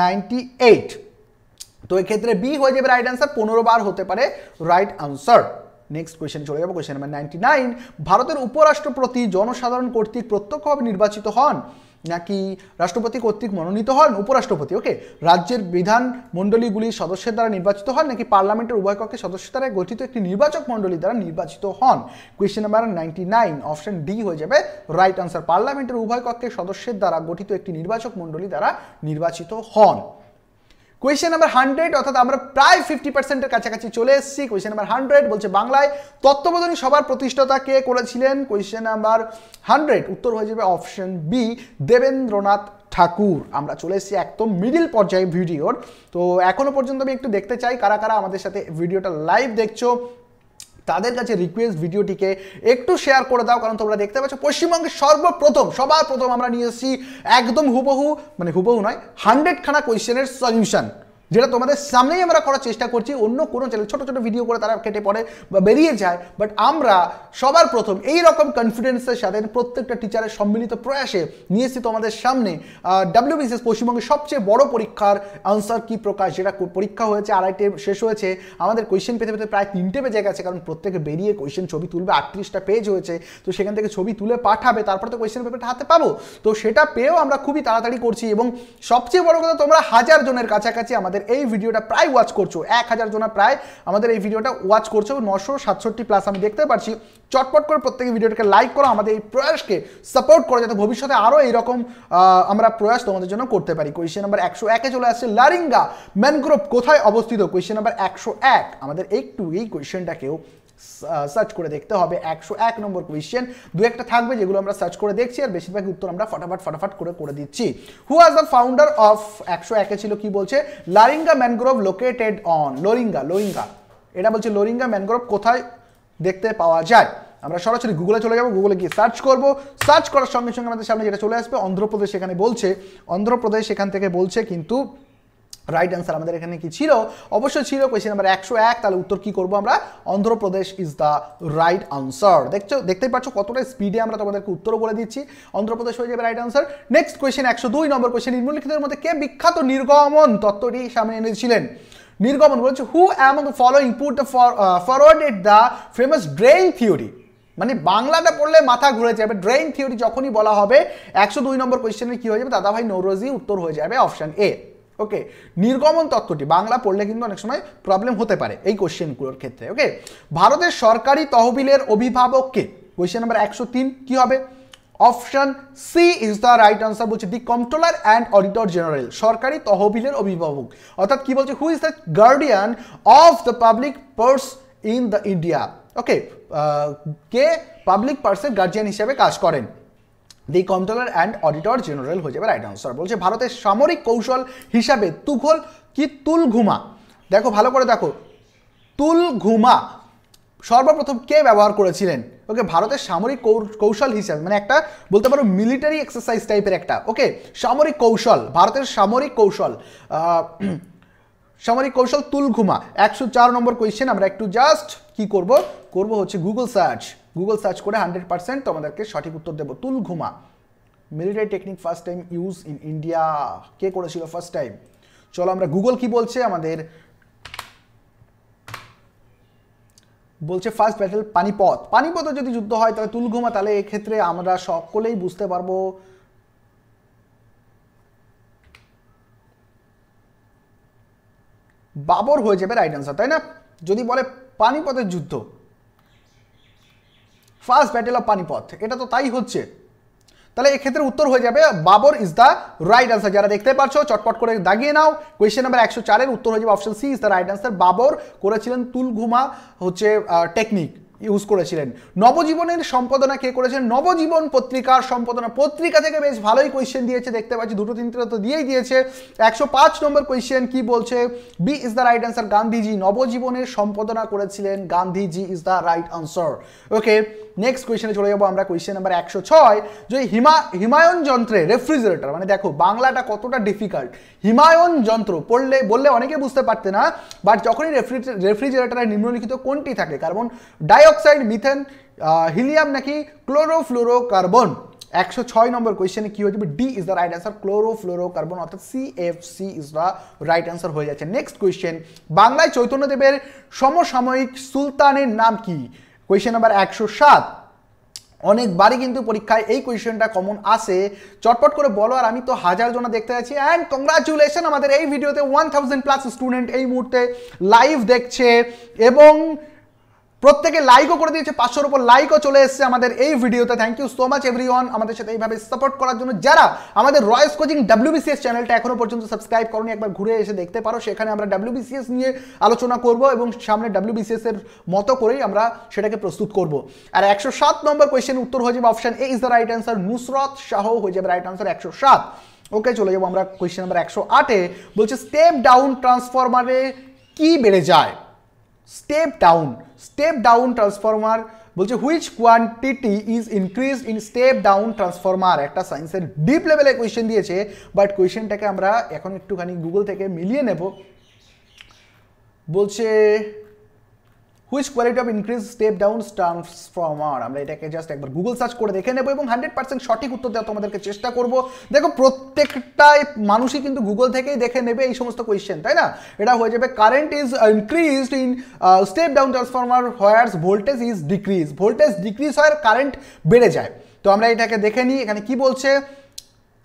নাইনটি এইট তো এক্ষেত্রে বি হয়ে যাবে রাইট অ্যান্সার পনেরো বার হতে পারে রাইট আনসার নেক্সট কোয়েশ্চেন চলে যাবো কোয়েশ্চেন নাম্বার নাইনটি নাইন ভারতের উপরাষ্ট্রপতি জনসাধারণ কর্তৃক প্রত্যক্ষভাবে নির্বাচিত হন নাকি রাষ্ট্রপতি কর্তৃক মনোনীত হন উপরাষ্ট্রপতি ওকে রাজ্যের বিধান মণ্ডলীগুলির সদস্যের দ্বারা নির্বাচিত হন নাকি পার্লামেন্টের উভয় কক্ষের সদস্য দ্বারা গঠিত একটি নির্বাচক মণ্ডলী দ্বারা নির্বাচিত হন question number ninety nine option D হয়ে যাবে রাইট আনসার পার্লামেন্টের উভয় কক্ষের সদস্যের দ্বারা গঠিত একটি নির্বাচক মণ্ডলী দ্বারা নির্বাচিত হন কোয়েশ্চেন নাম্বার হান্ড্রেড অর্থাৎ আমরা প্রায় ফিফটি পার্সেন্টের কাছাকাছি চলে এসেছি কোয়েশ্চেন নাম্বার হান্ড্রেড বলছে বাংলায় তত্ত্ববোধনী সবার প্রতিষ্ঠাতা কে করেছিলেন কোয়েশ্চেন নাম্বার হান্ড্রেড উত্তর হয়ে যাবে অপশন বি দেবেন্দ্রনাথ ঠাকুর আমরা চলে এসেছি একদম মিডিল পর্যায়ে ভিডিওর তো এখনও পর্যন্ত আমি একটু দেখতে চাই কারা কারা আমাদের সাথে ভিডিওটা লাইভ দেখছো তাদের কাছে রিকোয়েস্ট ভিডিওটিকে একটু শেয়ার করে দাও কারণ তোমরা দেখতে পাচ্ছ পশ্চিমবঙ্গের সর্বপ্রথম সবার প্রথম আমরা নিয়ে এসেছি একদম হুবহু মানে হুবহু নয় হান্ড্রেডখানা কোয়েশ্চেনের সলিউশন যেটা তোমাদের সামনেই আমরা করার চেষ্টা করছি অন্য কোনো চ্যানেল ছোটো ছোটো ভিডিও করে তারা কেটে পড়ে বা বেরিয়ে যায় বাট আমরা সবার প্রথম এই রকম কনফিডেন্সের সাথে প্রত্যেকটা টিচারের সম্মিলিত প্রয়াসে নিয়ে এসেছি তোমাদের সামনে ডাব্লিউবিসিএস পশ্চিমবঙ্গের সবচেয়ে বড় পরীক্ষার আনসার কি প্রকাশ যেটা পরীক্ষা হয়েছে আড়াইটে শেষ হয়েছে আমাদের কোয়েশ্চেন পেতে পেতে প্রায় তিনটে জায়গা গেছে কারণ প্রত্যেকে বেরিয়ে কোয়েশ্চেন ছবি তুলবে আটত্রিশটা পেজ হয়েছে তো সেখান থেকে ছবি তুলে পাঠাবে তারপরে তো কোয়েশ্চেন পেপারটা হাতে পাবো তো সেটা পেয়েও আমরা খুবই তাড়াতাড়ি করছি এবং সবচেয়ে বড় কথা তোমরা হাজার জনের কাছাকাছি আমাদের আমাদের এই ভিডিওটা প্রায় ওয়াচ করছো এক হাজার জনা প্রায় আমাদের এই ভিডিওটা ওয়াচ করছো নশো সাতষট্টি প্লাস আমি দেখতে পারছি চটপট করে প্রত্যেকে ভিডিওটাকে লাইক করো আমাদের এই প্রয়াসকে সাপোর্ট করো যাতে ভবিষ্যতে আরও এইরকম আমরা প্রয়াস তোমাদের জন্য করতে পারি কোয়েশ্চেন নাম্বার একশো একে চলে আসছে লারিঙ্গা ম্যানগ্রোভ কোথায় অবস্থিত কোয়েশ্চেন নাম্বার একশো এক আমাদের একটু এই কোয়েশ্চেনটাকেও সার্চ করে দেখতে হবে একশো এক নম্বর কোয়েশ্চেন দু একটা থাকবে যেগুলো আমরা সার্চ করে দেখছি আর বেশিরভাগ উত্তর আমরা ফটাফট ফটাফট করে করে দিচ্ছি হু আজ দ্য ফাউন্ডার অফ একশো একে ছিল কি বলছে লারিঙ্গা ম্যানগ্রোভ লোকেটেড অন লোরিঙ্গা লোরিঙ্গা এটা বলছে লোরিঙ্গা ম্যানগ্রোভ কোথায় দেখতে পাওয়া যায় আমরা সরাসরি গুগলে চলে যাবো গুগলে গিয়ে সার্চ করব সার্চ করার সঙ্গে সঙ্গে আমাদের সামনে যেটা চলে আসবে অন্ধ্রপ্রদেশ এখানে বলছে অন্ধ্রপ্রদেশ এখান থেকে বলছে কিন্তু রাইট অ্যান্সার আমাদের এখানে কি ছিল অবশ্যই ছিল কোয়েশ্চেন নাম্বার একশো এক তাহলে উত্তর কি করবো আমরা Andhra Pradesh is the right answer দেখছো দেখতেই পাচ্ছ কতটা স্পিডে আমরা তোমাদেরকে উত্তর বলে দিচ্ছি অন্ধ্রপ্রদেশ হয়ে যাবে রাইট আনসার নেক্সট কোয়েশ্চেন একশো দুই নম্বর কোয়েশ্চেন নিম্নলিখিতের মধ্যে কে বিখ্যাত নির্গমন তত্ত্বটি সামনে এনেছিলেন নির্গমন বলছে who am the following put forward it the famous drain theory মানে বাংলাটা পড়লে মাথা ঘুরে যাবে ড্রেইন থিওরি যখনই বলা হবে একশো দুই নম্বর কোয়েশ্চেনের কী হয়ে যাবে দাদাভাই নৌরজি উত্তর হয়ে যাবে অপশান এ ওকে নির্গমন তত্ত্বটি বাংলা পড়লে কিন্তু অনেক সময় প্রবলেম হতে পারে এই কোশ্চেনগুলোর ক্ষেত্রে ওকে ভারতের সরকারি তহবিলের অভিভাবককে কোয়েশ্চেন নাম্বার একশো তিন কী হবে option C is the right answer বলছে the comptroller and auditor general সরকারি তহবিলের অভিভাবক অর্থাৎ কি বলছে who is the guardian of the public purse in the India okay কে পাবলিক পার্সের গার্জিয়ান হিসেবে কাজ করেন the controller and auditor general হয়ে যাবে রাইট আনসার বলছে ভারতের সামরিক কৌশল হিসাবে তুঘল কি তুল ঘুমা দেখো ভালো করে দেখো ঘুমা সর্বপ্রথম কে ব্যবহার করেছিলেন ওকে ভারতের সামরিক কৌশল হিসাবে মানে একটা বলতে পারো মিলিটারি এক্সারসাইজ টাইপের একটা ওকে সামরিক কৌশল ভারতের সামরিক কৌশল সামরিক কৌশল তুলঘুমা একশো চার নম্বর কোয়েশ্চেন আমরা একটু জাস্ট কি করব করব হচ্ছে গুগল সার্চ গুগল সার্চ করে হান্ড্রেড পার্সেন্ট তোমাদেরকে সঠিক উত্তর দেবো Tulughma military technique first time use in India কে করেছিল ফার্স্ট টাইম চলো আমরা গুগল কি বলছে আমাদের বলছে ফার্স্ট ব্যাটেল পানিপথ পানিপথে যদি যুদ্ধ হয় তাহলে তুলঘুমা তাহলে এক্ষেত্রে আমরা সকলেই বুঝতে পারবো বাবর হয়ে যাবে রাইট অ্যান্সার তাই না যদি বলে পানিপথের যুদ্ধ ফার্স্ট ব্যাটেল অফ পানিপথ এটা তো তাই হচ্ছে তাহলে এক্ষেত্রে উত্তর হয়ে যাবে Babur is the right answer যারা দেখতে পারছো চটপট করে দাগিয়ে নাও কোয়েশ্চেন নাম্বার একশো চারের উত্তর হয়ে যাবে option C is the right answer Babur করেছিলেন তুলঘুমা হচ্ছে টেকনিক ইউজ করেছিলেন নবজীবনের সম্পাদনা কে করেছেন নবজীবন পত্রিকার সম্পাদনা পত্রিকা থেকে বেশ ভালোই কোয়েশ্চেন দিয়েছে দেখতে পাচ্ছি দুটো তিনটে তো দিয়েই দিয়েছে একশো পাঁচ নম্বর কোয়েশ্চেন কি বলছে B is the right answer Gandhiji নবজীবনের সম্পাদনা করেছিলেন Gandhiji is the right answer okay next কোয়েশ্চনে চলে যাবো আমরা কোয়েশ্চেন নাম্বার একশো ছয় যে হিমা হিমায়ন যন্ত্রে রেফ্রিজারেটর মানে দেখো বাংলাটা কতটা ডিফিকাল্ট হিমায়ন যন্ত্র পড়লে বললে অনেকে বুঝতে পারতে না বাট যখনই রেফ্রিজারেটারের নিম্নলিখিত কোনটি থাকে carbon di dioxide methane helium নাকি ক্লোরোফ্লোরোকার্বন একশো ছয় নম্বর কোয়েশ্চেনে কি হয়ে যাবে D is the right answer chlorofluorocarbon অর্থাৎ C F C is the right answer হয়ে যাচ্ছে নেক্সট কোয়েশ্চেন বাংলায় চৈতন্যদেবের সমসাময়িক সুলতানের নাম কি কোয়েশ্চেন নাম্বার একশো সাত অনেকবারই কিন্তু পরীক্ষায় এই কোয়েশ্চেনটা কমন আসে চটপট করে বলো আর আমি তো হাজার জনা দেখতে যাচ্ছি অ্যান্ড কংগ্রাচুলেশন আমাদের এই ভিডিওতে ওয়ান থাউজেন্ড প্লাস স্টুডেন্ট এই মুহূর্তে লাইভ দেখছে এবং প্রত্যেকে লাইকও করে দিয়েছে পাঁচশোর উপর লাইকও চলে এসছে আমাদের এই ভিডিওতে thank you so much every আমাদের সাথে এইভাবে সাপোর্ট করার জন্য যারা আমাদের রয়েস কোচিং বিসিএস চ্যানেলটা এখনো পর্যন্ত সাবস্ক্রাইব করনি একবার ঘুরে এসে দেখতে পারো সেখানে আমরা বিসিএস নিয়ে আলোচনা করব এবং সামনে ডাব্লিউবিসিএস এর মতো করেই আমরা সেটাকে প্রস্তুত করব আর একশো সাত নম্বর কোয়েশ্চেন উত্তর হয়ে যাবে option A is the right answer Nusrat Shah হয়ে যাবে রাইট অ্যান্সার একশো সাত ওকে চলে যাবো আমরা কোয়েশ্চেন নাম্বার একশো আটে বলছে স্টেপ ডাউন ট্রান্সফরমারে কি বেড়ে যায় step down step down transformer বলছে which quantity is increase in step down transformer একটা সায়েন্সের ডিপ লেভেলে কোয়েশ্চেন দিয়েছে বাট কোয়েশ্চেনটাকে আমরা এখন একটুখানি গুগল থেকে মিলিয়ে নেব বলছে which quality of increase step down transformer আমরা এটাকে জাস্ট একবার গুগল সার্চ করে দেখে নেবো এবং হান্ড্রেড পার্সেন্ট সঠিক উত্তর দেওয়া তোমাদেরকে চেষ্টা করব দেখো প্রত্যেকটাই মানুষই কিন্তু গুগল থেকেই দেখে নেবে এই সমস্ত কোয়েশ্চেন তাই না এটা হয়ে যাবে current is increased in step down transformer whereas voltage is decrease voltage decrease হওয়ার কারেন্ট বেড়ে যায় তো আমরা এটাকে দেখে নিই এখানে কি বলছে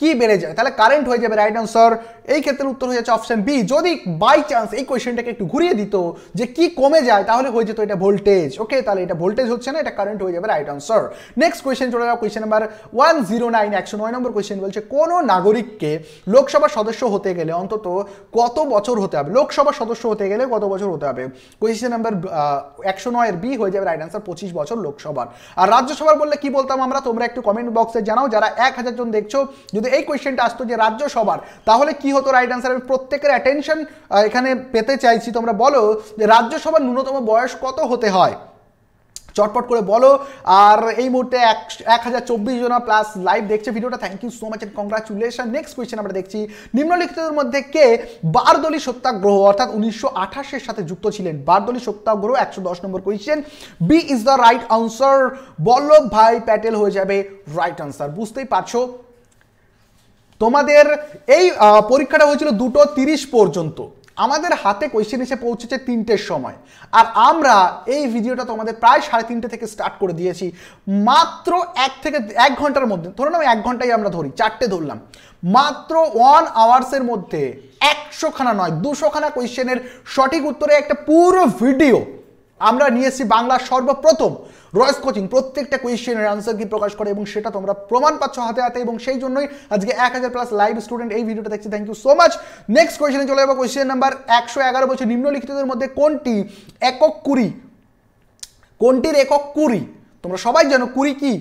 কি বেড়ে যায় তাহলে কারেন্ট হয়ে যাবে রাইট অ্যান্সার এই ক্ষেত্রে উত্তর হয়ে যাচ্ছে অপশন বি যদি বাই চান্স এই কোয়েশ্চেনটাকে একটু ঘুরিয়ে দিত যে কি কমে যায় তাহলে হয়ে যেত এটা ভোল্টেজ ওকে তাহলে এটা ভোল্টেজ হচ্ছে না এটা কারেন্ট হয়ে যাবে রাইট অ্যান্সার নেক্সট কোয়েশন চলে যাও question number one zero nine একশো নয় নম্বর কোয়েশ্চেন বলছে কোনো নাগরিককে লোকসভার সদস্য হতে গেলে অন্তত কত বছর হতে হবে লোকসভার সদস্য হতে গেলে কত বছর হতে হবে কোয়েশ্চেন নাম্বার একশো নয়ের বি হয়ে যাবে রাইট অ্যান্সার পঁচিশ বছর লোকসভার আর রাজ্যসভার বললে কি বলতাম আমরা তোমরা একটু কমেন্ট বক্সে জানাও যারা এক হাজার জন দেখছো যদি এই কোয়েশ্চেনটা আসতো যে রাজ্যসভার তাহলে কি হতো রাইট অ্যান্সার আমি প্রত্যেকের অ্যাটেনশন এখানে পেতে চাইছি তোমরা বলো যে রাজ্যসভার ন্যূনতম বয়স কত হতে হয় চটপট করে বলো আর এই মুহূর্তে এক হাজার চব্বিশ জনা প্লাস লাইভ দেখছে ভিডিওটা thank you so much and congratulation next question আমরা দেখছি নিম্নলিখিতদের মধ্যে কে বারদলি সত্যাগ্রহ অর্থাৎ উনিশশো আঠাশের সাথে যুক্ত ছিলেন বারদলি সত্যাগ্রহ একশো দশ number question B is the right answer Vallabh bhai Patel হয়ে যাবে রাইট আনসার বুঝতেই পারছো তোমাদের এই পরীক্ষাটা হয়েছিল দুটো তিরিশ পর্যন্ত আমাদের হাতে কোয়েশ্চেন এসে পৌঁছেছে তিনটের সময় আর আমরা এই ভিডিওটা তোমাদের প্রায় সাড়ে তিনটে থেকে স্টার্ট করে দিয়েছি মাত্র এক থেকে এক ঘন্টার মধ্যে ধরে নাও এক ঘন্টাই আমরা ধরি চারটে ধরলাম মাত্র ওয়ান আওয়ার্সের মধ্যে একশোখানা নয় দুশোখানা কোয়েশ্চেনের সঠিক উত্তরে একটা পুরো ভিডিও আমরা নিয়ে এসেছি বাংলার সর্বপ্রথম রয়েস কোচিং প্রত্যেকটা কোয়েশ্চেনের আনসার কি প্রকাশ করে এবং সেটা তোমরা প্রমাণ পাচ্ছ হাতে হাতে এবং সেই জন্যই আজকে এক হাজার প্লাস লাইভ স্টুডেন্ট এই ভিডিওটা দেখছি thank you so much next কোয়েশ্চেনে চলে যাবো কোয়েশ্চেন নাম্বার একশো এগারো বছর নিম্নলিখিতদের মধ্যে কোনটি একক কুড়ি কোনটির একক কুড়ি তোমরা সবাই জানো কুড়ি কি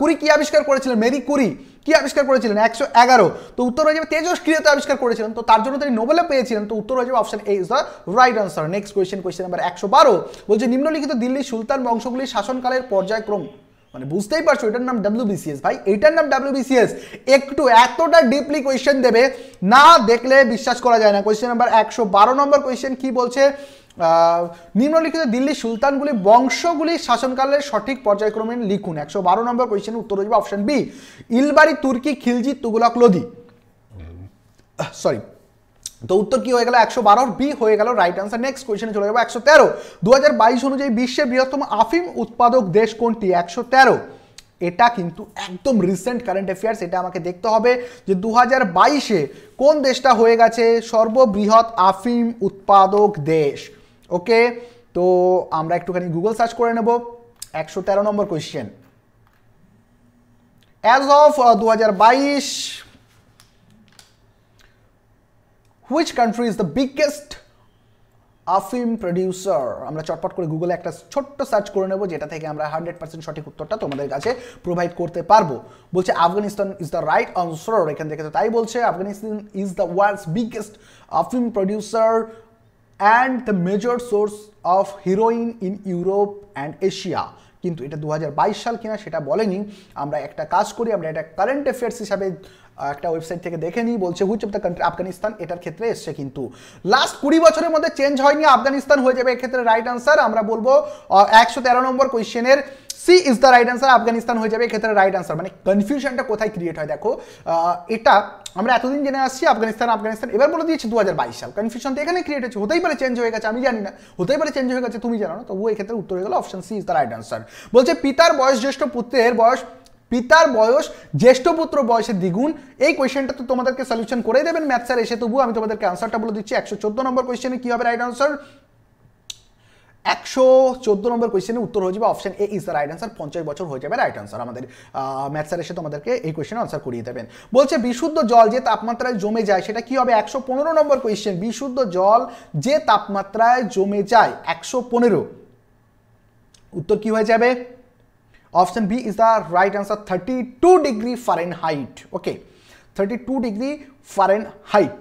কুড়ি কি আবিষ্কার করেছিলেন মেরি কুড়ি কি আবিষ্কার করেছিলেন একশো এগারো তো উত্তর হয়ে যাবে তেজস্ক্রিয়তা আবিষ্কার করেছিলেন তো তার জন্য তিনি নোবেলও পেয়েছিলেন তো উত্তর হয়ে যাবে option A is the right answer next question question number একশো বারো বলছে নিম্নলিখিত দিল্লির সুলতান বংশগুলির শাসনকালের পর্যায়ক্রম মানে বুঝতেই পারছো এটার নাম বিসিএস ভাই এটার নাম বিসিএস একটু এতটা ডিপলি কোয়েশ্চেন দেবে না দেখলে বিশ্বাস করা যায় না কোয়েশ্চেন নাম্বার একশো বারো নম্বর কোয়েশ্চেন কি বলছে নিম্নলিখিত দিল্লির সুলতানগুলি বংশগুলি শাসনকালের সঠিক পর্যায়ক্রমে লিখুন একশো বারো নম্বর কোয়েশ্চেনের উত্তর হয়ে অপশন বি ইলবাড়ি তুর্কি খিলজি তুগুলক লোদি সরি তো উত্তর কি হয়ে গেল একশো বারো বি হয়ে গেল রাইট আনসার নেক্সট কোয়েশনে চলে যাবো একশো তেরো দু হাজার বাইশ অনুযায়ী বিশ্বের বৃহত্তম আফিম উৎপাদক দেশ কোনটি একশো তেরো এটা কিন্তু একদম রিসেন্ট কারেন্ট অ্যাফেয়ার্স এটা আমাকে দেখতে হবে যে দু হাজার বাইশে কোন দেশটা হয়ে গেছে সর্ববৃহৎ আফিম উৎপাদক দেশ ওকে তো আমরা একটুখানি গুগল সার্চ করে নেব একশো তেরো নম্বর কোয়েশ্চেন অ্যাজ অফ দু বাইশ which country is the biggest আফিম প্রডিউসার আমরা চটপট করে গুগলে একটা ছোট্ট সার্চ করে নেবো যেটা থেকে আমরা হান্ড্রেড পার্সেন্ট সঠিক উত্তরটা তোমাদের কাছে প্রোভাইড করতে পারবো বলছে Afghanistan is the right answer এখান থেকে তো তাই বলছে Afghanistan is the world's biggest আফিম producer and the major source of heroin in Europe and Asia কিন্তু এটা দু সাল কিনা সেটা বলেনি আমরা একটা কাজ করি আমরা এটা কারেন্ট অ্যাফেয়ার্স হিসাবে একটা ওয়েবসাইট থেকে দেখে নিই বলছে which of the country Afghanistan এটার ক্ষেত্রে এসছে কিন্তু লাস্ট কুড়ি বছরের মধ্যে চেঞ্জ হয়নি আফগানিস্তান হয়ে যাবে এক্ষেত্রে রাইট আনসার আমরা বলবো একশো তেরো নম্বর কোয়েশ্চেনের C is the right answer Afghanistan হয়ে যাবে এক্ষেত্রে রাইট আনসার মানে কনফিউশনটা কোথায় ক্রিয়েট হয় দেখো এটা আমরা এতদিন জেনে আসছি আফগানিস্তান আফগানিস্তান এবার বলে দিয়েছি দু সাল কনফিউশন তো এখানে ক্রিয়েট হচ্ছে হতেই পারে চেঞ্জ হয়ে গেছে আমি জানি না হতেই পারে চেঞ্জ হয়ে গেছে তুমি জানো না তবুও এক্ষেত্রে উত্তর হয়ে গেল option C is the right answer বলছে পিতার বয়স জ্যেষ্ঠ পুত্রের বয়স পিতার বয়স জ্যেষ্ঠ পুত্র বয়সে দ্বিগুণ এই কোয়েশ্চেনটা তো তোমাদেরকে সলিউশন করে দেবেন ম্যাথ স্যার এসে তবুও আমি তোমাদেরকে আনসারটা বলে দিচ্ছি একশো চোদ্দ নম্বর কোয়েশ্চেনে কী হবে রাইট আনসার একশো চোদ্দো নম্বর কোয়েশ্চেনের উত্তর হয়ে যাবে option A is the right answer পঞ্চাশ বছর হয়ে যাবে রাইট আনসার আমাদের ম্যাথসার এসে তোমাদেরকে এই কোয়েশ্চেন আনসার করিয়ে দেবেন বলছে বিশুদ্ধ জল যে তাপমাত্রায় জমে যায় সেটা কি হবে একশো পনেরো নম্বর কোয়েশ্চেন বিশুদ্ধ জল যে তাপমাত্রায় জমে যায় একশো পনেরো উত্তর কি হয়ে যাবে option B is the right answer thirty two degree Fahrenheit okay thirty two degree Fahrenheit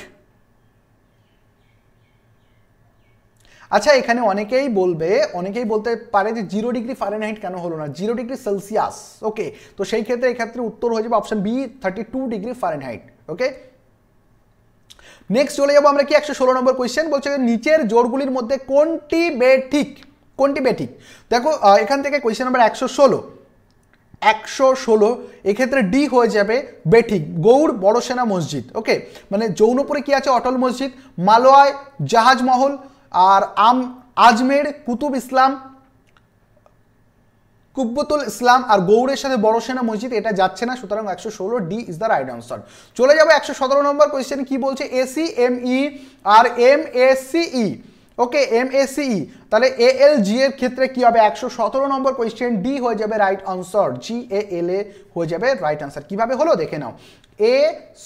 আচ্ছা এখানে অনেকেই বলবে অনেকেই বলতে পারে যে জিরো ডিগ্রি ফারেনহাইট কেন হলো না জিরো ডিগ্রি সেলসিয়াস ওকে তো সেই ক্ষেত্রে এক্ষেত্রে উত্তর হয়ে যাবে option B thirty two degree Fahrenheit okay next চলে যাবো আমরা কি একশো ষোলো নম্বর কোয়েশ্চেন বলছে নিচের জোরগুলির মধ্যে কোনটি বে ঠিক কোনটি বে ঠিক দেখো এখান থেকে কোয়েশ্চেন নাম্বার একশো ষোলো একশো ষোলো এক্ষেত্রে ডি হয়ে যাবে বেঠিক গৌড় বড়সেনা মসজিদ ওকে মানে যৌনপুরে কি আছে অটল মসজিদ মালোয়ায় জাহাজমহল আর আম আজমের কুতুব ইসলাম কুব্বতুল ইসলাম আর গৌড়ের সাথে বড় সেনা মসজিদ এটা যাচ্ছে না সুতরাং একশো ষোলো D is the right answer চলে যাবো একশো সতেরো নম্বর কোয়েশ্চেন কি বলছে AC M E R M S C E okay M ACE তাহলে এ এল জি এর ক্ষেত্রে কী হবে একশো সতেরো নম্বর কোয়েশ্চেন ডি হয়ে যাবে রাইট আনসার জি এ এল এ হয়ে যাবে রাইট আনসার কীভাবে হলো দেখে নাও এ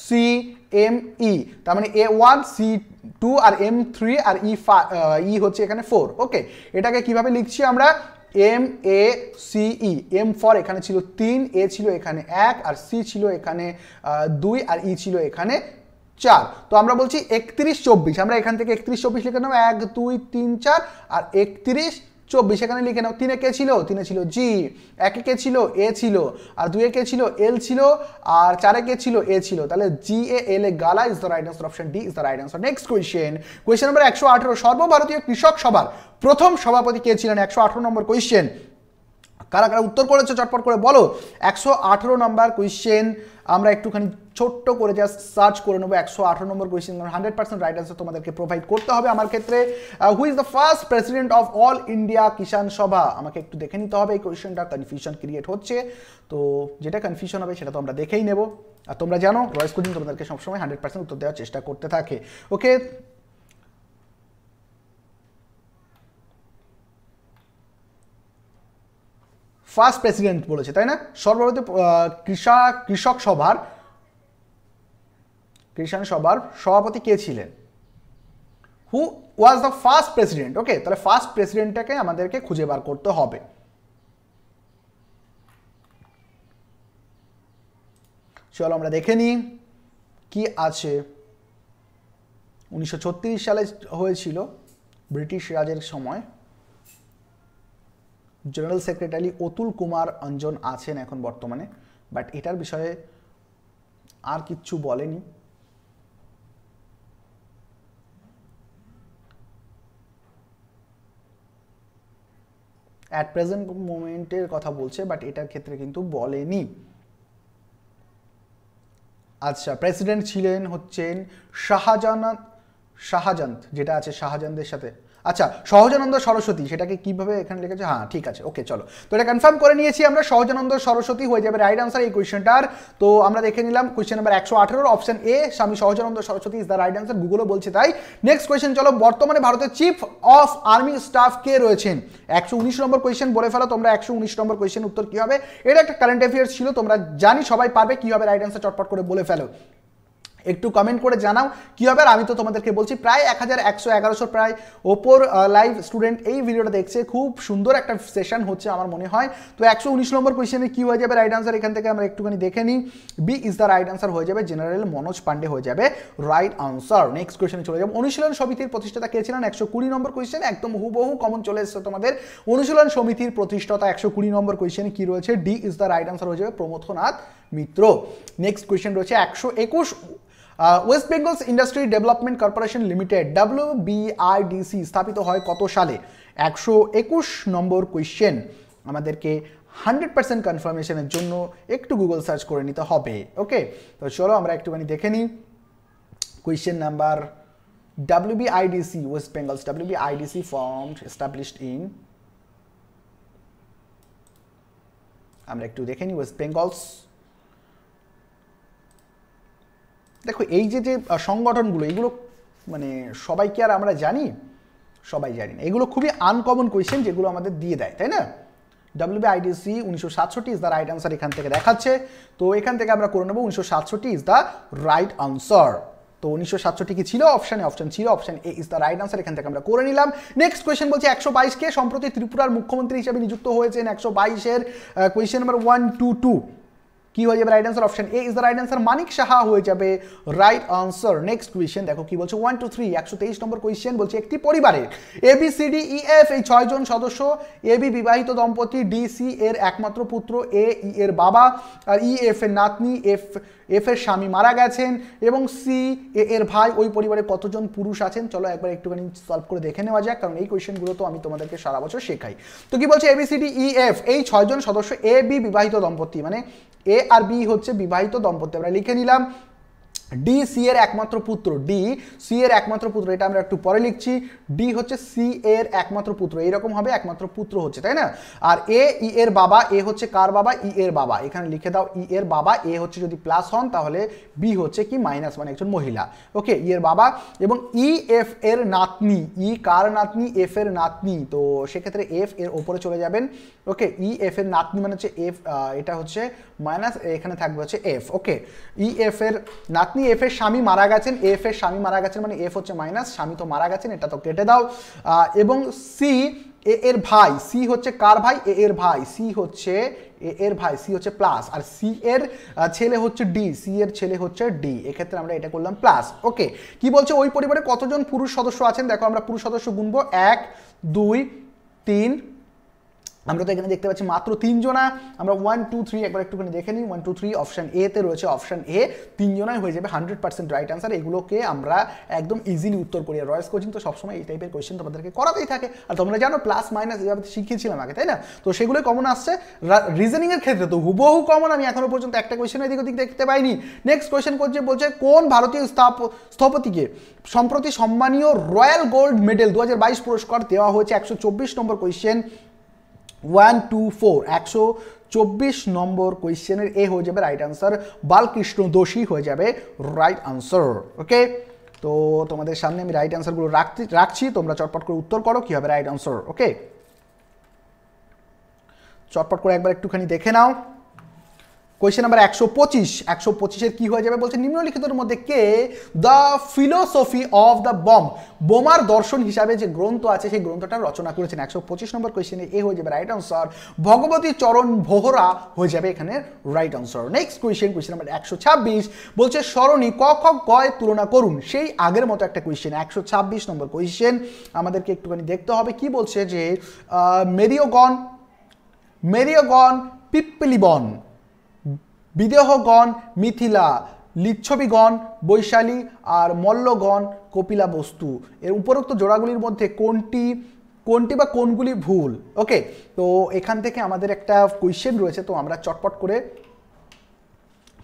সি এম ই তার মানে A one C two R M three R E ফা ই হচ্ছে এখানে ফোর ওকে এটাকে কিভাবে লিখছি আমরা এম এ সিই এম ফর এখানে ছিল তিন এ ছিল এখানে এক আর সি ছিল এখানে দুই আর ই e ছিল এখানে চার তো আমরা বলছি একত্রিশ চব্বিশ আমরা এখান থেকে একত্রিশ চব্বিশ লিখে নেব এক দুই তিন চার আর একত্রিশ চব্বিশ এখানে লিখে নাও তিনে কে ছিল তিনে ছিল জি একে কে ছিল এ ছিল আর দুয়ে কে ছিল এল ছিল আর চারে কে ছিল এ ছিল তাহলে জি এ এল এ গালা is the right answer option D is the right answer next question question number একশো আঠেরো সর্বভারতীয় কৃষক সভার প্রথম সভাপতি কে ছিলেন একশো আঠেরো নম্বর কোয়েশ্চেন কারা কারা উত্তর করেছে চটপট করে বলো একশো আঠেরো নম্বর কোয়েশ্চেন আমরা একটুখানি ছোট্ট করে জাস্ট সার্চ করে নেবো একশো আঠারো number question hundred percent right answer তোমাদেরকে প্রোভাইড করতে হবে আমার ক্ষেত্রে who is the first president of All India Kisan Sabha আমাকে একটু দেখে নিতে হবে এই কোয়েশ্চেনটা কনফিউশন ক্রিয়েট হচ্ছে তো যেটা কনফিউশন হবে সেটা তো আমরা দেখেই নেব আর তোমরা জানো রয়েস কোচিং তোমাদেরকে সবসময় হান্ড্রেড পার্সেন্ট উত্তর দেওয়ার চেষ্টা করতে থাকে ওকে ফার্স্ট প্রেসিডেন্ট বলেছে তাই না সর্বভারতীয় কৃষক সভার খ্রিস্টান সভার সভাপতি কে ছিলেন who was the first president okay তাহলে ফার্স্ট প্রেসিডেন্টটাকে আমাদেরকে খুঁজে বার করতে হবে চলো আমরা দেখে নিই কি আছে উনিশশো সালে হয়েছিল ব্রিটিশ রাজের সময় জেনারেল সেক্রেটারি অতুল কুমার অঞ্জন আছেন এখন বর্তমানে বাট এটার বিষয়ে আর কিচ্ছু বলেনি অ্যাট প্রেজেন্ট মোমেন্টের কথা বলছে বাট এটার ক্ষেত্রে কিন্তু বলেনি আচ্ছা প্রেসিডেন্ট ছিলেন হচ্ছেন শাহজাহান শাহজান্ত যেটা আছে শাহজাহানদের সাথে আচ্ছা সহজানন্দ সরস্বতী সেটাকে কিভাবে এখানে লিখেছে হ্যাঁ ঠিক আছে ওকে চলো তো এটা কনফার্ম করে নিয়েছি আমরা সহজানন্দ সরস্বতী হয়ে যাবে রাইট আনসার এই কোয়েশ্চেনটার তো আমরা দেখে নিলাম কোয়েশ্চেন নাম্বার একশো আঠেরোর option A Swami Sahajanand Saraswati is the right answer গুগলও বলছে তাই নেক্সট কোয়েশ্চেন চলো বর্তমানে ভারতের চিফ অফ আর্মি স্টাফ কে রয়েছেন একশো উনিশ নম্বর কোয়েশ্চেন বলে ফেলো তোমরা একশো উনিশ নম্বর কোয়েশ্চেন উত্তর কী হবে এটা একটা কারেন্ট অ্যাফেয়ার্স ছিল তোমরা জানি সবাই পাবে কীভাবে রাইট আনসার চটপট করে বলে ফেলো একটু কমেন্ট করে জানাও কী হবে আর আমি তো তোমাদেরকে বলছি প্রায় এক হাজার একশো এগারোশো প্রায় ওপর লাইভ স্টুডেন্ট এই ভিডিওটা দেখছে খুব সুন্দর একটা সেশন হচ্ছে আমার মনে হয় তো একশো উনিশ নম্বর কোয়েশনে কী হয়ে যাবে রাইট আনসার এখান থেকে আমরা একটুখানি দেখে নিই B is the right answer হয়ে যাবে জেনারেল মনোজ পান্ডে হয়ে যাবে রাইট আনসার নেক্সট কোয়েশনে চলে যাবে অনুশীলন সমিতির প্রতিষ্ঠাতা কে ছিলেন একশো কুড়ি নম্বর কোয়েশ্চেন একদম হুবহু কমন চলে এসছে তোমাদের অনুশীলন সমিতির প্রতিষ্ঠাতা একশো কুড়ি নম্বর কোয়েশনে কী রয়েছে D is the right answer হয়ে যাবে প্রমথনাথ মিত্র নেক্সট কোয়েশ্চেন রয়েছে একশো একুশ West Bengal's industry development corporation limited W BIDC স্থাপিত হয় কত সালে একশো একুশ নম্বর কোয়েশ্চেন আমাদেরকে হান্ড্রেড পার্সেন্ট কনফার্মেশনের জন্য একটু গুগল সার্চ করে নিতে হবে ওকে তো চলো আমরা একটুখানি দেখে নিই question number W West Bengal's W BIDC form established in আমরা একটু দেখে নিই ওয়েস্ট বেঙ্গলস দেখো এই যে যে সংগঠনগুলো এগুলো মানে সবাইকে আর আমরা জানি সবাই জানি না এগুলো খুবই আনকমন কোয়েশ্চেন যেগুলো আমাদের দিয়ে দেয় তাই না আইডিসি উনিশশো সাতষট্টি ইজ দ্য রাইট আনসার এখান থেকে দেখাচ্ছে তো এখান থেকে আমরা করে নেব উনিশশো সাতষট্টি ইজ দ্য রাইট আনসার তো উনিশশো সাতষট্টি কি ছিল অপশানে অপশান ছিল option A is the right answer এখান থেকে আমরা করে নিলাম নেক্সট কোয়েশ্চেন বলছে একশো বাইশকে সম্প্রতি ত্রিপুরার মুখ্যমন্ত্রী হিসেবে নিযুক্ত হয়েছেন একশো বাইশের question number one two two কি হয়ে যাবে right answer option A is the right answer Manik Saha হয়ে যাবে রাইট আনসার নেক্সট কোয়েশ্চেন দেখো কি বলছে ওয়ান টু থ্রি একশো তেইশ নম্বর কোয়েশ্চেন বলছে একটি পরিবারে A B C D E e, F এই ছয়জন সদস্য এ বি বিবাহিত দম্পতি ডি সি এর একমাত্র পুত্র এ ই e, এর বাবা আর ই e, এফ এর নাতনি এফ এফ এর স্বামী মারা গেছেন এবং সি এ এর ভাই ওই পরিবারে কতজন পুরুষ আছেন চলো একবার একটুখানি সলভ করে দেখে নেওয়া যাক কারণ এই কোয়েশ্চেনগুলো তো আমি তোমাদেরকে সারা বছর শেখাই তো কি বলছে A B C D E F এই ছয়জন সদস্য এ বি বিবাহিত দম্পতি মানে এ আর বি হচ্ছে বিবাহিত দম্পতি আমরা লিখে নিলাম ডি সি এর একমাত্র পুত্র ডি সি এর একমাত্র পুত্র এটা আমরা একটু পরে লিখছি ডি হচ্ছে সি এর একমাত্র পুত্র এইরকম হবে একমাত্র পুত্র হচ্ছে তাই না আর এ ই e এর বাবা এ হচ্ছে কার বাবা ই e এর বাবা এখানে লিখে দাও ই e এর বাবা এ হচ্ছে যদি প্লাস হন তাহলে বি হচ্ছে কি মাইনাস মানে একজন মহিলা ওকে ই এর বাবা এবং ই এফ এর নাতনি ই কার নাতনি এফ এর নাতনি তো সেক্ষেত্রে এফ এর ওপরে চলে যাবেন ওকে ই এফ এর নাতনি মানে হচ্ছে এফ এটা হচ্ছে মাইনাস এখানে থাকবে হচ্ছে এফ ওকে ই এফ এর নাতনি আপনি এফ এর স্বামী মারা গেছেন এফ এর স্বামী মারা গেছেন মানে এফ হচ্ছে মাইনাস স্বামী তো মারা গেছেন এটা তো কেটে দাও এবং সি এ এর ভাই সি হচ্ছে কার ভাই এ এর ভাই সি হচ্ছে এ এর ভাই সি হচ্ছে প্লাস আর সি এর ছেলে হচ্ছে ডি সি এর ছেলে হচ্ছে ডি এক্ষেত্রে আমরা এটা করলাম প্লাস ওকে কি বলছে ওই পরিবারে কতজন পুরুষ সদস্য আছেন দেখো আমরা পুরুষ সদস্য গুনবো এক দুই তিন আমরা তো এখানে দেখতে পাচ্ছি মাত্র তিনজনা আমরা ওয়ান টু থ্রি একবার একটুখানি দেখে নিই ওয়ান টু থ্রি অপশান এতে রয়েছে অপশান এ তিনজনাই হয়ে যাবে হান্ড্রেড পার্সেন্ট রাইট আনসার এগুলোকে আমরা একদম ইজিলি উত্তর করি রয়েস কোচিং তো সবসময় এই টাইপের কোয়েশ্চেন তোমাদেরকে করাতেই থাকে আর তোমরা জানো প্লাস মাইনাস এভাবে শিখিয়েছিলাম আগে তাই না তো সেগুলো কমন আসছে রিজনিংয়ের ক্ষেত্রে তো হুবহু কমন আমি এখনও পর্যন্ত একটা কোয়েশ্চেন এদিক ওদিক দেখতে পাইনি নেক্সট কোয়েশ্চেন করছে বলছে কোন ভারতীয় স্থাপ স্থপতিকে সম্প্রতি সম্মানীয় রয়্যাল গোল্ড মেডেল দু পুরস্কার দেওয়া হয়েছে একশো number question one two four একশো চব্বিশ নম্বর কোয়েশ্চেনের এ হয়ে যাবে রাইট আনসার বালকৃষ্ণ দোষী হয়ে যাবে রাইট আনসার ওকে তো তোমাদের সামনে আমি রাইট আনসারগুলো রাখতে রাখছি তোমরা চটপট করে উত্তর করো কী হবে রাইট আনসার ওকে চটপট করে একবার একটুখানি দেখে নাও কোয়েশ্চেন নাম্বার একশো পঁচিশ একশো পঁচিশের কী হয়ে যাবে বলছে নিম্নলিখিতর মধ্যে কে the philosophy of the bomb বোমার দর্শন হিসাবে যে গ্রন্থ আছে সেই গ্রন্থটা রচনা করেছেন একশো পঁচিশ নম্বর কোয়েশ্চেনে এ হয়ে যাবে রাইট আনসার ভগবতী চরণ ভোহরা হয়ে যাবে এখানে right answer next question question number একশো ছাব্বিশ বলছে সরণি ক খ কয় তুলনা করুন সেই আগের মতো একটা কোয়েশ্চেন একশো ছাব্বিশ নম্বর কোয়েশ্চেন আমাদেরকে একটুখানি দেখতে হবে কি বলছে যে মেরিওগন মেরিওগন পিপ্পিলিবন বিদেহগণ মিথিলা লিচ্ছবিগণ বৈশালী আর মল্লগণ কপিলা বস্তু এর উপরোক্ত জোড়াগুলির মধ্যে কোনটি কোনটি বা কোনগুলি ভুল ওকে তো এখান থেকে আমাদের একটা কোয়েশ্চেন রয়েছে তো আমরা চটপট করে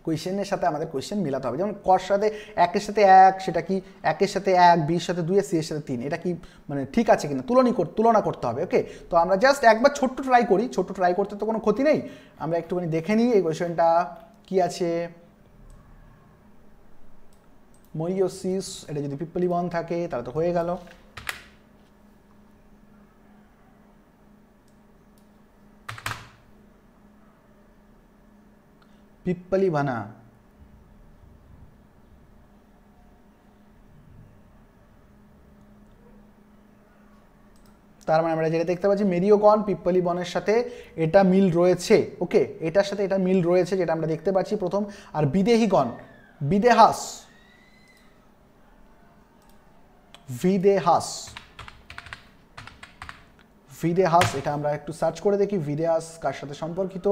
কোয়েশ্চেনের সাথে আমাদের কোয়েশ্চেন মিলাতে হবে যেমন কর সাথে একের সাথে এক সেটা কি একের সাথে এক বির সাথে দুই সি এর সাথে তিন এটা কি মানে ঠিক আছে কিনা কর তুলনা করতে হবে ওকে তো আমরা জাস্ট একবার ছোট্ট ট্রাই করি ছোট্ট ট্রাই করতে তো কোনো ক্ষতি নেই আমরা একটুখানি দেখে নিই এই কোয়েশ্চেনটা কি আছে মরিওসিস এটা যদি পিপলি বন থাকে তাহলে তো হয়ে গেল পিপ্পলি বানা তার মানে আমরা যেটা দেখতে পাচ্ছি মেরিওকন পিপ্পলি বনের সাথে এটা মিল রয়েছে ওকে এটার সাথে এটা মিল রয়েছে যেটা আমরা দেখতে পাচ্ছি প্রথম আর বিদেহীগণ বিদেহাস ভিদেহাস ভিদেহাস এটা আমরা একটু সার্চ করে দেখি ভিদেহাস কার সাথে সম্পর্কিত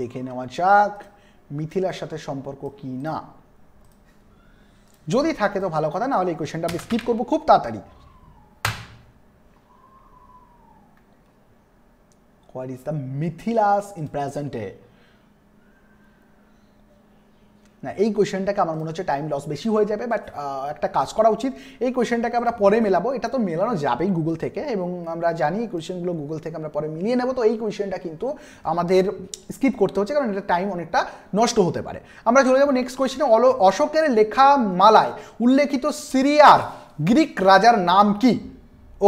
দেখে নেওয়া যাক মিথিলার সাথে সম্পর্ক কি না যদি থাকে তো ভালো কথা না হলে এই কোয়েশনটা আমি স্কিপ করবো খুব তাড়াতাড়ি what is the Mithila's in প্রেজেন্টে না এই কোয়েশ্চেনটাকে আমার মনে হচ্ছে টাইম লস বেশি হয়ে যাবে বাট একটা কাজ করা উচিত এই কোয়েশ্চেনটাকে আমরা পরে মেলাবো এটা তো মেলানো যাবেই গুগল থেকে এবং আমরা জানি এই কোয়েশ্চেনগুলো গুগল থেকে আমরা পরে মিলিয়ে নেবো তো এই কোয়েশ্চেনটা কিন্তু আমাদের স্কিপ করতে হচ্ছে কারণ এটা টাইম অনেকটা নষ্ট হতে পারে আমরা চলে যাবো নেক্সট কোয়েশ্চেনে অশোকের লেখা মালায় উল্লেখিত সিরিয়ার গ্রিক রাজার নাম কি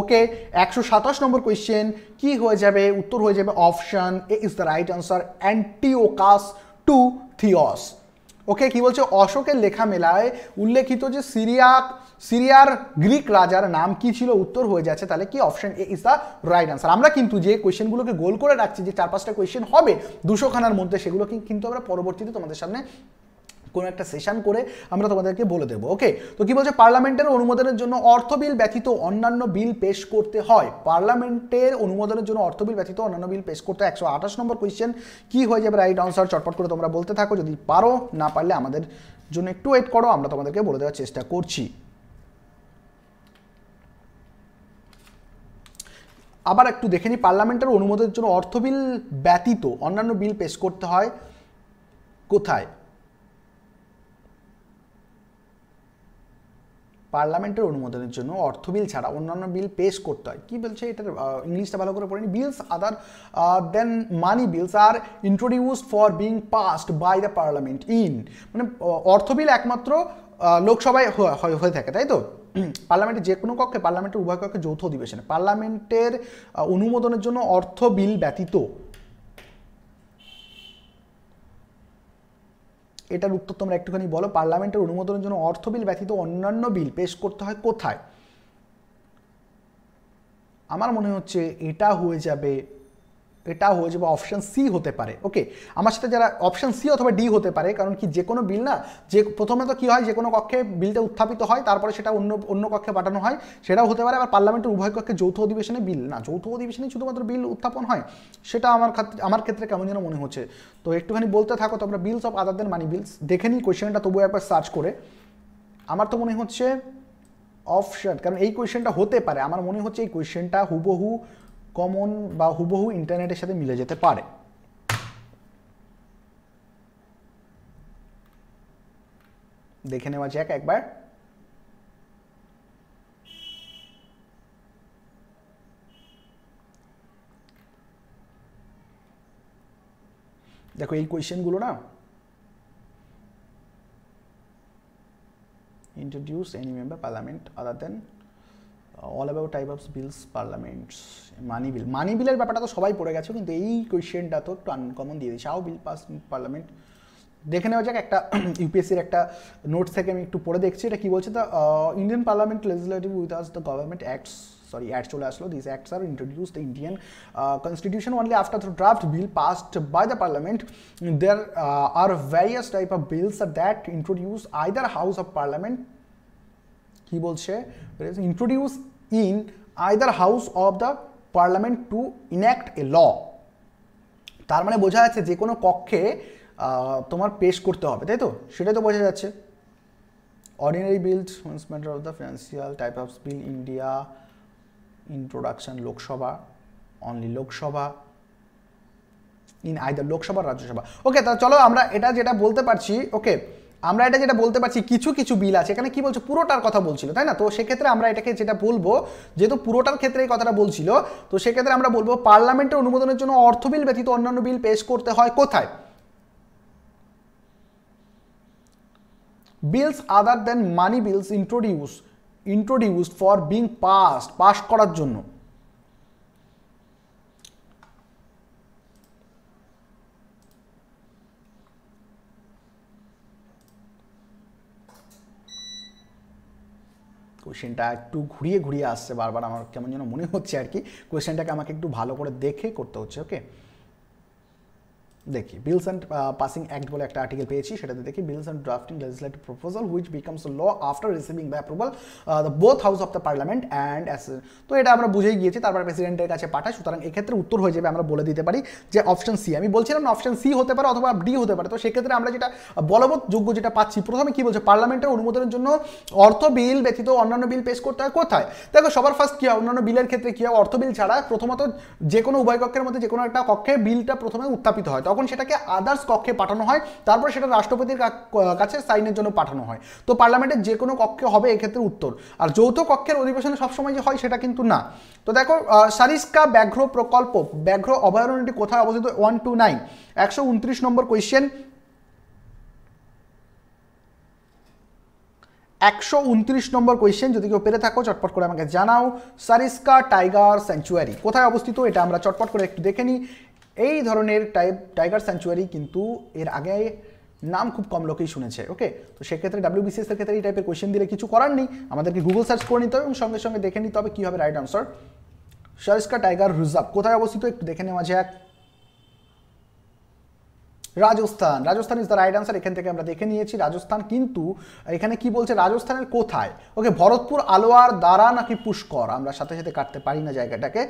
ওকে একশো সাতাশ নম্বর কোয়েশ্চেন কি হয়ে যাবে উত্তর হয়ে যাবে option A is the right answer Antiochus two Theos okay কি বলছে অশোকের লেখা মেলায় উল্লেখিত যে সিরিয়া সিরিয়ার গ্রিক রাজার নাম কি ছিল উত্তর হয়ে যাচ্ছে তাহলে কি option A is the right answer আমরা কিন্তু যে কোয়েশ্চেনগুলোকে গোল করে রাখছি যে চার পাঁচটা কোয়েশ্চেন হবে দুশো খানার মধ্যে সেগুলো কিন্তু আমরা পরবর্তীতে তোমাদের সামনে কোনো একটা সেশন করে আমরা তোমাদেরকে বলে দেবো ওকে তো কি বলছে পার্লামেন্টের অনুমোদনের জন্য অর্থ বিল ব্যতীত অন্যান্য বিল পেশ করতে হয় পার্লামেন্টের অনুমোদনের জন্য অর্থ বিল ব্যতীত অন্যান্য বিল পেশ করতে একশো আঠাশ নম্বর কোয়েশ্চেন কি হয়ে যাবে রাইট আনসার চটপট করে তোমরা বলতে থাকো যদি পারো না পারলে আমাদের জন্য একটু ওয়েট করো আমরা তোমাদেরকে বলে দেওয়ার চেষ্টা করছি আবার একটু দেখে নিই পার্লামেন্টের অনুমোদনের জন্য অর্থ বিল ব্যতীত অন্যান্য বিল পেশ করতে হয় কোথায় পার্লামেন্টের অনুমোদনের জন্য অর্থ বিল ছাড়া অন্যান্য বিল পেশ করতে হয় কী বলছে এটার ইংলিশটা ভালো করে পড়েনি bills other than money bills are introduce for being passed by the parliament in মানে অর্থ বিল একমাত্র লোকসভায় হয়ে থাকে তাই তো পার্লামেন্টের যে কোনো কক্ষে পার্লামেন্টের উভয় কক্ষে যৌথ অধিবেশনে পার্লামেন্টের অনুমোদনের জন্য অর্থ বিল ব্যতীত এটার উত্তর তোমরা একটুখানি বলো পার্লামেন্টের অনুমোদনের জন্য অর্থ বিল ব্যতীত অন্যান্য বিল পেশ করতে হয় কোথায় আমার মনে হচ্ছে এটা হয়ে যাবে এটা হয়ে যাবে অপশান সি হতে পারে ওকে আমার সাথে যারা অপশান সি অথবা ডি হতে পারে কারণ কি যে কোনো বিল না যে প্রথমে তো কী হয় যে কোনো কক্ষে বিলটা উত্থাপিত হয় তারপরে সেটা অন্য অন্য কক্ষে পাঠানো হয় সেটাও হতে পারে আবার পার্লামেন্টের উভয় কক্ষে যৌথ অধিবেশনে বিল না যৌথ অধিবেশনে শুধুমাত্র বিল উত্থাপন হয় সেটা আমার আমার ক্ষেত্রে কেমন যেন মনে হচ্ছে তো একটুখানি বলতে থাকো তোমরা বিলস অফ আদার দেন মানি বিলস দেখে নিই কোয়েশ্চেনটা তবু একবার সার্চ করে আমার তো মনে হচ্ছে অপশন কারণ এই কোয়েশনটা হতে পারে আমার মনে হচ্ছে এই কোয়েশ্চেনটা হুবহু কমন বা হুবহু ইন্টারনেটের সাথে মিলে যেতে পারে দেখে নেওয়া যাক একবার দেখো এই গুলো না introduce any member parliament other than all about type of bills parliament's money bill money বিলের ব্যাপারটা তো সবাই পড়ে গেছে কিন্তু এই কোয়েশ্চেনটা তো একটু আনকমন দিয়ে দিয়েছে আও বিল পাস পার্লামেন্ট দেখে নেওয়া যাক একটা ইউপিএসসির একটা নোটস থেকে আমি একটু পড়ে দেখছি এটা কী বলছে the Indian parliament legislative with us the government acts sorry add চলে আসলো this acts are introduce the Indian constitution only after after draft bill bill by the parliament there are uh, type of bills are that that introduce house of parliament কি বলছে introduce in either house of the parliament to enact a law তার মানে বোঝা যাচ্ছে যে কোনো কক্ষে তোমার পেশ করতে হবে তাই তো সেটাই তো বোঝা যাচ্ছে ordinary bills matter of the financial type of bill India introduction Lok Sabha only Lok Sabha in either Lok Sabha Rajya Sabha okay তা চলো আমরা এটা যেটা বলতে পারছি ওকে আমরা এটা যেটা বলতে পারছি কিছু কিছু বিল আছে এখানে কি বলছে পুরোটার কথা বলছিল তাই না তো সেক্ষেত্রে আমরা এটাকে যেটা বলবো যেহেতু পুরোটার ক্ষেত্রে এই কথাটা বলছিল তো সেক্ষেত্রে আমরা বলবো পার্লামেন্টের অনুমোদনের জন্য অর্থ বিল ব্যতীত অন্যান্য বিল পেশ করতে হয় কোথায় bills other than money bills introduce introduced for being pass pass করার জন্য কোয়েশ্চেনটা একটু ঘুরিয়ে ঘুরিয়ে আসছে বারবার আমার কেমন যেন মনে হচ্ছে আর কি কোয়েশ্চেনটাকে আমাকে একটু ভালো করে দেখে করতে হচ্ছে ওকে দেখি বিলস অ্যান্ড পাসিং অ্যাক্ট বলে একটা আর্টিকেল পেয়েছি সেটাতে দেখি bills and drafting legislative proposal which becomes law after receiving the approval the both house of the parliament and তো এটা আমরা বুঝেই গিয়েছি তারপর প্রেসিডেন্টের কাছে পাঠায় সুতরাং এক্ষেত্রে উত্তর হয়ে যাবে আমরা বলে দিতে পারি যে অপশন সি আমি বলছিলাম অপশন সি হতে পারে অথবা ডি হতে পারে তো সেক্ষেত্রে আমরা যেটা বলবৎ যোগ্য যেটা পাচ্ছি প্রথমে কি বলছে পার্লামেন্টের অনুমোদনের জন্য অর্থ বিল ব্যতীত অন্যান্য বিল পেশ করতে হয় কোথায় দেখো সবার ফার্স্ট কী হয় অন্যান্য বিলের ক্ষেত্রে কী হয় অর্থ বিল ছাড়া প্রথমত যে কোনো উভয় কক্ষের মধ্যে যে কোনো একটা কক্ষে বিলটা প্রথমে উত্থাপিত হয় তখন সেটাকে আদার্স কক্ষে পাঠানো হয় তারপর সেটা রাষ্ট্রপতির কাছে সাইনের জন্য পাঠানো হয় তো পার্লামেন্টের যে কোনো কক্ষে হবে এক্ষেত্রে উত্তর আর যৌথ কক্ষের অধিবেশনে সবসময় যে হয় সেটা কিন্তু না তো দেখো সারিস্কা ব্যাঘ্র প্রকল্প ব্যাঘ্র অভয়ারণ্যটি কোথায় অবস্থিত ওয়ান টু নাইন একশো উনত্রিশ নম্বর কোয়েশ্চেন একশো উনত্রিশ নম্বর কোয়েশ্চেন যদি কেউ পেরে থাকো চটপট করে আমাকে জানাও সারিস্কা টাইগার স্যাংচুয়ারি কোথায় অবস্থিত এটা আমরা চটপট করে একটু দেখে নিই এই ধরনের টাইপ টাইগার স্যাঞ্চুয়ারি কিন্তু এর আগে নাম খুব কম লোকেই শুনেছে ওকে তো সেক্ষেত্রে ডাব্লিউবিসিএস এর ক্ষেত্রে এই টাইপের কোয়েশ্চেন দিলে কিছু করার নেই আমাদেরকে গুগল সার্চ করে নিতে হবে এবং সঙ্গে সঙ্গে দেখে নিতে হবে কী হবে right answer Sariska tiger reserve কোথায় অবস্থিত একটু দেখে নেওয়া যাক Rajasthan Rajasthan is the right answer এখান থেকে আমরা দেখে নিয়েছি রাজস্থান কিন্তু এখানে কি বলছে রাজস্থানের কোথায় ওকে ভরতপুর আলোয়ার দ্বারা নাকি পুষ্কর আমরা সাথে সাথে কাটতে পারি না জায়গাটাকে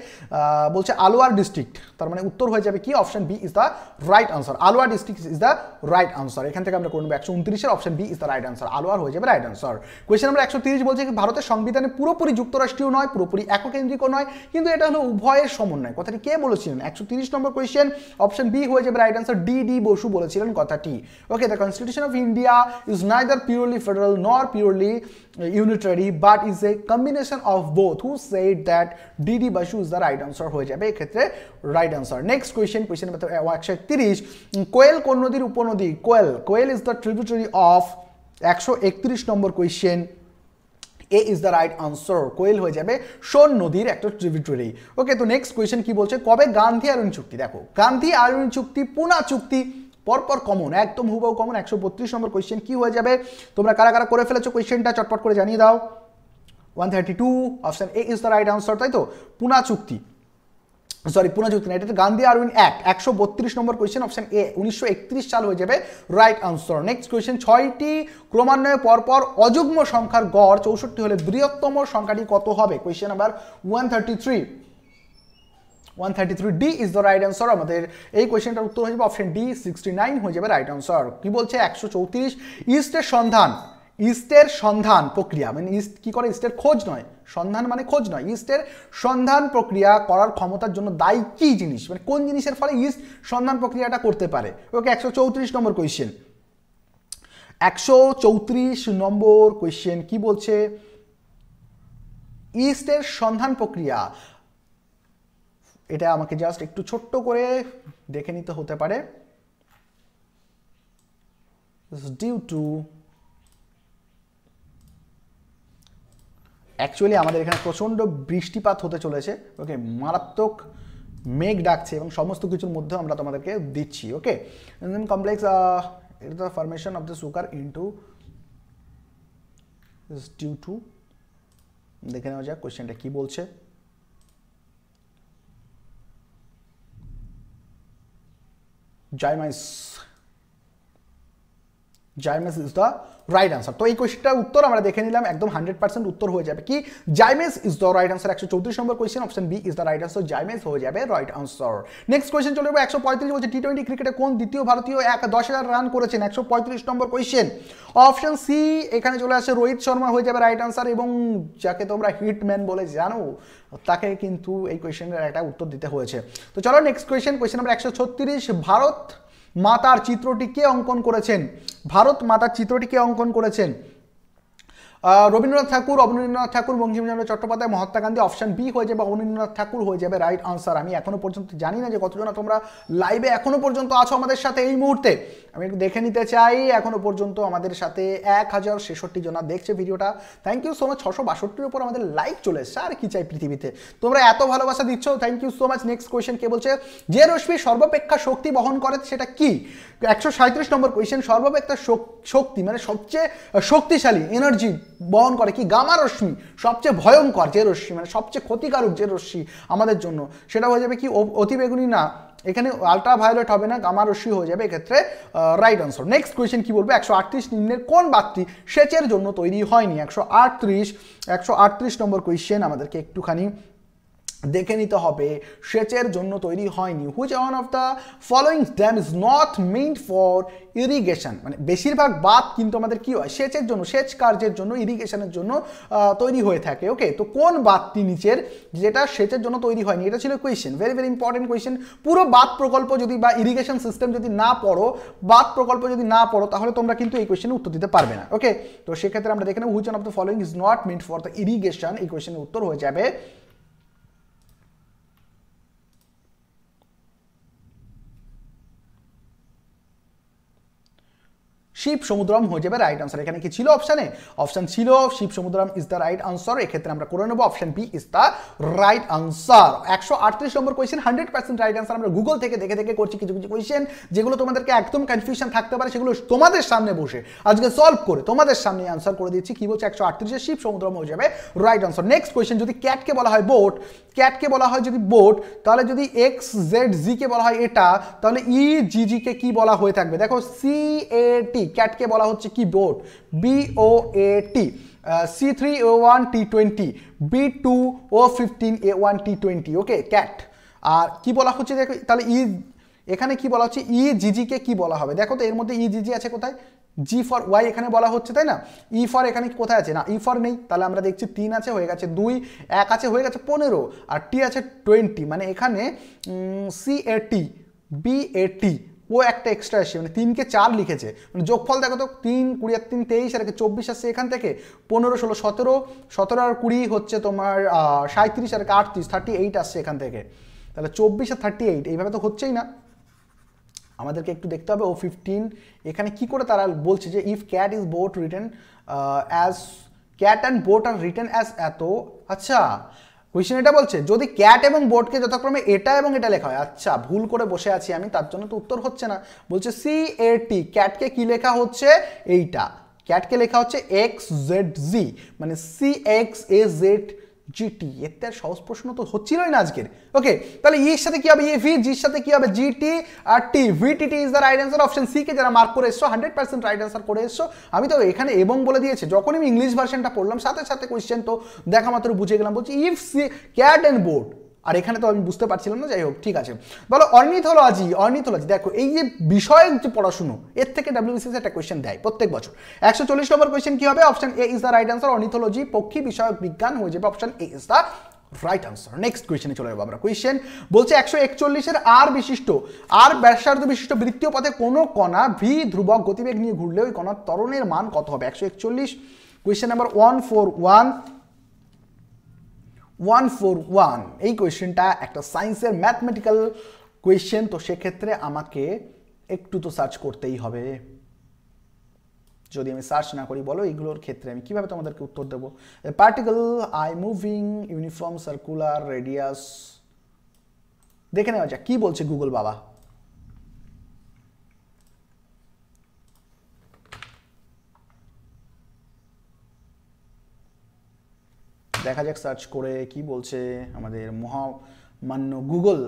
বলছে আলোয়ার ডিস্ট্রিক্ট তার মানে উত্তর হয়ে যাবে কি option B is the right answer Alwar district is the right answer এখান থেকে আমরা করে নেবো একশো উনত্রিশের option B is the right answer Alwar হয়ে যাবে রাইট আনসার কোয়েশ্চেন নাম্বার একশো তিরিশ বলছে ভারতের সংবিধানে পুরোপুরি যুক্তরাষ্ট্রীয় নয় পুরোপুরি এককেন্দ্রিকও নয় কিন্তু এটা হলো উভয়ের সমন্বয় কথাটি কে বলেছিলেন একশো তিরিশ নম্বর কোয়েশ্চেন অপশন বি হয়ে যাবে right answer D D Basu বলেছিলেন কথাটি okay the constitution of India is neither purely federal nor purely unitary but is a combination of both who said that DD Basu is the right answer হয়ে যাবে এক্ষেত্রে right answer next question question একশো একত্রিশ কোয়েল কোন নদীর উপনদী Koel Koel is the tributary of একশো একত্রিশ number question A is the right answer Koel হয়ে যাবে সোন নদীর একটা ট্রিবিউটারি ওকে তো নেক্সট কোয়েশ্চেন কি বলছে কবে গান্ধী আরুণ চুক্তি দেখো গান্ধী আরুণ চুক্তি পুনা চুক্তি পরপর কমন একদম হুবাহু কমন একশো বত্রিশ নম্বর কোয়েশ্চেন কী হয়ে যাবে তোমরা কারা কারা করে ফেলেছো কোয়েশ্চেনটা চটপট করে জানিয়ে দাও one thirty two option A is the right answer তাই তো পুনা চুক্তি সরি পুনা চুক্তি না এটা গান্ধী আরউইন অ্যাক্ট একশো বত্রিশ নম্বর কোয়েশ্চেন অপশন এ উনিশশো একত্রিশ সাল হয়ে যাবে রাইট আনসার নেক্সট কোয়েশ্চেন ছয়টি ক্রমান্বয়ে পরপর অযুগ্ম সংখ্যার গড় চৌষট্টি হলে বৃহত্তম সংখ্যাটি কত হবে question number one thirty three one thirty three D is the right answer আমাদের এই কোয়েশ্চেনটার উত্তর হয়ে যাবে অপশন ডি সিক্সটি নাইন হয়ে যাবে রাইট অ্যান্সার কি বলছে একশো চৌত্রিশ ইস্টের সন্ধান ইস্টের সন্ধান প্রক্রিয়া মানে ইস্ট কী করে ইস্টের খোঁজ নয় সন্ধান মানে খোঁজ নয় ইস্টের সন্ধান প্রক্রিয়া করার ক্ষমতার জন্য দায়ী কী জিনিস মানে কোন জিনিসের ফলে ইস্ট সন্ধান প্রক্রিয়াটা করতে পারে ওকে একশো চৌত্রিশ নম্বর কোয়েশ্চেন একশো চৌত্রিশ নম্বর কোয়েশ্চেন কি বলছে ইস্টের সন্ধান প্রক্রিয়া এটা আমাকে জাস্ট একটু ছোট্ট করে দেখে নিতে হতে পারে ডিউ টু অ্যাকচুয়ালি আমাদের এখানে প্রচণ্ড বৃষ্টিপাত হতে চলেছে ওকে মারাত্মক মেঘ ডাকছে এবং সমস্ত কিছুর মধ্যে আমরা তোমাদেরকে দিচ্ছি okay complex it the formation of the sugar to due to দেখে নেওয়া যাক কোয়েশ্চেনটা কী বলছে zymase zymase is the right answer তো এই কোয়েশ্চনটার উত্তর আমরা দেখে নিলাম একদম হান্ড্রেড পার্সেন্ট উত্তর হয়ে যাবে কি zymase is the right answer একশো চৌত্রিশ নম্বর question option B is the right answer zymase হয়ে যাবে রাইট আনসার নেক্সট কোয়েশ্চেন চলে যাবে একশো পঁয়ত্রিশ বলছে টি টোয়েন্টি ক্রিকেটে কোন দ্বিতীয় ভারতীয় এক দশ হাজার রান করেছেন একশো পঁয়ত্রিশ নম্বর কোয়েশ্চেন অপশন সি এখানে চলে আসে রোহিত শর্মা হয়ে যাবে রাইট আনসার এবং যাকে তোমরা হিটম্যান বলে জানো তাকে কিন্তু এই কোয়েশ্চেনের একটা উত্তর দিতে হয়েছে তো চলো নেক্সট কোয়েশ্চেন কোয়েশ্চেন নাম্বার একশো ছত্রিশ ভারত মাতার চিত্রটি কে অঙ্কন করেছেন ভারত মাতার চিত্রটি কে অঙ্কন করেছেন রবীন্দ্রনাথ ঠাকুর অবনীন্দ্রনাথ ঠাকুর বঙ্কিমচন্দ্র চট্টোপাধ্যায় মহাত্মা গান্ধী অপশান বি হয়ে যাবে অবনীন্দ্রনাথ ঠাকুর হয়ে যাবে রাইট আনসার আমি এখনো পর্যন্ত জানি না যে কতজন তোমরা লাইভে এখনো পর্যন্ত আছো আমাদের সাথে এই মুহূর্তে আমি একটু দেখে নিতে চাই এখনো পর্যন্ত আমাদের সাথে এক হাজার ছেষট্টি জনা দেখছে ভিডিওটা থ্যাংক ইউ সো মাচ ছশো বাষট্টির উপর আমাদের লাইক চলে এসছে আর কি চাই পৃথিবীতে তোমরা এত ভালোবাসা দিচ্ছ thank you so much next question কে বলছে যে রশ্মি সর্বাপেক্ষা শক্তি বহন করে সেটা কি একশো সাঁত্রিশ নম্বর কোয়েশন সর্বাপেক্ষা শক্তি মানে সবচেয়ে শক্তিশালী এনার্জি বহন করে কি গামা রশ্মি সবচেয়ে ভয়ঙ্কর যে রশ্মি মানে সবচেয়ে ক্ষতিকারক যে রশ্মি আমাদের জন্য সেটা হয়ে যাবে কি অতিবেগুনি না এখানে আলট্রাভায়োলেট হবে না গামা রশ্মি হয়ে যাবে এক্ষেত্রে রাইট আনসার নেক্সট কোয়েশ্চেন কি বলবে একশো আটত্রিশ নিম্নের কোন বাতটি সেচের জন্য তৈরি হয়নি একশো আটত্রিশ একশো আটত্রিশ নম্বর কোয়েশ্চেন আমাদেরকে একটুখানি দেখে নিতে হবে সেচের জন্য তৈরি হয়নি which one of the following dam is not meant for irrigation মানে বেশিরভাগ বাদ কিন্তু আমাদের কী হয় সেচের জন্য সেচ কার্যের জন্য ইরিগেশনের জন্য তৈরি হয়ে থাকে ওকে তো কোন বাদটি নিচের যেটা সেচের জন্য তৈরি হয়নি এটা ছিল question very very important question পুরো বাদ প্রকল্প যদি বা ইরিগেশন সিস্টেম যদি না পড়ো বাদ প্রকল্প যদি না পড়ো তাহলে তোমরা কিন্তু এই কোয়েশ্চেনে উত্তর দিতে পারবে না ওকে তো সেক্ষেত্রে আমরা দেখে নেব which one of the following is not meant for the irrigation এই কোয়েশ্চেনের উত্তর হয়ে যাবে শিব সমুদ্রম হয়ে যাবে রাইট আনসার এখানে কি ছিল অপশানে অপশান ছিল Shivasamudram is the right answer এক্ষেত্রে আমরা করে নেবো option B is the right answer একশো আটত্রিশ নম্বর question hundred percent right answer আমরা গুগল থেকে দেখে দেখে করছি কিছু কিছু কোয়েশ্চেন যেগুলো তোমাদেরকে একদম কনফিউশন থাকতে পারে সেগুলো তোমাদের সামনে বসে আজকে সলভ করে তোমাদের সামনে আনসার করে দিচ্ছি কি বলছে একশো আটত্রিশে শিব সমুদ্রম হয়ে যাবে রাইট আনসার নেক্সট কোয়েশ্চেন যদি ক্যাটকে বলা হয় বোট ক্যাটকে বলা হয় যদি বোট তাহলে যদি এক্স জেড জিকে বলা হয় এটা তাহলে ই e, জি জিকে কি বলা হয়ে থাকবে দেখো সি এ টি ক্যাটকে বলা হচ্ছে কি boat BO A T C three A one T twenty B two O fifteen A one T twenty okay cat আর কি বলা হচ্ছে দেখো তাহলে ই e, এখানে কি বলা হচ্ছে ই e জিজিকে কি বলা হবে দেখো তো এর মধ্যে ই e জিজি আছে কোথায় জি ফর ওয়াই এখানে বলা হচ্ছে তাই না ই ফর এখানে কোথায় আছে না ই ফর নেই তাহলে আমরা দেখছি তিন আছে হয়ে গেছে দুই এক আছে হয়ে গেছে পনেরো আর টি আছে টোয়েন্টি মানে এখানে C A T B A টি ও একটা এক্সট্রা এসছে মানে তিনকে চার লিখেছে মানে যোগফল দেখো তো তিন কুড়ি আর তিন তেইশ আর একে চব্বিশ আসছে এখান থেকে পনেরো ষোলো সতেরো সতেরো আর কুড়ি হচ্ছে তোমার সাঁত্রিশ আর একে আটত্রিশ থার্টি এইট আসছে এখান থেকে তাহলে চব্বিশ আর থার্টি এইট এইভাবে তো হচ্ছেই না আমাদেরকে একটু দেখতে হবে ও ফিফটিন এখানে কি করে তারা বলছে যে if cat is boat return as cat and boat are return as এত আচ্ছা কোয়েশ্চেন এটা বলছে যদি ক্যাট এবং বোর্ডকে যথাক্রমে এটা এবং এটা লেখা হয় আচ্ছা ভুল করে বসে আছি আমি তার জন্য তো উত্তর হচ্ছে না বলছে সি এ টি ক্যাটকে কি লেখা হচ্ছে এইটা ক্যাটকে লেখা হচ্ছে এক্স জেড জি মানে C X A Z GT এতে আর সহজ প্রশ্ন তো হচ্ছিলই না আজকের ওকে তাহলে ইয়ের e সাথে কি হবে ভি e জির সাথে কি হবে GT R T VTT is the right answer option C কে যারা মার্ক করে এসছো হান্ড্রেড পার্সেন্ট রাইট অ্যান্সার করে এসছো আমি তো এখানে এবং বলে দিয়েছে যখন আমি ইংলিশ ভার্সনটা পড়লাম সাথে সাথে কোয়েশ্চেন তো দেখা মাত্র বুঝে গেলাম বলছি if C cat and board আর এখানে তো আমি বুঝতে পারছিলাম না যাই হোক ঠিক আছে বলো অর্নিথোলজি অর্নিথোলজি দেখো এই যে বিষয়ক যে পড়াশুনো এর থেকে ডাব্লিউবিসিএস একটা কোয়েশ্চেন দেয় প্রত্যেক বছর একশো চল্লিশ নম্বর কোয়েশ্চেন কী হবে option A is the right answer ornithology পক্ষী বিষয়ক বিজ্ঞান হয়ে যাবে option A is the right answer next কোয়েশনে চলে যাবো আমরা কোয়েশ্চেন বলছে একশো একচল্লিশের আর বিশিষ্ট আর ব্যাসার্ধ বিশিষ্ট বৃত্তীয় পথে কোনো কণা ভি ধ্রুবক গতিবেগ নিয়ে ঘুরলে ওই কণার তরণের মান কত হবে একশো একচল্লিশ question number one four one one four one এই কোয়েশ্চেনটা একটা সায়েন্সের ম্যাথমেটিক্যাল কোয়েশ্চেন তো সেক্ষেত্রে আমাকে একটু তো সার্চ করতেই হবে যদি আমি সার্চ না করি বলো এইগুলোর ক্ষেত্রে আমি কীভাবে তোমাদেরকে উত্তর দেবো particle I moving uniform circular radius দেখে নেওয়া যাক কী বলছে গুগল বাবা দেখা যাক সার্চ করে কি বলছে আমাদের মহামান্য গুগল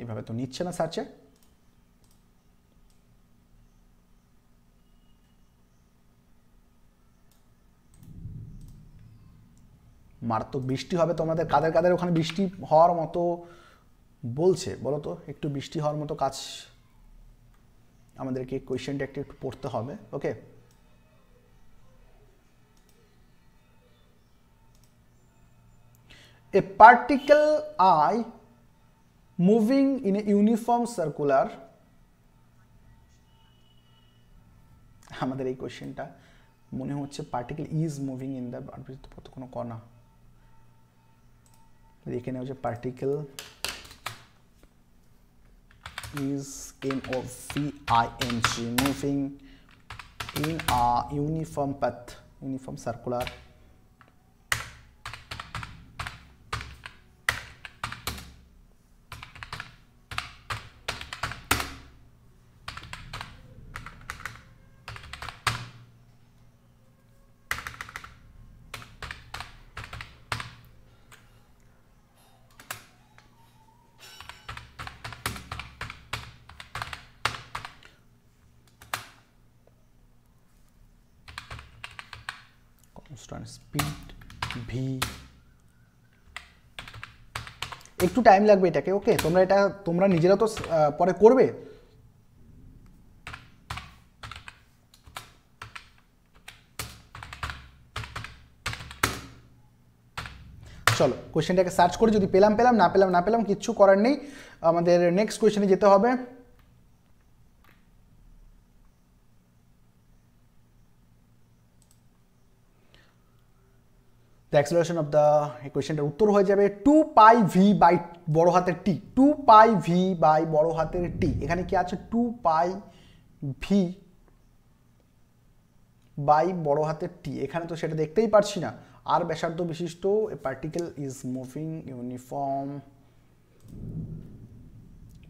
এইভাবে তো নিচ্ছে না সার্চে মারাত্মক বৃষ্টি হবে তোমাদের কাদের কাদের ওখানে বৃষ্টি হওয়ার মতো বলছে বলো তো একটু বৃষ্টি হওয়ার মতো কাজ আমাদেরকে কোয়েশ্চেনটা একটু একটু পড়তে হবে ওকে a particle i moving in a uniform circular আমাদের এই কোশ্চেনটা মনে হচ্ছে particle is moving in the orbit পথ কোনো কণা দেখে নেওয়া হচ্ছে particle is in O C I N C moving in a uniform path uniform circular একটু টাইম লাগবে এটাকে ওকে তোমরা এটা তোমরা নিজেরা তো পরে করবে চলো কোয়েশ্চেনটাকে সার্চ করে যদি পেলাম পেলাম না পেলাম না পেলাম কিচ্ছু করার নেই আমাদের নেক্সট কোয়েশ্চেনে যেতে হবে দ্য অ্যাক্সেলারেশন অফ দ্য ইকুয়েশনটার উত্তর হয়ে যাবে টু পাই ভি বাই বড় হাতের T two pi V by বড় হাতের টি এখানে কি আছে টু পাই ভি বাই বড় হাতের টি এখানে তো সেটা দেখতেই পারছি না আর ব্যাসার্ধ বিশিষ্ট a particle is moving uniform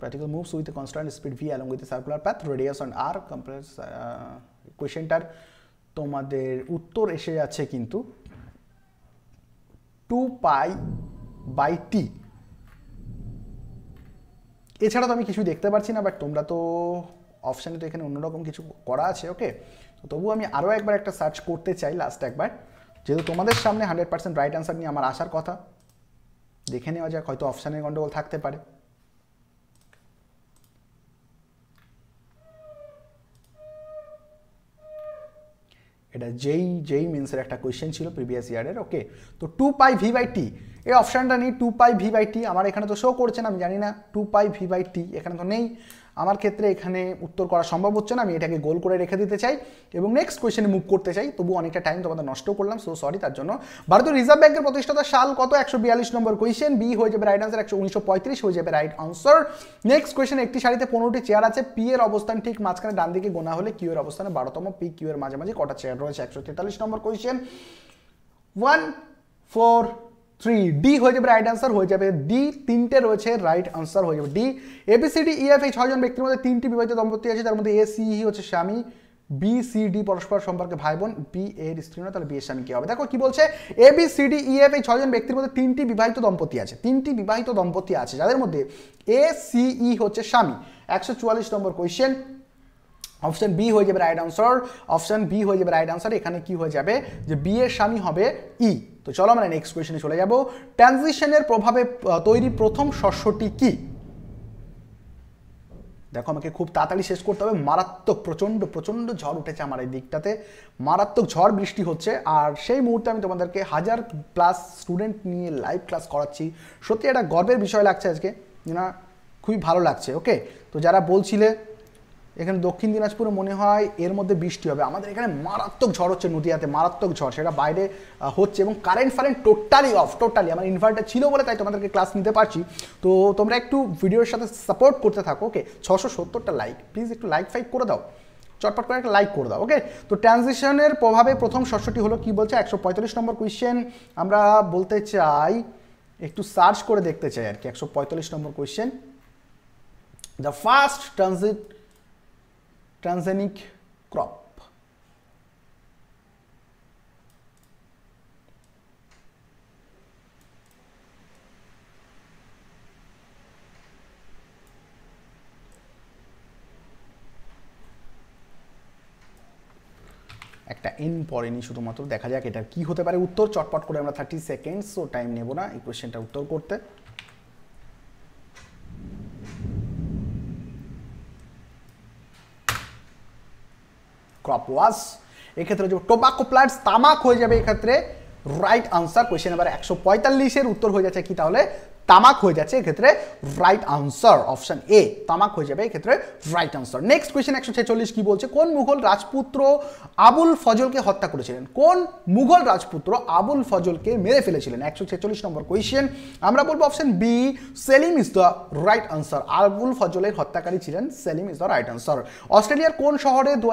particle moves with constant speed V along with circular path radius and R complex r uh, তোমাদের উত্তর এসে যাচ্ছে কিন্তু টু পাই বাই টি এছাড়া তো আমি কিছু দেখতে পারছি না বাট তোমরা তো অপশানে তো এখানে অন্যরকম কিছু করা আছে ওকে তো তবুও আমি আরও একবার একটা সার্চ করতে চাই লাস্ট একবার যেহেতু তোমাদের সামনে হান্ড্রেড পার্সেন্ট রাইট অ্যান্সার নিয়ে আমার আসার কথা দেখে নেওয়া যাক হয়তো অপশানের গণ্ডগোল থাকতে পারে এটা যেই যেই মিন্সের একটা কোয়েশ্চেন ছিল প্রিভিয়াস ইয়ারের ওকে তো two pi V by T এই অপশানটা নেই two pi V by T আমার এখানে তো শো করছে না আমি জানি না two pi V by T এখানে তো নেই আমার ক্ষেত্রে এখানে উত্তর করা সম্ভব হচ্ছে না আমি এটাকে গোল করে রেখে দিতে চাই এবং নেক্সট কোয়েশনে মুভ করতে চাই তবু অনেকটা টাইম তোমাদের নষ্ট করলাম সো সরি তার জন্য ভারতীয় রিজার্ভ ব্যাংকের প্রতিষ্ঠাতা সাল কত একশো বিয়াল্লিশ নম্বর কোয়েশন বি হয়ে যাবে রাইট আনসার একশো উনিশশো পঁয়ত্রিশ হয়ে যাবে রাইট আনসার নেক্সট কোয়েশন একটি শাড়িতে পনেরোটি চেয়ার আছে পি এর অবস্থান ঠিক মাঝখানে ডান দিকে গোনা হলে কিউ এর অবস্থানে বারোতম পি কিউ এর মাঝে মাঝে কটা চেয়ার রয়েছে একশো তেতাল্লিশ number question one four three D হয়ে যাবে রাইট আনসার হয়ে যাবে ডি তিনটে রয়েছে রাইট আনসার হয়ে যাবে ডি এবিসিডি ইএফ এই ছয়জন ব্যক্তির মধ্যে তিনটি বিবাহিত দম্পতি আছে তার মধ্যে এ সিই e হচ্ছে স্বামী বি সি ডি পরস্পর সম্পর্কে ভাই বোন বি এর স্ত্রী না তাহলে বিয়ের স্বামী কি হবে দেখো কি বলছে A B C D E F এই ছয়জন ব্যক্তির মধ্যে তিনটি বিবাহিত দম্পতি আছে তিনটি বিবাহিত দম্পতি আছে যাদের মধ্যে এ সিই e হচ্ছে স্বামী একশো চুয়াল্লিশ নম্বর কোয়েশ্চেন অপশান বি হয়ে যাবে রাইট আনসার অপশান বি হয়ে যাবে রাইট আনসার এখানে কি হয়ে যাবে যে বি এর স্বামী হবে ই e। তো চলো আমরা নেক্সট কোয়েশনে চলে যাব ট্রানজিশনের প্রভাবে তৈরি প্রথম শস্যটি কি দেখো আমাকে খুব তাড়াতাড়ি শেষ করতে হবে মারাত্মক প্রচণ্ড প্রচণ্ড ঝড় উঠেছে আমার এই দিকটাতে মারাত্মক ঝড় বৃষ্টি হচ্ছে আর সেই মুহূর্তে আমি তোমাদেরকে হাজার প্লাস স্টুডেন্ট নিয়ে লাইভ ক্লাস করাচ্ছি সত্যি একটা গর্বের বিষয় লাগছে আজকে না খুবই ভালো লাগছে ওকে তো যারা বলছিলে এখানে দক্ষিণ দিনাজপুরে মনে হয় এর মধ্যে বৃষ্টি হবে আমাদের এখানে মারাত্মক ঝড় হচ্ছে নদিয়াতে মারাত্মক ঝড় সেটা বাইরে হচ্ছে এবং কারেন্ট ফারেন্ট টোটালি অফ টোটালি আমার ইনভার্টার ছিল বলে তাই তোমাদেরকে ক্লাস নিতে পারছি তো তোমরা একটু ভিডিওর সাথে সাপোর্ট করতে থাকো ওকে ছশো সত্তরটা লাইক প্লিজ একটু লাইক ফাইক করে দাও চটপট করে একটা লাইক করে দাও ওকে তো ট্রানজিশনের প্রভাবে প্রথম শস্যটি হলো কি বলছে একশো পঁয়তাল্লিশ নম্বর কোয়েশ্চেন আমরা বলতে চাই একটু সার্চ করে দেখতে চাই আর কি একশো পঁয়তাল্লিশ number question the first transit transgenic crop. একটা এন পড়েনি শুধুমাত্র দেখা যাক এটার কি হতে পারে উত্তর চটপট করে আমরা থার্টি সেকেন্ডস ও টাইম নেব না এই কোয়েশ্চেনটার উত্তর করতে ক্রপ ওয়াস এক্ষেত্রে হয়ে টোবাকো প্লান্টস তামাক হয়ে যাবে এক্ষেত্রে রাইট আনসার কোয়েশ্চেন নাম্বার একশো পঁয়তাল্লিশের উত্তর হয়ে যাচ্ছে কি তাহলে তামাক হয়ে যাচ্ছে এক্ষেত্রে রাইট আনসার অপশন এ তামাক হয়ে যাবে এক্ষেত্রে রাইট আনসার নেক্সট কোয়েশন একশো ছেচল্লিশ কি বলছে কোন মুঘল রাজপুত্র আবুল ফজলকে হত্যা করেছিলেন কোন মুঘল রাজপুত্র আবুল ফজলকে মেরে ফেলেছিলেন একশো ছেচল্লিশ নম্বর কোয়েশ্চেন আমরা বলবো option B Selim is the right answer Abul ফজলের হত্যাকারী ছিলেন Selim is the right answer অস্ট্রেলিয়ার কোন শহরে দু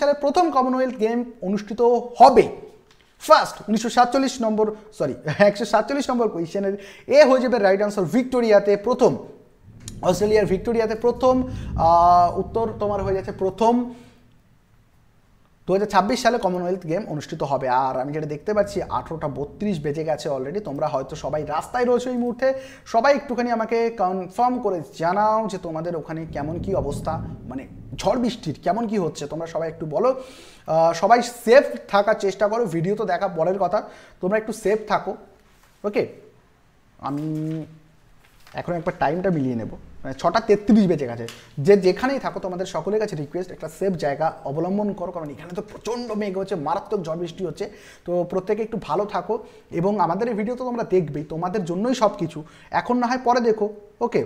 সালে প্রথম কমনওয়েলথ গেম অনুষ্ঠিত হবে ফার্স্ট উনিশশো সাতচল্লিশ নম্বর সরি একশো সাতচল্লিশ নম্বর কোয়েশনের এ হয়ে যাবে রাইট আনসার ভিক্টোরিয়াতে প্রথম অস্ট্রেলিয়ার ভিক্টোরিয়াতে প্রথম উত্তর তোমার হয়ে যাচ্ছে প্রথম দু সালে কমনওয়েলথ গেম অনুষ্ঠিত হবে আর আমি যেটা দেখতে পাচ্ছি আঠেরোটা বত্রিশ বেজে গেছে অলরেডি তোমরা হয়তো সবাই রাস্তায় রয়েছে এই মুহূর্তে সবাই একটুখানি আমাকে কনফার্ম করে জানাও যে তোমাদের ওখানে কেমন কি অবস্থা মানে ঝড় বৃষ্টির কেমন কি হচ্ছে তোমরা সবাই একটু বলো সবাই সেফ থাকার চেষ্টা করো ভিডিও তো দেখা পরের কথা তোমরা একটু সেফ থাকো ওকে আমি এখন একবার টাইমটা মিলিয়ে নেবো মানে ছটা তেত্রিশ বেজে গেছে যে যেখানেই থাকো তোমাদের সকলের কাছে রিকোয়েস্ট একটা সেফ জায়গা অবলম্বন করো কারণ এখানে তো প্রচণ্ড মেঘ হচ্ছে মারাত্মক ঝড় বৃষ্টি হচ্ছে তো প্রত্যেকে একটু ভালো থাকো এবং আমাদের এই ভিডিও তো তোমরা দেখবেই তোমাদের জন্যই সব কিছু এখন না হয় পরে দেখো ওকে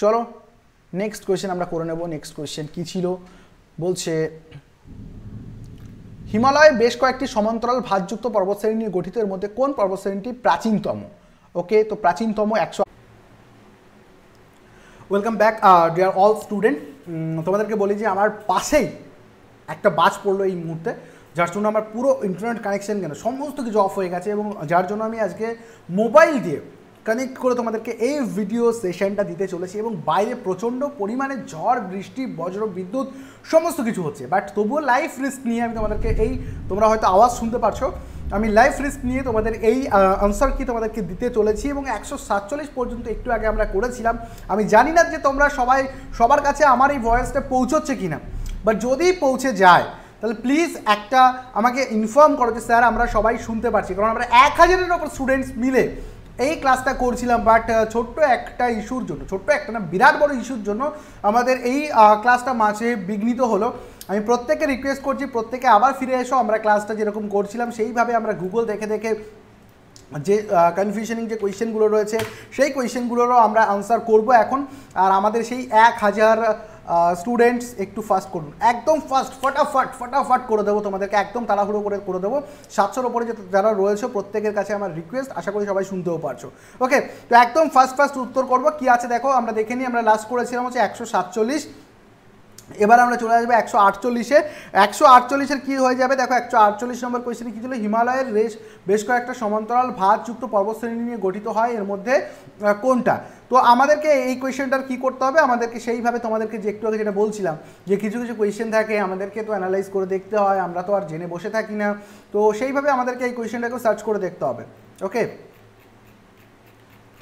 চলো নেক্সট কোয়েশ্চেন আমরা করে নেব নেক্সট কোয়েশ্চেন কী ছিল বলছে হিমালয়ে বেশ কয়েকটি সমান্তরাল ভাতযুক্ত পর্বতশ্রেণী নিয়ে গঠিত এর মধ্যে কোন পর্বতশ্রেণীটি প্রাচীনতম ওকে তো প্রাচীনতম একশো welcome back dear all student তোমাদেরকে বলি যে আমার পাশেই একটা বাস পড়লো এই মুহূর্তে যার জন্য আমার পুরো ইন্টারনেট কানেকশন কেন সমস্ত কিছু অফ হয়ে গেছে এবং যার জন্য আমি আজকে মোবাইল দিয়ে কানেক্ট করে তোমাদেরকে এই ভিডিও সেশনটা দিতে চলেছি এবং বাইরে প্রচণ্ড পরিমাণে ঝড় বৃষ্টি বজ্র বিদ্যুৎ সমস্ত কিছু হচ্ছে বাট তবুও লাইফ রিস্ক নিয়ে আমি তোমাদেরকে এই তোমরা হয়তো আওয়াজ শুনতে পারছো আমি লাইফ রিস্ক নিয়ে তোমাদের এই আনসার কি তোমাদেরকে দিতে চলেছি এবং একশো সাতচল্লিশ পর্যন্ত একটু আগে আমরা করেছিলাম আমি জানি না যে তোমরা সবাই সবার কাছে আমার এই ভয়েসটা পৌঁছচ্ছে কি না বাট যদি পৌঁছে যায় তাহলে প্লিজ একটা আমাকে ইনফর্ম করো যে স্যার আমরা সবাই শুনতে পারছি কারণ আমরা এক হাজারের ওপর স্টুডেন্টস মিলে এই ক্লাসটা করছিলাম বাট ছোট্ট একটা ইস্যুর জন্য ছোট্ট একটা না বিরাট বড় ইস্যুর জন্য আমাদের এই ক্লাসটা মাঝে বিঘ্নিত হলো আমি প্রত্যেকে রিকোয়েস্ট করছি প্রত্যেকে আবার ফিরে এসো আমরা ক্লাসটা যেরকম করছিলাম সেইভাবে আমরা গুগল দেখে দেখে যে কনফিউশনিং যে কোয়েশ্চেনগুলো রয়েছে সেই কোয়েশ্চেনগুলোরও আমরা আনসার করব এখন আর আমাদের সেই এক হাজার স্টুডেন্টস একটু ফাস্ট করুন একদম ফাস্ট ফটাফট ফটাফট করে দেবো তোমাদেরকে একদম তাড়াহুড়ো করে করে দেবো সাতশোর ওপরে যে যারা রয়েছে প্রত্যেকের কাছে আমার রিকোয়েস্ট আশা করি সবাই শুনতেও পারছো ওকে তো একদম ফার্স্ট ফার্স্ট উত্তর করবো কী আছে দেখো আমরা দেখে নিই আমরা লাস্ট করেছিলাম হচ্ছে একশো সাতচল্লিশ এবার আমরা চলে আসবো একশো আটচল্লিশে একশো আটচল্লিশের কী হয়ে যাবে দেখো একশো আটচল্লিশ নম্বর কোয়েশনে কী ছিল হিমালয়ের রেশ বেশ কয়েকটা সমান্তরাল ভাতযুক্ত পর্বশ্রেণী নিয়ে গঠিত হয় এর মধ্যে কোনটা তো আমাদেরকে এই কোয়েশ্চেনটার কী করতে হবে আমাদেরকে সেইভাবে তোমাদেরকে যে একটু আগে যেটা বলছিলাম যে কিছু কিছু কোয়েশ্চেন থাকে আমাদেরকে তো অ্যানালাইজ করে দেখতে হয় আমরা তো আর জেনে বসে থাকি না তো সেইভাবে আমাদেরকে এই কোয়েশ্চেনটাকেও সার্চ করে দেখতে হবে ওকে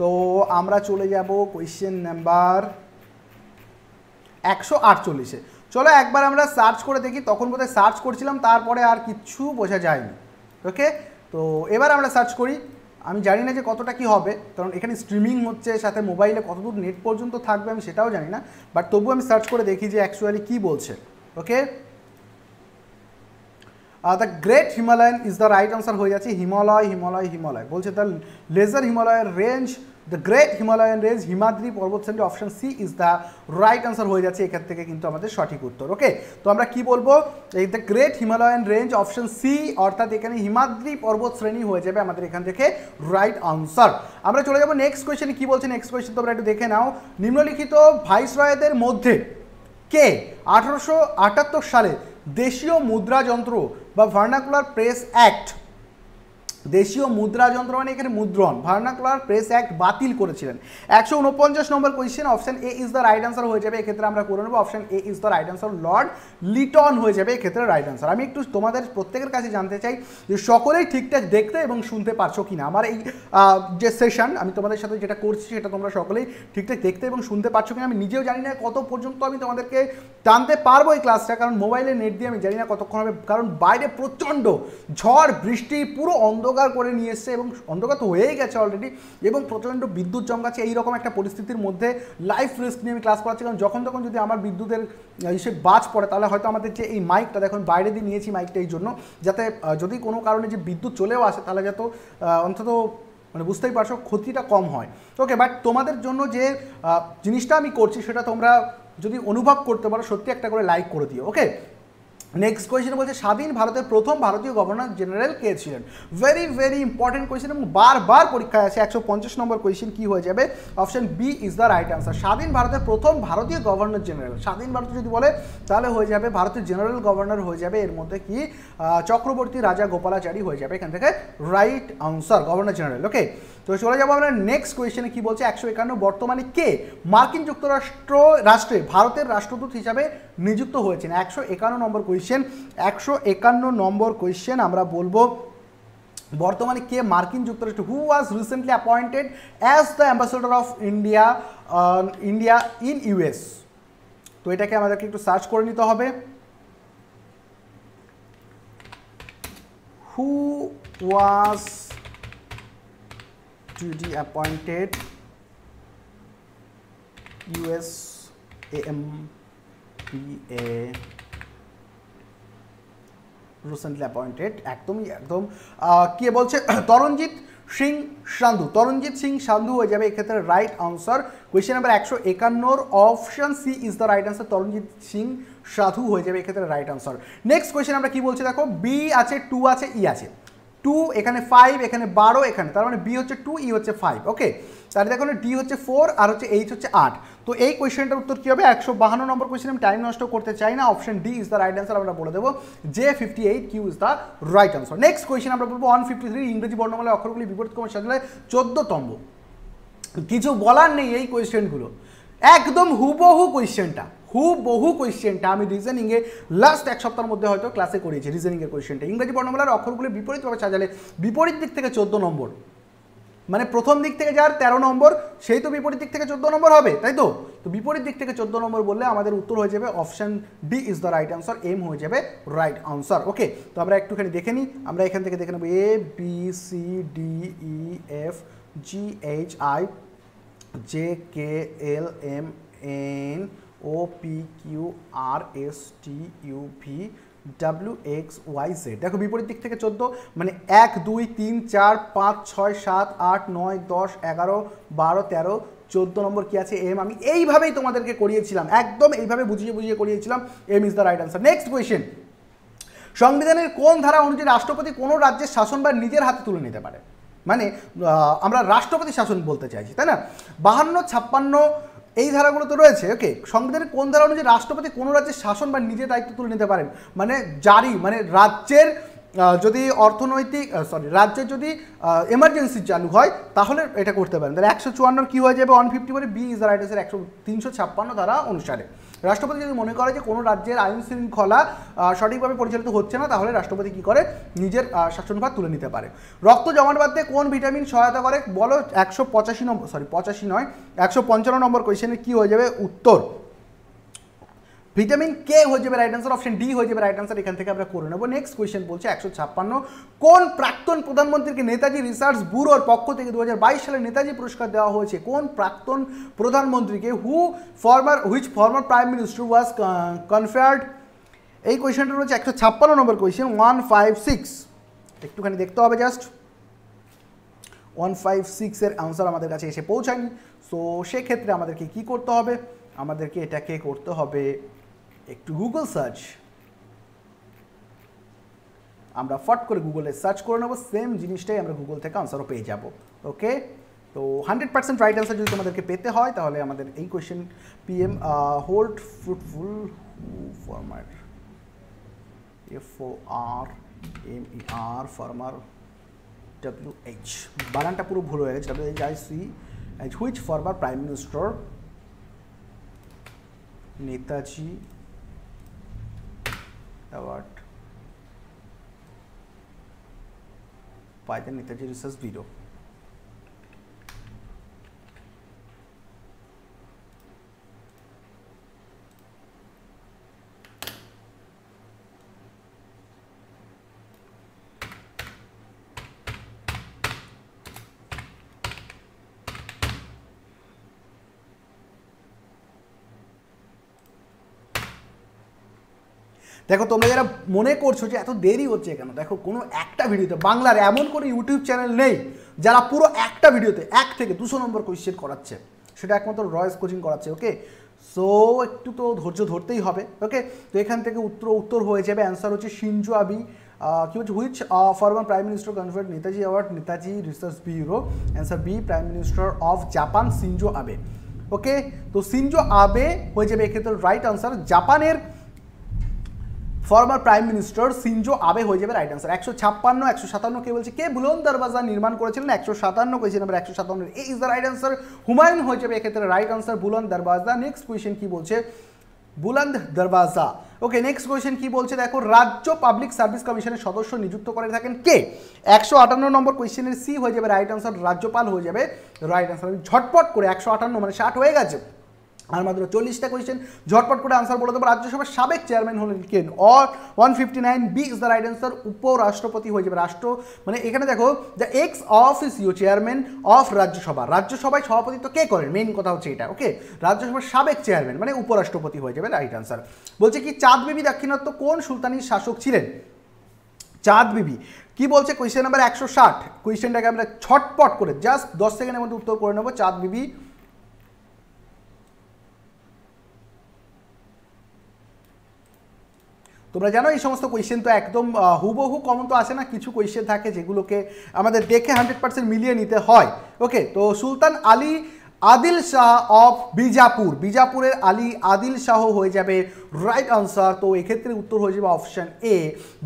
তো আমরা চলে যাব কোয়েশ্চেন নাম্বার একশো আটচল্লিশে চলো একবার আমরা সার্চ করে দেখি তখন বোধহয় সার্চ করছিলাম তারপরে আর কিচ্ছু বোঝা যায়নি ওকে তো এবার আমরা সার্চ করি আমি জানি না যে কতটা কি হবে কারণ এখানে স্ট্রিমিং হচ্ছে সাথে মোবাইলে কতদূর নেট পর্যন্ত থাকবে আমি সেটাও জানি না বাট তবু আমি সার্চ করে দেখি যে অ্যাকচুয়ালি কি বলছে okay the great Himalayan is the right answer হয়ে যাচ্ছে হিমালয় হিমালয় হিমালয় বলছে দ্য লেজার হিমালয়ের range the great Himalayan range Himadri শ্রেণী option C is the right answer হয়ে যাচ্ছে এখান থেকে কিন্তু আমাদের সঠিক উত্তর ওকে তো আমরা কি বলবো এই the great Himalayan range option C অর্থাৎ এখানে হিমাদ্রি পর্বতশ্রেণী হয়ে যাবে আমাদের এখান থেকে রাইট আনসার আমরা চলে যাবো নেক্সট কোয়েশ্চেনে কী বলছে নেক্সট কোয়েশ্চেন তোমরা একটু দেখে নাও নিম্নলিখিত ভাইসরয়দের মধ্যে কে আঠারোশো সালে দেশীয় মুদ্রাযন্ত্র বা ভার্নাকুলার প্রেস অ্যাক্ট দেশীয় মুদ্রা যন্ত্র মানে এখানে মুদ্রণ ভার্নাকুলার প্রেস অ্যাক্ট বাতিল করেছিলেন একশো উনপঞ্চাশ নম্বর question option A is the right answer হয়ে যাবে এক্ষেত্রে আমরা করে নেবো option A is the right answer Lord Lytton হয়ে যাবে এক্ষেত্রে রাইট আনসার আমি একটু তোমাদের প্রত্যেকের কাছে জানতে চাই যে সকলেই ঠিকঠাক দেখতে এবং শুনতে পারছো কি না আমার এই যে সেশন আমি তোমাদের সাথে যেটা করছি সেটা তোমরা সকলেই ঠিকঠাক দেখতে এবং শুনতে পারছো না আমি নিজেও জানি না কত পর্যন্ত আমি তোমাদেরকে টানতে পারবো এই ক্লাসটা কারণ মোবাইলে নেট দিয়ে আমি জানি না কতক্ষণ হবে কারণ বাইরে প্রচণ্ড ঝড় বৃষ্টি পুরো অন্ধ অন্ধকার করে নিয়ে এসছে এবং অন্ধকার তো হয়েই গেছে অলরেডি এবং প্রচণ্ড বিদ্যুৎ চমকাচ্ছে এইরকম একটা পরিস্থিতির মধ্যে লাইফ রিস্ক নিয়ে আমি ক্লাস করাচ্ছি কারণ যখন তখন যদি আমার বিদ্যুতের সে বাজ পড়ে তাহলে হয়তো আমাদের যে এই মাইকটা দেখুন বাইরে দিয়ে নিয়েছি মাইকটা এই জন্য যাতে যদি কোনো কারণে যে বিদ্যুৎ চলেও আসে তাহলে যাতে অন্তত মানে বুঝতেই পারছো ক্ষতিটা কম হয় ওকে বাট তোমাদের জন্য যে জিনিসটা আমি করছি সেটা তোমরা যদি অনুভব করতে পারো সত্যি একটা করে লাইক করে দিও ওকে নেক্সট কোয়েশ্চেন বলছে স্বাধীন ভারতের প্রথম ভারতীয় গভর্নর জেনারেল কে ছিলেন ভেরি ভেরি ইম্পর্টেন্ট কোয়েশ্চেন এবং বারবার পরীক্ষায় আছে একশো পঞ্চাশ নম্বর কোয়েশ্চেন কী হয়ে যাবে option B is the right answer স্বাধীন ভারতের প্রথম ভারতীয় গভর্নর জেনারেল স্বাধীন ভারত যদি বলে তাহলে হয়ে যাবে ভারতের জেনারেল গভর্নর হয়ে যাবে এর মধ্যে কি চক্রবর্তী রাজা গোপালাচারী হয়ে যাবে এখান থেকে right answer governor general okay তো চলে যাবো আমরা নেক্সট কোয়েশ্চেনে কি বলছে একশো একান্ন বর্তমানে কে মার্কিন যুক্তরাষ্ট্র রাষ্ট্রে ভারতের রাষ্ট্রদূত হিসাবে নিযুক্ত হয়েছেন একশো একান্ন নম্বর কোয়েশ্চেন কোয়েশ্চেন একশো একান্ন নম্বর কোয়েশ্চেন আমরা বলবো বর্তমানে কে মার্কিন যুক্তরাষ্ট্র who was recently appointed as the ambassador of India India in US তো এটাকে আমাদেরকে একটু সার্চ করে নিতে হবে who was US M appointed a recently appointed একদমই একদম কে বলছে তরণজিৎ সিং সান্ধু তরণজিৎ সিং সান্ধু হয়ে যাবে এক্ষেত্রে রাইট আনসার কোয়েশ্চেন নাম্বার একশো একান্নর option C is the right answer Taranjit Singh Sadhu হয়ে যাবে এক্ষেত্রে রাইট আনসার নেক্সট কোয়েশ্চেন আমরা কি বলছি দেখো বি আছে টু আছে ই e আছে টু এখানে ফাইভ এখানে বারো এখানে তার মানে বি হচ্ছে টু ই e হচ্ছে ফাইভ ওকে তাহলে দেখো ডি হচ্ছে ফোর আর হচ্ছে এইচ হচ্ছে আট তো এই কোয়েশ্চেনটার উত্তর কী হবে একশো বাহান্ন নম্বর কোয়েশন আমি টাইম নষ্ট করতে চাই না option D is the right answer আমরা বলে দেবো J fifty eight Q is the right answer next question আমরা বলবো ওয়ান ফিফটি থ্রি ইংরেজি বর্ণমালায় অক্ষরগুলি বিপরীত ক্রমে সাজালে চোদ্দতম কিছু বলার নেই এই কোয়েশ্চেনগুলো একদম হুবহু কোয়েশ্চেনটা খুব বহু কোয়েশ্চেনটা আমি রিজেনিংয়ে লাস্ট এক সপ্তাহের মধ্যে হয়তো ক্লাসে করিয়েছি রিজেনিংয়ের কোয়েশ্চেনটা ইংরেজি বর্ণমালার অক্ষরগুলি বিপরীতভাবে সাজালে বিপরীত দিক থেকে চোদ্দো নম্বর মানে প্রথম দিক থেকে যার তেরো নম্বর সেই তো বিপরীত দিক থেকে চোদ্দো নম্বর হবে তাই তো তো বিপরীত দিক থেকে চোদ্দো নম্বর বললে আমাদের উত্তর হয়ে যাবে option D is the right answer M হয়ে যাবে রাইট আনসার ওকে তো আমরা একটুখানি দেখে নিই আমরা এখান থেকে দেখে নেব A B C D E F G H I J K L M N O P Q R S T U V W X Y Z দেখো বিপরীত দিক থেকে চোদ্দো মানে এক দুই তিন চার পাঁচ ছয় সাত আট নয় দশ এগারো বারো তেরো চোদ্দো নম্বর কি আছে এম আমি এইভাবেই তোমাদেরকে করিয়েছিলাম একদম এইভাবে বুঝিয়ে বুঝিয়ে করিয়েছিলাম M is the right answer next question সংবিধানের কোন ধারা অনুযায়ী রাষ্ট্রপতি কোনো রাজ্যের শাসন বা নিজের হাতে তুলে নিতে পারে মানে আমরা রাষ্ট্রপতি শাসন বলতে চাইছি তাই না বাহান্ন ছাপ্পান্ন এই ধারাগুলো তো রয়েছে ওকে সংবিধানের কোন ধারা অনুযায়ী রাষ্ট্রপতি কোনো রাজ্যের শাসন বা নিজের দায়িত্ব তুলে নিতে পারেন মানে জারি মানে রাজ্যের যদি অর্থনৈতিক সরি রাজ্যে যদি এমার্জেন্সি চালু হয় তাহলে এটা করতে পারেন তাহলে একশো চুয়ান্নর কী হয়ে যাবে ওয়ান ফিফটি ফোরে বি ইজ রাইটার্সের একশো তিনশো ছাপ্পান্ন ধারা অনুসারে রাষ্ট্রপতি যদি মনে করে যে কোনো রাজ্যের আইন শৃঙ্খলা সঠিকভাবে পরিচালিত হচ্ছে না তাহলে রাষ্ট্রপতি কি করে নিজের শাসনভার তুলে নিতে পারে রক্ত জমাট বাঁধতে কোন ভিটামিন সহায়তা করে বলো একশো পঁচাশি নম্বর সরি পঁচাশি নয় একশো পঞ্চান্ন নম্বর কোয়েশনে কী হয়ে যাবে উত্তর ভিটামিন কে হয়ে যাবে রাইট আনসার অপশন ডি হয়ে যাবে রাইট আনসার এখান থেকে আমরা করে নেবো নেক্সট কোয়েশন বলছে একশো ছাপ্পান্ন কোন প্রাক্তন প্রধানমন্ত্রীকে নেতাজি রিসার্চ ব্যুরোর পক্ষ থেকে দু সালে নেতাজি পুরস্কার দেওয়া হয়েছে কোন প্রাক্তন প্রধানমন্ত্রীকে who former which former prime minister was conferred এই কোয়েশনটা রয়েছে একশো ছাপ্পান্ন নম্বর কোয়েশ্চেন ওয়ান ফাইভ সিক্স একটুখানি দেখতে হবে জাস্ট ওয়ান ফাইভ সিক্সের আনসার আমাদের কাছে এসে পৌঁছায়নি সো সেক্ষেত্রে আমাদেরকে কি করতে হবে আমাদেরকে এটাকে করতে হবে একটু গুগল সার্চ আমরা ফট করে গুগলে সার্চ করে নেবো সেম জিনিসটাই আমরা গুগল থেকে আনসারও পেয়ে যাব ওকে তো হান্ড্রেড পার্সেন্ট রাইট অ্যান্সার যদি তোমাদেরকে পেতে হয় তাহলে আমাদের এই question PM hold fruitful former F O R M E R farmer W H বানানটা পুরো ভুল হয়ে গেছে W H I C H which farmer prime minister Netaji about python इतना रिसर्स बीरो দেখো তোমরা যারা মনে করছো যে এত দেরি হচ্ছে কেন দেখো কোনো একটা ভিডিওতে বাংলার এমন কোনো ইউটিউব চ্যানেল নেই যারা পুরো একটা ভিডিওতে এক থেকে দুশো নম্বর কোয়েশ্চেন করাচ্ছে সেটা একমাত্র রয়েস কোচিং করাচ্ছে ওকে সো একটু তো ধৈর্য ধরতেই হবে ওকে তো এখান থেকে উত্তর উত্তর হয়ে যাবে অ্যান্সার হচ্ছে সিনজু আবি কি বলছে which former prime minister conferred Netaji award Netaji research bureau answer B prime minister of Japan Shinzo Abe okay তো সিনজো আবে হয়ে যাবে এক্ষেত্রে রাইট আনসার জাপানের former prime minister Shinzo Abe হয়ে যাবে রাইট আনসার একশো ছাপ্পান্ন একশো সাতান্ন কে বলছে কে বুলন দরবাজা নির্মাণ করেছিলেন একশো সাতান্ন কোয়েশন নাম্বার একশো সাতান্ন A is the right answer Humayun হয়ে যাবে এক্ষেত্রে রাইট আনসার বুলন দরওয়াজা নেক্সট কোয়েশ্চেন কি বলছে বুলন্দ দরওয়াজা ওকে নেক্সট কোয়েশন কি বলছে দেখো রাজ্য পাবলিক সার্ভিস কমিশনের সদস্য নিযুক্ত করে থাকেন কে একশো আটান্ন নম্বর কোয়েশ্চেনের সি হয়ে যাবে রাইট আনসার রাজ্যপাল হয়ে যাবে রাইট আনসার ঝটপট করে একশো আটান্ন মানে ষাট হয়ে গেছে আর মাত্র চল্লিশটা কোয়েশ্চেন ঝটপট করে আনসার বলে দেবো রাজ্যসভার সাবেক চেয়ারম্যান হলেন কেন or one fifty nine B is the right answer উপরাষ্ট্রপতি হয়ে যাবে রাষ্ট্র মানে এখানে দেখো the ex officio chairman of Rajya Sabha রাজ্যসভায় সভাপতিত্ব কে করেন মেন কথা হচ্ছে এটা ওকে রাজ্যসভার সাবেক চেয়ারম্যান মানে উপরাষ্ট্রপতি হয়ে যাবে রাইট অ্যান্সার বলছে কি চাঁদ বিবি দাক্ষিণাত্য কোন সুলতানির শাসক ছিলেন চাঁদ বিবি কি বলছে কোয়েশ্চেন নাম্বার একশো ষাট কোয়েশ্চেনটাকে আমরা ছটপট করে জাস্ট দশ সেকেন্ডের মধ্যে উত্তর করে নেবো চাঁদ বিবি তোমরা জানো এই সমস্ত কোয়েশ্চেন তো একদম হুবহু কমন তো আসে না কিছু কোয়েশ্চেন থাকে যেগুলোকে আমাদের দেখে হান্ড্রেড পার্সেন্ট মিলিয়ে নিতে হয় ওকে তো সুলতান আলী আদিল শাহ অফ বিজাপুর বিজাপুরের আলী আদিল শাহ হয়ে যাবে রাইট আনসার তো এক্ষেত্রে উত্তর হয়ে যাবে অপশান এ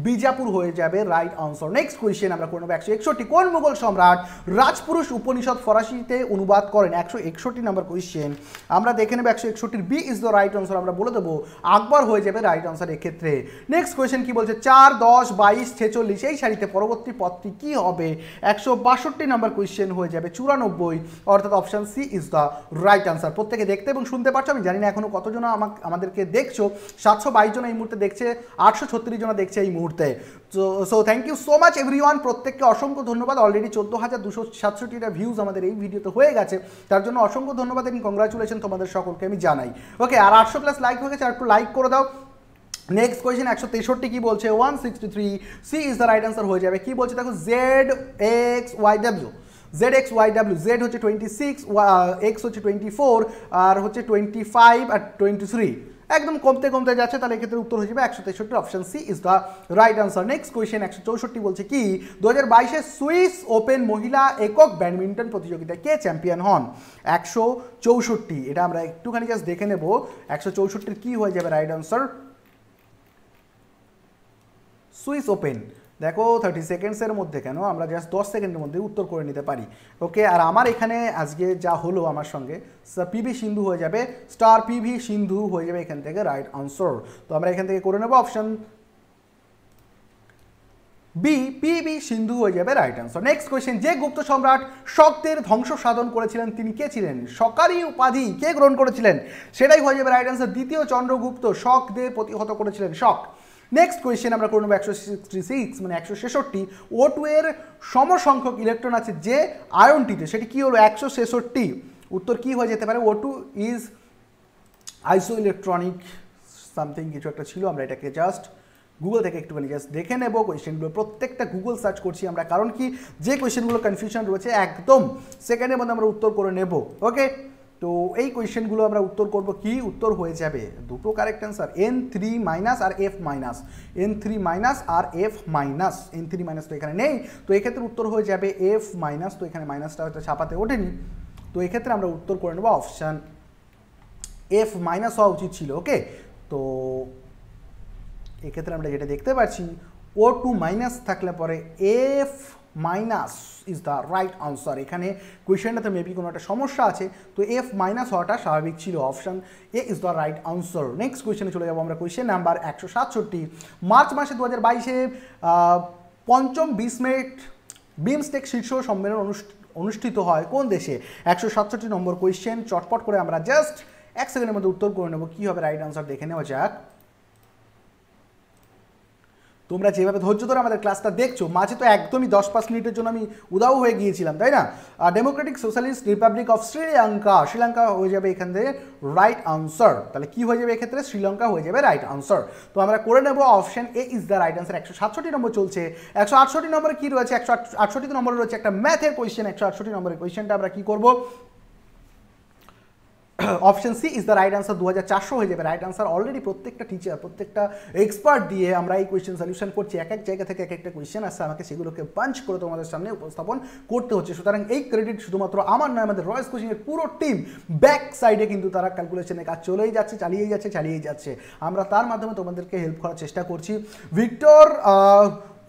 বিজাপুর হয়ে যাবে রাইট আনসার নেক্সট কোয়েশ্চেন আমরা করে নেবো একশো একষট্টি কোন মুঘল সম্রাট রাজপুরুষ উপনিষদ ফরাসিতে অনুবাদ করেন একশো একষট্টি নম্বর কোয়েশ্চেন আমরা দেখে নেবো একশো একষট্টির B is the right answer আমরা বলে দেবো আকবর হয়ে যাবে রাইট আনসার এক্ষেত্রে নেক্সট কোয়েশ্চেন কি বলছে চার দশ বাইশ ছেচল্লিশ এই সারিতে পরবর্তী পথটি কি হবে একশো বাষট্টি নম্বর কোয়েশ্চেন হয়ে যাবে চুরানব্বই অর্থাৎ option C is the right answer প্রত্যেকে দেখতে এবং শুনতে পারছো আমি জানি না এখনও কতজন আমাকে আমাদেরকে দেখছো সাতশো বাইশ জন এই মুহূর্তে দেখছে আটশো ছত্রিশ জনা দেখছে এই মুহূর্তে so thank you so much everyone প্রত্যেককে অসংখ্য ধন্যবাদ অলরেডি চোদ্দো হাজার দুশো সাতষট্টিটা ভিউজ আমাদের এই ভিডিওতে হয়ে গেছে তার জন্য অসংখ্য ধন্যবাদ এবং কংগ্রাচুলেশন তোমাদের সকলকে আমি জানাই ওকে আর আটশো প্লাস লাইক হয়ে গেছে আর একটু লাইক করে দাও নেক্সট কোয়েশন একশো তেষট্টি কী বলছে one sixty three C is the right answer হয়ে যাবে কী বলছে দেখো Z X Y W Z X Y W Z হচ্ছে টোয়েন্টি সিক্স এক্স হচ্ছে টোয়েন্টি ফোর আর হচ্ছে টোয়েন্টি ফাইভ আর টোয়েন্টি থ্রি একদম কমতে কমতে যাচ্ছে তাহলে এক্ষেত্রে উত্তর হয়ে যাবে একশো তেষট্টি option C is the right answer next question একশো চৌষট্টি বলছে কি দু হাজার বাইশে সুইস ওপেন মহিলা একক ব্যাডমিন্টন প্রতিযোগিতায় কে চ্যাম্পিয়ন হন একশো চৌষট্টি এটা আমরা একটুখানি জাস্ট দেখে নেব একশো চৌষট্টির কী হয়ে যাবে রাইট আনসার সুইস ওপেন দেখো থার্টি সেকেন্ডসের মধ্যে কেন আমরা জাস্ট দশ সেকেন্ডের মধ্যে উত্তর করে নিতে পারি ওকে আর আমার এখানে আজকে যা হলো আমার সঙ্গে পিভি সিন্ধু হয়ে যাবে স্টার পিভি সিন্ধু হয়ে যাবে এখান থেকে রাইট আনসার তো আমরা এখান থেকে করে নেবো option B P B Sindhu হয়ে যাবে রাইট আনসার নেক্সট কোয়েশ্চেন যে গুপ্ত সম্রাট শক্তের ধ্বংস সাধন করেছিলেন তিনি কে ছিলেন সকারী উপাধি কে গ্রহণ করেছিলেন সেটাই হয়ে যাবে রাইট আনসার দ্বিতীয় চন্দ্রগুপ্ত শকদের প্রতিহত করেছিলেন শক নেক্সট কোয়েশ্চেন আমরা করে নেবো একশো সিক্সটি সিক্স মানে একশো ছেষট্টি ও টু এর সমসংখ্যক ইলেকট্রন আছে যে আয়নটিতে সেটি কী হলো একশো ছেষট্টি উত্তর কী হয়ে যেতে পারে O two is isoelectronic something কিছু একটা ছিল আমরা এটাকে জাস্ট গুগল থেকে একটুখানি জাস্ট দেখে নেব কোয়েশ্চেনগুলো প্রত্যেকটা গুগল সার্চ করছি আমরা কারণ কি যে কোয়েশ্চেনগুলো কনফিউশন রয়েছে একদম সেকেন্ডের মধ্যে আমরা উত্তর করে নেব ওকে তো এই কোয়েশ্চেনগুলো আমরা উত্তর করব কি উত্তর হয়ে যাবে দুটো correct answer N three minus আর F minus N three minus আর F minus N three minus তো এখানে নেই তো এক্ষেত্রে উত্তর হয়ে যাবে এফ মাইনাস তো এখানে মাইনাসটা হয়তো ছাপাতে ওঠেনি তো এক্ষেত্রে আমরা উত্তর করে নেবো অপশান এফ মাইনাস হওয়া উচিত ছিল ওকে তো এক্ষেত্রে আমরা যেটা দেখতে পাচ্ছি ও টু মাইনাস থাকলে পরে F minus is the right answer এখানে কোয়েশ্চেনটাতে মেবি কোনো একটা সমস্যা আছে তো এফ মাইনাস হওয়াটা স্বাভাবিক ছিল option A is the right answer next কোয়েশ্চেনে চলে যাবো আমরা কোয়েশ্চেন নাম্বার একশো সাতষট্টি মার্চ মাসে দু হাজার বাইশে পঞ্চম বিসমেট বিমস্টেক শীর্ষ সম্মেলন অনুষ্ঠিত হয় কোন দেশে একশো সাতষট্টি নম্বর কোয়েশ্চেন চটপট করে আমরা জাস্ট এক সেকেন্ডের মধ্যে উত্তর করে নেবো কী হবে রাইট আনসার দেখে নেওয়া যাক তোমরা যেভাবে ধৈর্য ধরে আমাদের ক্লাসটা দেখছো মাঝে তো একদমই দশ পাঁচ মিনিটের জন্য আমি উদাও হয়ে গিয়েছিলাম তাই না democratic socialist republic of Sri Lanka Sri Lanka হয়ে যাবে এখান থেকে রাইট আনসার তাহলে কি হয়ে যাবে এক্ষেত্রে শ্রীলঙ্কা হয়ে যাবে রাইট আনসার তো আমরা করে নেব option A is the right answer একশো সাতষট্টি নম্বর চলছে একশো আটষট্টি নম্বরে কী রয়েছে একশো আটষট্টি নম্বরে রয়েছে একটা ম্যাথের কোয়েশ্চেন একশো আটষট্টি নম্বরের কোয়েশ্চেনটা আমরা কী করবো option C is the right answer দু হাজার চারশো হয়ে যাবে রাইট আনসার অলরেডি প্রত্যেকটা টিচার প্রত্যেকটা এক্সপার্ট দিয়ে আমরা এই কোয়েশ্চেন সলিউশন করছি এক এক জায়গা থেকে এক একটা কোয়েশ্চেন আসছে আমাকে সেগুলোকে পাঞ্চ করে তোমাদের সামনে উপস্থাপন করতে হচ্ছে সুতরাং এই ক্রেডিট শুধুমাত্র আমার নয় আমাদের রয়েস কোচিংয়ের পুরো টিম ব্যাক সাইডে কিন্তু তারা ক্যালকুলেশনের কাজ চলেই যাচ্ছে চালিয়েই যাচ্ছে চালিয়েই যাচ্ছে আমরা তার মাধ্যমে তোমাদেরকে হেল্প করার চেষ্টা করছি ভিক্টর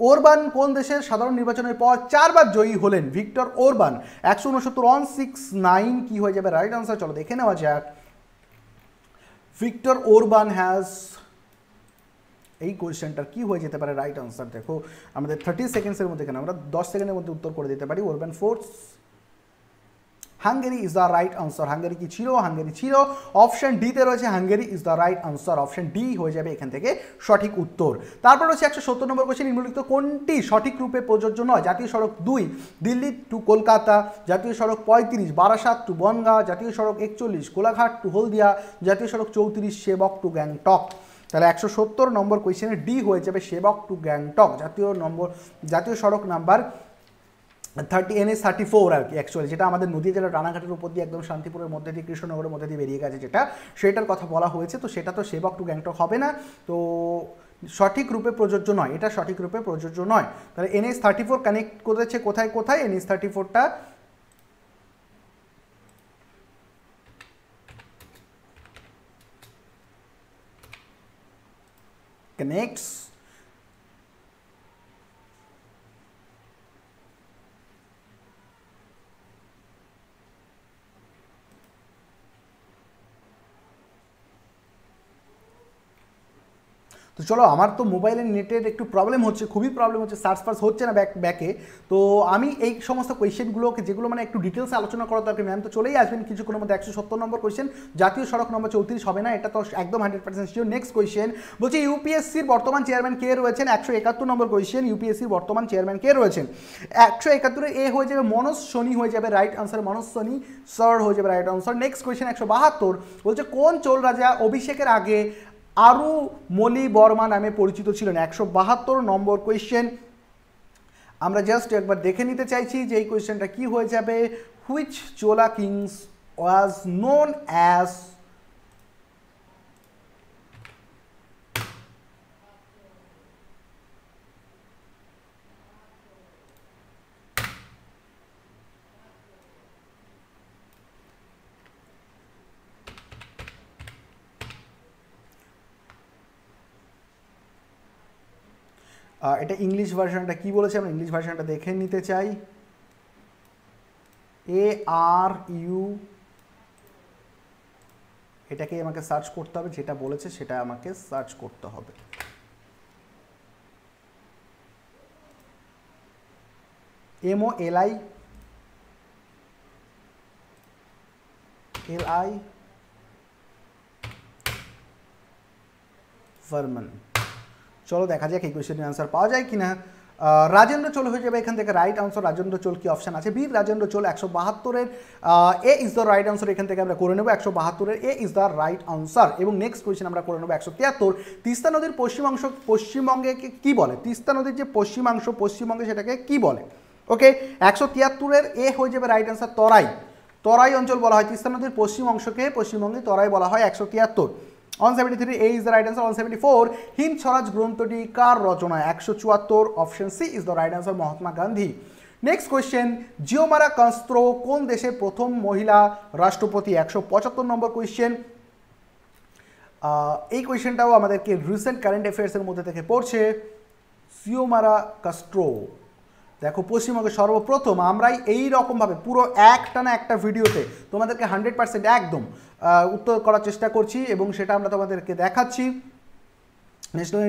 ওরবান কোন দেশের সাধারণ নির্বাচনের পর চারবার জয়ী হলেন ভিক্টর ওরবান একশো উনসত্তর ওয়ান সিক্স নাইন কি হয়ে যাবে রাইট আনসার চলো দেখে নেওয়া যাক ভিক্টর ওরবান হ্যাজ এই কোয়েশ্চেনটার কী হয়ে যেতে পারে রাইট আনসার দেখো আমাদের থার্টি সেকেন্ডসের মধ্যে কেন আমরা দশ সেকেন্ডের মধ্যে উত্তর করে দিতে পারি Orban force Hungary is the right answer Hungary কি ছিল হাঙ্গেরি ছিল অপশন ডিতে রয়েছে Hungary is the right answer option D হয়ে যাবে এখান থেকে সঠিক উত্তর তারপর রয়েছে একশো সত্তর নম্বর কোশ্চেন নিম্নলিখিত কোনটি সঠিক রূপে প্রযোজ্য নয় জাতীয় সড়ক দুই দিল্লি টু কলকাতা জাতীয় সড়ক পঁয়ত্রিশ বারাসাত টু বনগাঁ জাতীয় সড়ক একচল্লিশ কোলাঘাট টু হলদিয়া জাতীয় সড়ক চৌত্রিশ সেবক টু গ্যাংটক তাহলে একশো সত্তর নম্বর কোয়েশনে ডি হয়ে যাবে সেবক টু গ্যাংটক জাতীয় নম্বর জাতীয় সড়ক number thirty N S thirty four আর কি অ্যাকচুয়ালি যেটা আমাদের নদী জেলার রানাঘাটের উপর দিয়ে একদম শান্তিপুরের মধ্যে দিয়ে কৃষ্ণনগরের মধ্যে দিয়ে বেরিয়ে গেছে যেটা সেটার কথা বলা হয়েছে তো সেটা তো সেবক টু গ্যাংটক হবে না তো সঠিক রূপে প্রযোজ্য নয় এটা সঠিক রূপে প্রযোজ্য নয় তাহলে N S thirty four connect করেছে কোথায় কোথায় এনএস থার্টি ফোরটা কানেক্টস তো চলো আমার তো মোবাইলের নেটের একটু প্রবলেম হচ্ছে খুবই প্রবলেম হচ্ছে সার্চ ফার্চ হচ্ছে না ব্যাক ব্যাকে তো আমি এই সমস্ত কোয়েশ্চেনগুলোকে যেগুলো মানে একটু ডিটেলসে আলোচনা করা দরকার ম্যাম তো চলেই আসবেন কিছুক্ষণের মধ্যে একশো সত্তর নম্বর কোয়েশ্চেন জাতীয় সড়ক নম্বর চৌত্রিশ হবে না এটা তো একদম hundred percent sure next question বলছে ইউপিএসসির বর্তমান চেয়ারম্যান কে রয়েছেন একশো একাত্তর নম্বর কোয়েশ্চেন ইউপিএসসির বর্তমান চেয়ারম্যান কে রয়েছেন একশো একাত্তরে এ হয়ে যাবে মনোজ সোনি হয়ে যাবে রাইট আনসার মনোজ সোনি সর হয়ে যাবে রাইট আনসার নেক্সট কোয়েশ্চেন একশো বাহাত্তর বলছে কোন চোল রাজা অভিষেকের আগে আরু মলি বর্মা নামে পরিচিত ছিলেন একশো বাহাত্তর নম্বর কোয়েশ্চেন আমরা জাস্ট একবার দেখে নিতে চাইছি যে এই কোয়েশ্চেনটা কী হয়ে যাবে which Chola kings was known as এটা ইংলিশ ভার্সনটা কি বলেছে আমরা ইংলিশ ভার্সনটা দেখে নিতে চাই এ আর ইউ এটাকে আমাকে সার্চ করতে হবে যেটা বলেছে সেটা আমাকে সার্চ করতে হবে এমও এলআই এলআই ভার্মান চলো দেখা যাক এই কোয়েশ্চেনের আনসার পাওয়া যায় কিনা রাজেন্দ্র চোল হয়ে যাবে এখান থেকে রাইট আনসার রাজেন্দ্র চোল কি অপশান আছে বি রাজেন্দ্র চোল একশো বাহাত্তরের A is the right answer এখান থেকে আমরা করে নেবো একশো বাহাত্তরের A is the right answer এবং নেক্সট কোয়েশ্চেন আমরা করে নেবো একশো তিয়াত্তর তিস্তা নদীর পশ্চিমাংশ পশ্চিমবঙ্গে কি বলে তিস্তা নদীর যে পশ্চিমাংশ পশ্চিমবঙ্গে সেটাকে কি বলে ওকে একশো তিয়াত্তরের এ হয়ে যাবে রাইট আনসার তরাই তরাই অঞ্চল বলা হয় তিস্তা নদীর পশ্চিম অংশকে পশ্চিমবঙ্গে তরাই বলা হয় একশো তিয়াত্তর ওয়ান সেভেন্টি থ্রি এই is the right answer one seventy four Hind Swaraj গ্রন্থটি কার রচনা একশো চুয়াত্তর option C is the right answer Mahatma Gandhi next question Xiomara Castro কোন দেশের প্রথম মহিলা রাষ্ট্রপতি একশো পঁচাত্তর নম্বর কোয়েশ্চেন এই কোয়েশ্চেনটাও আমাদেরকে রিসেন্ট কারেন্ট অ্যাফেয়ার্সের মধ্যে থেকে পড়ছে সিওমারা কাস্ট্রো দেখো পশ্চিমবঙ্গে সর্বপ্রথম আমরাই এই রকমভাবে পুরো একটা না একটা ভিডিওতে তোমাদেরকে হান্ড্রেড পার্সেন্ট একদম উত্তর করার চেষ্টা করছি এবং সেটা আমরা তোমাদেরকে দেখাচ্ছি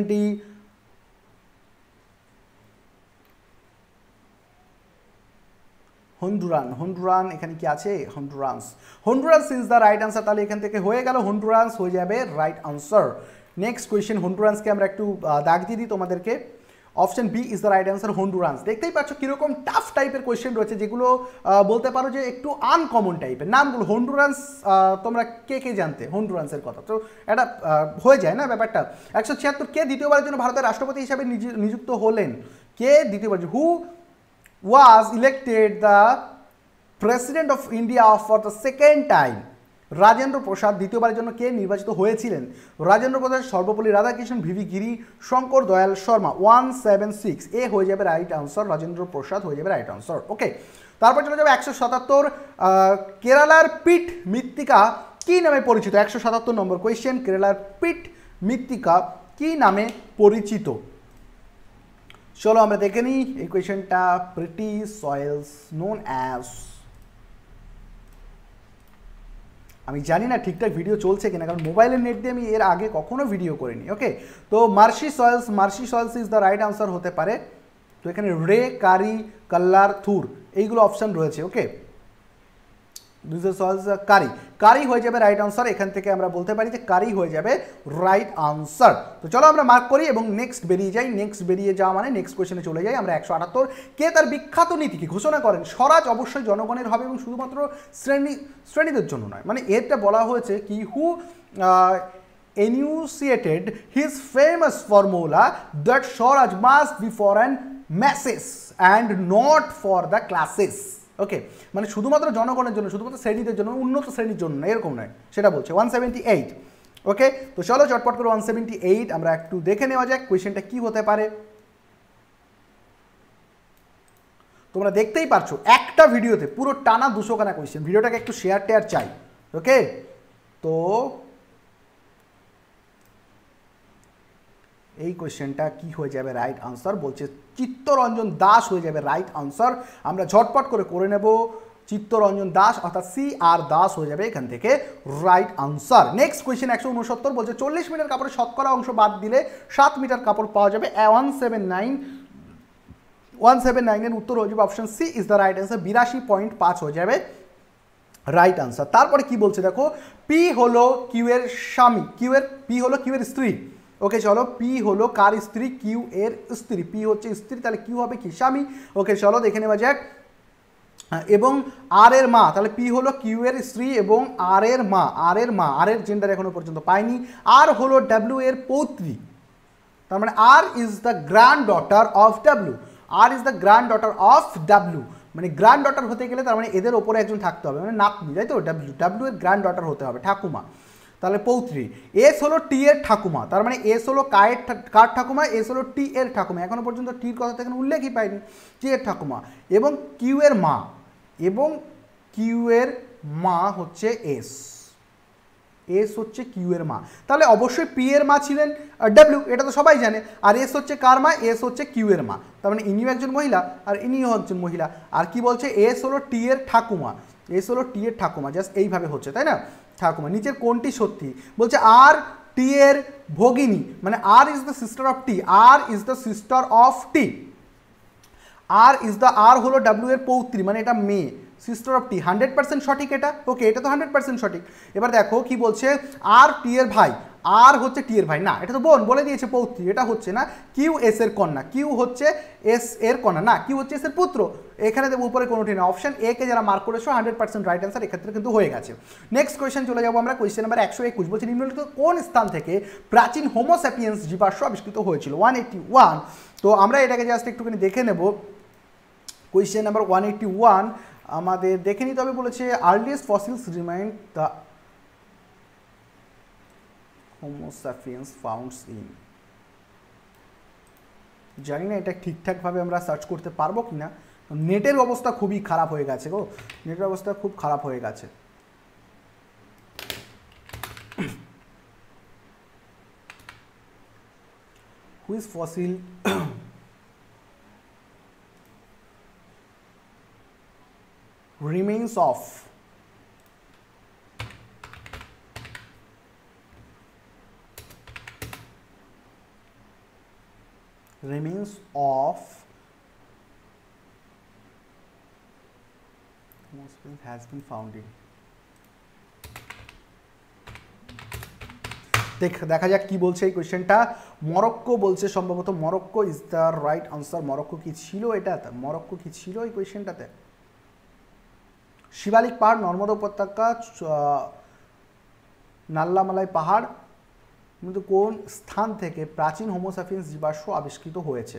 এনটি হন্ডুরান হন্ডুরান এখানে কি আছে Honduras Honduras is the right answer তাহলে এখান থেকে হয়ে গেল হন্ডুরান্স হয়ে যাবে রাইট আনসার নেক্সট কোয়েশ্চেন হন্ডুরান্সকে আমরা একটু দাগ দিয়ে দিই তোমাদেরকে option B is the right answer Honduras দেখতেই পাচ্ছ কীরকম টাফ টাইপের কোয়েশ্চেন রয়েছে যেগুলো বলতে পারো যে একটু আনকমন টাইপের নামগুলো হন্ডুরান্স তোমরা কে কে জানতে হন্ডুরান্সের কথা তো এটা হয়ে যায় না ব্যাপারটা একশো ছিয়াত্তর কে দ্বিতীয়বারের জন্য ভারতের রাষ্ট্রপতি হিসাবে নিযুক্ত হলেন কে দ্বিতীয়বার who was elected the president of India for the second time Rajendra Prasad দ্বিতীয়বারের জন্য কে নির্বাচিত হয়েছিলেন Rajendra Prasad Sarvepalli Radhakrishna V V Giri Shankar Dayal Sharma one seven six A হয়ে যাবে রাইট আনসার রাজেন্দ্র প্রসাদ হয়ে যাবে রাইট আনসার ওকে তারপর চলে যাবে একশো সাতাত্তর কেরালার পিঠ মৃত্তিকা কী নামে পরিচিত একশো সাতাত্তর নম্বর কোয়েশ্চেন কেরালার পিঠ মৃত্তিকা কী নামে পরিচিত চলো আমরা দেখে নিই এই কোয়েশনটা প্রিটি সয়েলস নোন অ্যাজ আমি জানি না ঠিকঠাক ভিডিও চলছে কিনা কারণ মোবাইলের নেট দিয়ে আমি এর আগে কখনো ভিডিও করিনি ওকে তো marshy soils marshy soils is the right answer হতে পারে তো এখানে রে কারি কাল্লার থুর এইগুলো অপশান রয়েছে ওকে দুইশো সয়েলস কারি কারি হয়ে যাবে রাইট আনসার এখান থেকে আমরা বলতে পারি যে কারি হয়ে যাবে রাইট আনসার তো চলো আমরা মার্ক করি এবং নেক্সট বেরিয়ে যাই নেক্সট বেরিয়ে যাওয়া মানে নেক্সট কোয়েশনে চলে যাই আমরা একশো আটাত্তর কে তার বিখ্যাত নীতিকে ঘোষণা করেন স্বরাজ অবশ্যই জনগণের হবে এবং শুধুমাত্র শ্রেণী শ্রেণীদের জন্য নয় মানে এটা বলা হয়েছে কি who enunciated uh, his famous formula that swaraj must be for an masses and not for the classes okay মানে শুধুমাত্র জনগণের জন্য শুধুমাত্র শ্রেণীদের জন্য উন্নত শ্রেণীর জন্য না এরকম নয় সেটা বলছে ওয়ান সেভেন্টি এইট ওকে তো চলো চটপট করে ওয়ান সেভেন্টি এইট আমরা একটু দেখে নেওয়া যাক কোয়েশ্চেনটা কী হতে পারে তোমরা দেখতেই পারছো একটা ভিডিওতে পুরো টানা দুশো কানা কোয়েশ্চেন ভিডিওটাকে একটু শেয়ার টেয়ার চাই ওকে তো এই কোয়েশ্চেনটা কি হয়ে যাবে রাইট আনসার বলছে চিত্তরঞ্জন দাস হয়ে যাবে রাইট আনসার আমরা ঝটপট করে করে নেব চিত্তরঞ্জন দাস অর্থাৎ সি আর দাস হয়ে যাবে এখান থেকে রাইট আনসার নেক্সট কোয়েশ্চেন একশো উনসত্তর বলছে চল্লিশ মিটার কাপড়ের শতকরা অংশ বাদ দিলে সাত মিটার কাপড় পাওয়া যাবে one seven nine one seven নাইনের উত্তর হয়ে যাবে option C is the right answer বিরাশি পয়েন্ট পাঁচ হয়ে যাবে রাইট আনসার তারপরে কি বলছে দেখো পি হলো কিউ এর স্বামী কিউ এর পি হলো কিউ এর স্ত্রী ওকে চলো পি হলো কার স্ত্রী কিউ এর স্ত্রী পি হচ্ছে স্ত্রী তাহলে কিউ হবে কি স্বামী ওকে চলো দেখে নেওয়া যাক এবং আর এর মা তাহলে পি হলো কিউ এর স্ত্রী এবং আর এর মা আর এর মা আর এর জেন্ডার এখনো পর্যন্ত পায়নি আর হলো ডাব্লিউ এর পৌত্রী তার মানে R is the granddaughter of W R is the granddaughter of W মানে গ্র্যান্ড ডটার হতে গেলে তার মানে এদের ওপরে একজন থাকতে হবে মানে নাতনি তাই তো ডাব্লিউ ডাব্লিউ এর গ্র্যান্ড ডটার হতে হবে ঠাকুমা তাহলে পৌত্রী এস হলো টি এর ঠাকুমা তার মানে এস হলো কায়ের কার ঠাকুমা এস হলো টি এর ঠাকুমা এখনও পর্যন্ত টির কথা থেকে উল্লেখই পাইনি টি এর ঠাকুমা এবং কিউ এর মা এবং কিউ এর মা হচ্ছে এস এস হচ্ছে কিউ এর মা তাহলে অবশ্যই পি এর মা ছিলেন ডাব্লিউ এটা তো সবাই জানে আর এস হচ্ছে কার মা এস হচ্ছে কিউ এর মা তার মানে ইনিও একজন মহিলা আর ইনিও একজন মহিলা আর কি বলছে এস হলো টি এর ঠাকুমা এস হলো টি এর ঠাকুমা জাস্ট এইভাবে হচ্ছে তাই না ঠাকুমা নিচের কোনটি সত্যি বলছে আর টি এর ভগিনী মানে R is the sister of T R is the sister of T R is the R হলো ডাব্লিউ এর পৌত্রী মানে এটা মেয়ে sister of T hundred percent সঠিক এটা ওকে এটা তো হান্ড্রেড পার্সেন্ট সঠিক এবার দেখো কি বলছে আর টি এর ভাই আর হচ্ছে টি এর ভাই না এটা তো বোন বলে দিয়েছে পৌত্রী এটা হচ্ছে না কিউ এস এর কন্যা কিউ হচ্ছে এস এর কন্যা না কিউ হচ্ছে এস এর পুত্র এখানে দেবো উপরে কোনোটি না অপশন এ কে যারা মার্ক করেছো হান্ড্রেড পার্সেন্ট রাইট অ্যান্সার এক্ষেত্রে কিন্তু হয়ে গেছে নেক্সট কোয়েশ্চেন চলে যাবো আমরা কোয়েশ্চেন নাম্বার একশো একুশ বলছি নিম্নলিখিত কোন স্থান থেকে প্রাচীন হোমোস্যাপিয়েন্স জীবাশ্ম আবিষ্কৃত হয়েছিল ওয়ান এইটটি ওয়ান তো আমরা এটাকে জাস্ট একটুখানি দেখে নেব question number one eighty one আমাদের দেখে নিতে হবে বলেছে earliest fossils remind the homo sapiens founds in জানি না এটা ঠিকঠাকভাবে আমরা সার্চ করতে পারবো কি না নেটের অবস্থা খুবই খারাপ হয়ে গেছে গো নেটের অবস্থা খুব খারাপ হয়ে গেছে whose fossil remains of remains of homosphenes has been in দেখা যাক কি বলছে এই কোয়েশ্চেনটা মরক্কো বলছে সম্ভবত Morocco is the right answer Morocco কি ছিল এটা মরক্কো কি ছিল এই কোয়েশ্চেনটাতে শিবালিক পাহাড় নর্মদা উপত্যকা নাল্লামালাই পাহাড় কিন্তু কোন স্থান থেকে প্রাচীন হোমোসাফিয়েন্স জীবাশ্ম আবিষ্কৃত হয়েছে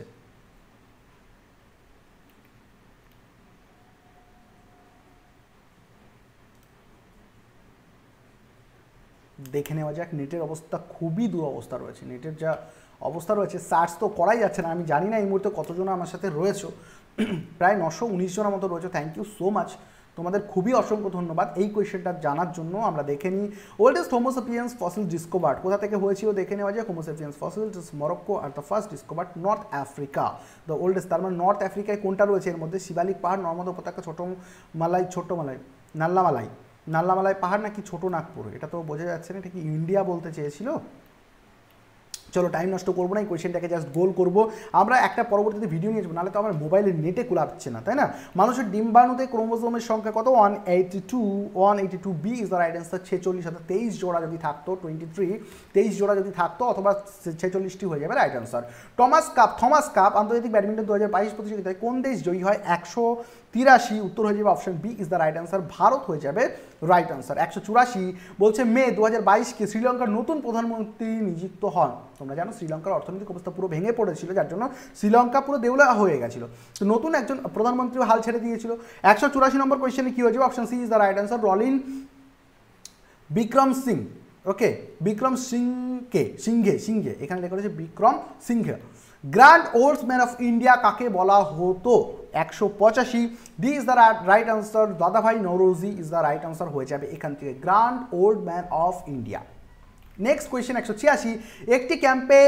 দেখে নেওয়া যাক নেটের অবস্থা খুবই দুরবস্থা রয়েছে নেটের যা অবস্থা রয়েছে সার্চ তো করাই যাচ্ছে না আমি জানি না এই মুহূর্তে কতজন আমার সাথে রয়েছে প্রায় নশো উনিশ জনের মতো রয়েছে থ্যাংক ইউ সো মাচ তোমাদের খুবই অসংখ্য ধন্যবাদ এই কোয়েশ্চেনটা জানার জন্য আমরা দেখে নিই ওল্ডেস্ট হোমোসেপিয়েন্স ফসিল ডিসকোভার্ড কোথা থেকে হয়েছিল দেখে নেওয়া যায় homo sapiens fossil Morocco are the first discovered north Africa the oldest তার মানে নর্থ আফ্রিকায় কোনটা রয়েছে এর মধ্যে শিবালিক পাহাড় নর্মদা উপত্যকা ছোটো মালাই ছোট মালাই নাল্লামালাই নাল্লামালাই পাহাড় নাকি ছোট নাগপুর এটা তো বোঝা যাচ্ছে না এটা কি ইন্ডিয়া বলতে চেয়েছিল চলো টাইম নষ্ট করবো না এই কোয়েশ্চেনটাকে জাস্ট গোল করবো আমরা একটা পরবর্তীতে ভিডিও নিয়ে যাবো নাহলে তো আমার মোবাইলের নেটে কুলাচ্ছে না তাই না মানুষের ডিম্বাণুতে ক্রোমোজোমের সংখ্যা কত one eighty two one eighty two B is the right answer ছেচল্লিশ অর্থাৎ তেইশ জোড়া যদি থাকতো টোয়েন্টি থ্রি তেইশ জোড়া যদি থাকতো অথবা ছেচল্লিশটি হয়ে যাবে right answer Thomas Cup Thomas Cup আন্তর্জাতিক ব্যাডমিন্টন দু হাজার বাইশ প্রতিযোগিতায় কোন দেশ জয়ী হয় একশো তিরাশি উত্তর হয়ে যাবে option B is the right answer Bharat হয়ে যাবে রাইট অ্যান্সার একশো চুরাশি বলছে মে দু হাজার বাইশকে শ্রীলঙ্কার নতুন প্রধানমন্ত্রী নিযুক্ত হন তোমরা জানো শ্রীলঙ্কার অর্থনৈতিক অবস্থা পুরো ভেঙে পড়েছিল যার জন্য শ্রীলঙ্কা পুরো দেউলা হয়ে গেছিল তো নতুন একজন প্রধানমন্ত্রী হাল ছেড়ে দিয়েছিল একশো চুরাশি নম্বর কোয়েশ্চেনে কী হয়েছে option C is the right answer রলিন বিক্রম সিং ওকে বিক্রম সিংকে সিংহে সিংহে এখানে লেখা রয়েছে বিক্রম সিংহে grand olds man of India কাকে বলা হতো একশো পঁচাশি D is the right answer Dadabhai Naoroji is the right answer হয়ে যাবে এখান থেকে grand old man of India next question একশো ছিয়াশি একটি ক্যাম্পে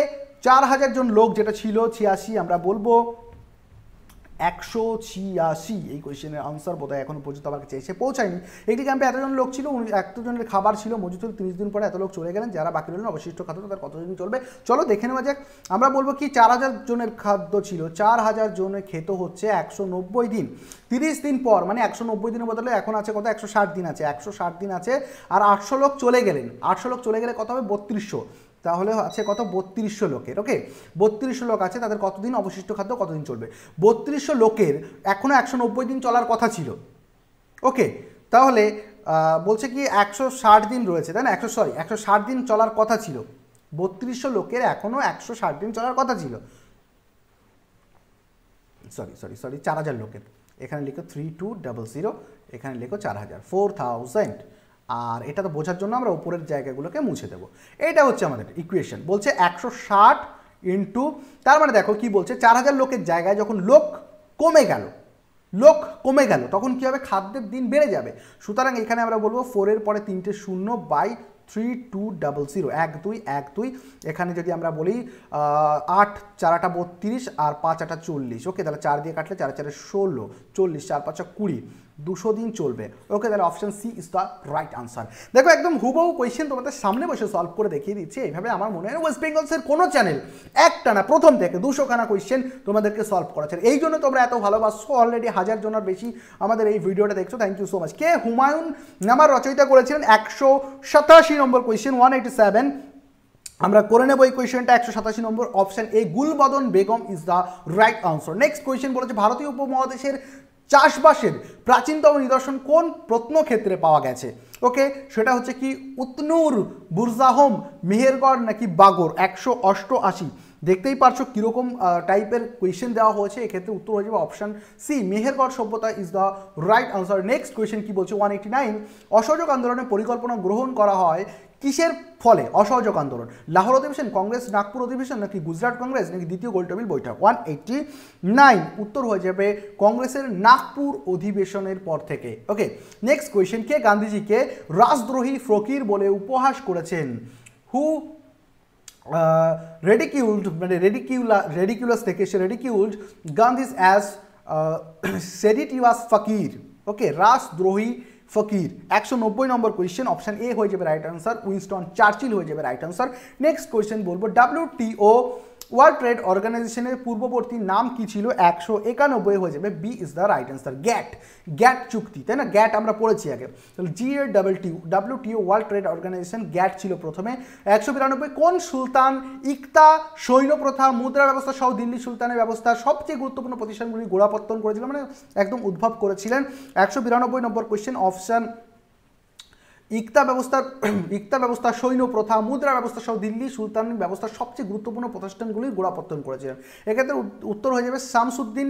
চার হাজার জন লোক যেটা ছিল ছিয়াশি আমরা বলবো একশো ছিয়াশি এই কোয়েশ্চেনের আনসার বোধহয় এখনও পর্যন্ত আমার কাছে এসে পৌঁছায়নি একটি ক্যাম্পে এতজন লোক ছিল এতজনের খাবার ছিল মজুত হল তিরিশ দিন পরে এত লোক চলে গেলেন যারা বাকি রইলেন অবশিষ্ট খাদ্য তাদের কতদিন চলবে চলো দেখে নেওয়া যাক আমরা বলবো কি চার হাজার জনের খাদ্য ছিল চার হাজার জনের খেত হচ্ছে একশো নব্বই দিন তিরিশ দিন পর মানে একশো নব্বই দিনের বদলে এখন আছে কত একশো ষাট দিন আছে একশো ষাট দিন আছে আর আটশো লোক চলে গেলেন আটশো লোক চলে গেলে কত হবে বত্রিশশো তাহলে আছে কত বত্রিশশো লোকের ওকে বত্রিশশো লোক আছে তাদের কতদিন অবশিষ্ট খাদ্য কতদিন চলবে বত্রিশশো লোকের এখনও একশো নব্বই দিন চলার কথা ছিল ওকে তাহলে বলছে কি একশো ষাট দিন রয়েছে তাই না একশো সরি একশো ষাট দিন চলার কথা ছিল বত্রিশশো লোকের এখনও একশো ষাট দিন চলার কথা ছিল সরি সরি সরি চার হাজার লোকের এখানে লিখো থ্রি টু ডাবল জিরো এখানে লিখো চার হাজার ফোর থাউজেন্ড আর এটা তো বোঝার জন্য আমরা উপরের জায়গাগুলোকে মুছে দেবো এটা হচ্ছে আমাদের ইকুয়েশন বলছে একশো ষাট ইন্টু তার মানে দেখো কি বলছে চার হাজার লোকের জায়গায় যখন লোক কমে গেল লোক কমে গেল তখন কী হবে খাদ্যের দিন বেড়ে যাবে সুতরাং এখানে আমরা বলবো ফোরের পরে তিনটে শূন্য by three two double zero এক দুই এক দুই এখানে যদি আমরা বলি আট চারাটা বত্রিশ আর পাঁচ আটা চল্লিশ ওকে তাহলে চার দিয়ে কাটলে চার চারে ষোলো চল্লিশ চার পাঁচা কুড়ি দুশো দিন চলবে ওকে তাহলে option C is the right answer দেখো একদম হুবহু কোয়েশ্চেন তোমাদের সামনে বসে সলভ করে দেখিয়ে দিচ্ছি এইভাবে আমার মনে হয় ওয়েস্ট বেঙ্গলসের কোনো চ্যানেল একটা না প্রথম থেকে দুশোখানা কোয়েশ্চেন তোমাদেরকে সলভ করাচ্ছে এই জন্য তোমরা এত ভালোবাসছো অলরেডি হাজার জনের বেশি আমাদের এই ভিডিওটা দেখছো থ্যাংক ইউ সো মাচ কে হুমায়ুন নামার রচয়িতা করেছিলেন একশো সাতাশি number question one eighty seven আমরা করে নেব এই কোয়েশনটা একশো সাতাশি number option A Gulbadan Begum is the right answer next question বলেছে ভারতীয় উপমহাদেশের চাষবাসের প্রাচীনতম নিদর্শন কোন প্রত্নক্ষেত্রে পাওয়া গেছে ওকে সেটা হচ্ছে কি উতনুর বুরজাহম মেহেরগড় নাকি বাগর একশো অষ্টআশি দেখতেই পারছো কীরকম টাইপের কোয়েশ্চেন দেওয়া হয়েছে এক্ষেত্রে উত্তর হয়ে যাবে অপশান সি মেহেরগড় সভ্যতা is the right answer next question কী বলছে ওয়ান এইটি নাইন অসহযোগ আন্দোলনের পরিকল্পনা গ্রহণ করা হয় কিসের ফলে অসহযোগ আন্দোলন লাহোর অধিবেশন কংগ্রেস নাগপুর অধিবেশন নাকি গুজরাট কংগ্রেস নাকি দ্বিতীয় গোলটেবিল বৈঠক ওয়ান এইটটি নাইন উত্তর হয়ে যাবে কংগ্রেসের নাগপুর অধিবেশনের পর থেকে ওকে নেক্সট কোয়েশ্চেন কে গান্ধীজিকে রাজদ্রোহী ফকির বলে উপহাস করেছেন হু রেডিকিউল্ড মানে রেডিকিউলা রেডিকিউলাস থেকে সে রেডিকিউল্ড গান্ধীজ অ্যাজ সেডিটিভাস ফকির ওকে রাজদ্রোহী ফকির একশো নব্বই নম্বর কোয়েশ্চেন অপশান এ হয়ে যাবে রাইট আনসার উইনস্টন চার্চিল হয়ে যাবে রাইট আনসার নেক্সট কোয়েশ্চেন বলবো ডাব্লিউটিও ওয়ার্ল্ড ট্রেড অর্গানাইজেশনের পূর্ববর্তী নাম কি ছিল একশো একানব্বই হয়ে যাবে B is the right answer GATT GATT চুক্তি তাই না গ্যাট আমরা পড়েছি আগে তাহলে G A double T W TO world trade organisation GATT ছিল প্রথমে একশো বিরানব্বই কোন সুলতান ইকতা সৈন্য প্রথা মুদ্রা ব্যবস্থা সহ দিল্লি সুলতানের ব্যবস্থা সবচেয়ে গুরুত্বপূর্ণ প্রতিষ্ঠানগুলি গোড়াপত্তন করেছিল মানে একদম উদ্ভব করেছিলেন একশো বিরানব্বই নম্বর কোয়েশ্চেন অপশান ইকতা ব্যবস্থার ইকতা ব্যবস্থা সৈন্য প্রথা মুদ্রা ব্যবস্থা সহ দিল্লি সুলতান ব্যবস্থার সবচেয়ে গুরুত্বপূর্ণ প্রতিষ্ঠানগুলির গোড়াপত্তন করেছিলেন এক্ষেত্রে উত্তর হয়ে যাবে শামসুদ্দিন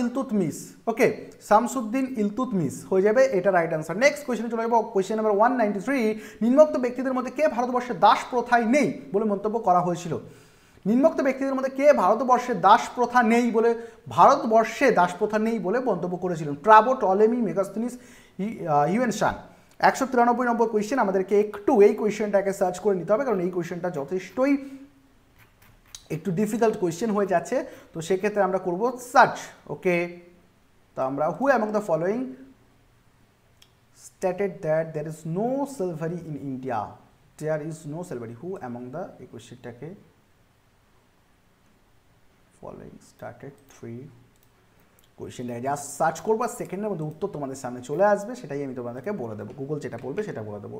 ইলতুতমিস ওকে শামসুদ্দিন ইলতুতমিস হয়ে যাবে এটা রাইট আনসার নেক্সট কোয়েশনে চলে যাবো question number one ninety three নিম্নক্ত ব্যক্তিদের মধ্যে কে ভারতবর্ষে দাস প্রথায় নেই বলে মন্তব্য করা হয়েছিল নিম্নক্ত ব্যক্তিদের মধ্যে কে ভারতবর্ষে দাস প্রথা নেই বলে ভারতবর্ষে দাস প্রথা নেই বলে মন্তব্য করেছিলেন ট্রাবো টলেমি মেগাস্তিনিস ইউএন শান একশো তিরানব্বই নম্বর কোয়েশ্চেন আমাদেরকে একটু এই কোয়েশ্চেনটাকে সার্চ করে নিতে হবে কারণ এই কোয়েশ্চেনটা যথেষ্টই একটু ডিফিকাল্ট কোয়েশ্চেন হয়ে যাচ্ছে তো সেক্ষেত্রে আমরা করব সার্চ ওকে তো আমরা who among the following stated that there is no slavery in India there is no slavery who among the এই কোয়েশ্চেনটাকে ফলোয়িং স্টার্টেড থ্রি কোয়েশ্চেনটাকে জাস্ট সার্চ করবো সেকেন্ডের মধ্যে উত্তর তোমাদের সামনে চলে আসবে সেটাই আমি তোমাদেরকে বলে দেবো গুগল যেটা বলবে সেটা বলে দেবো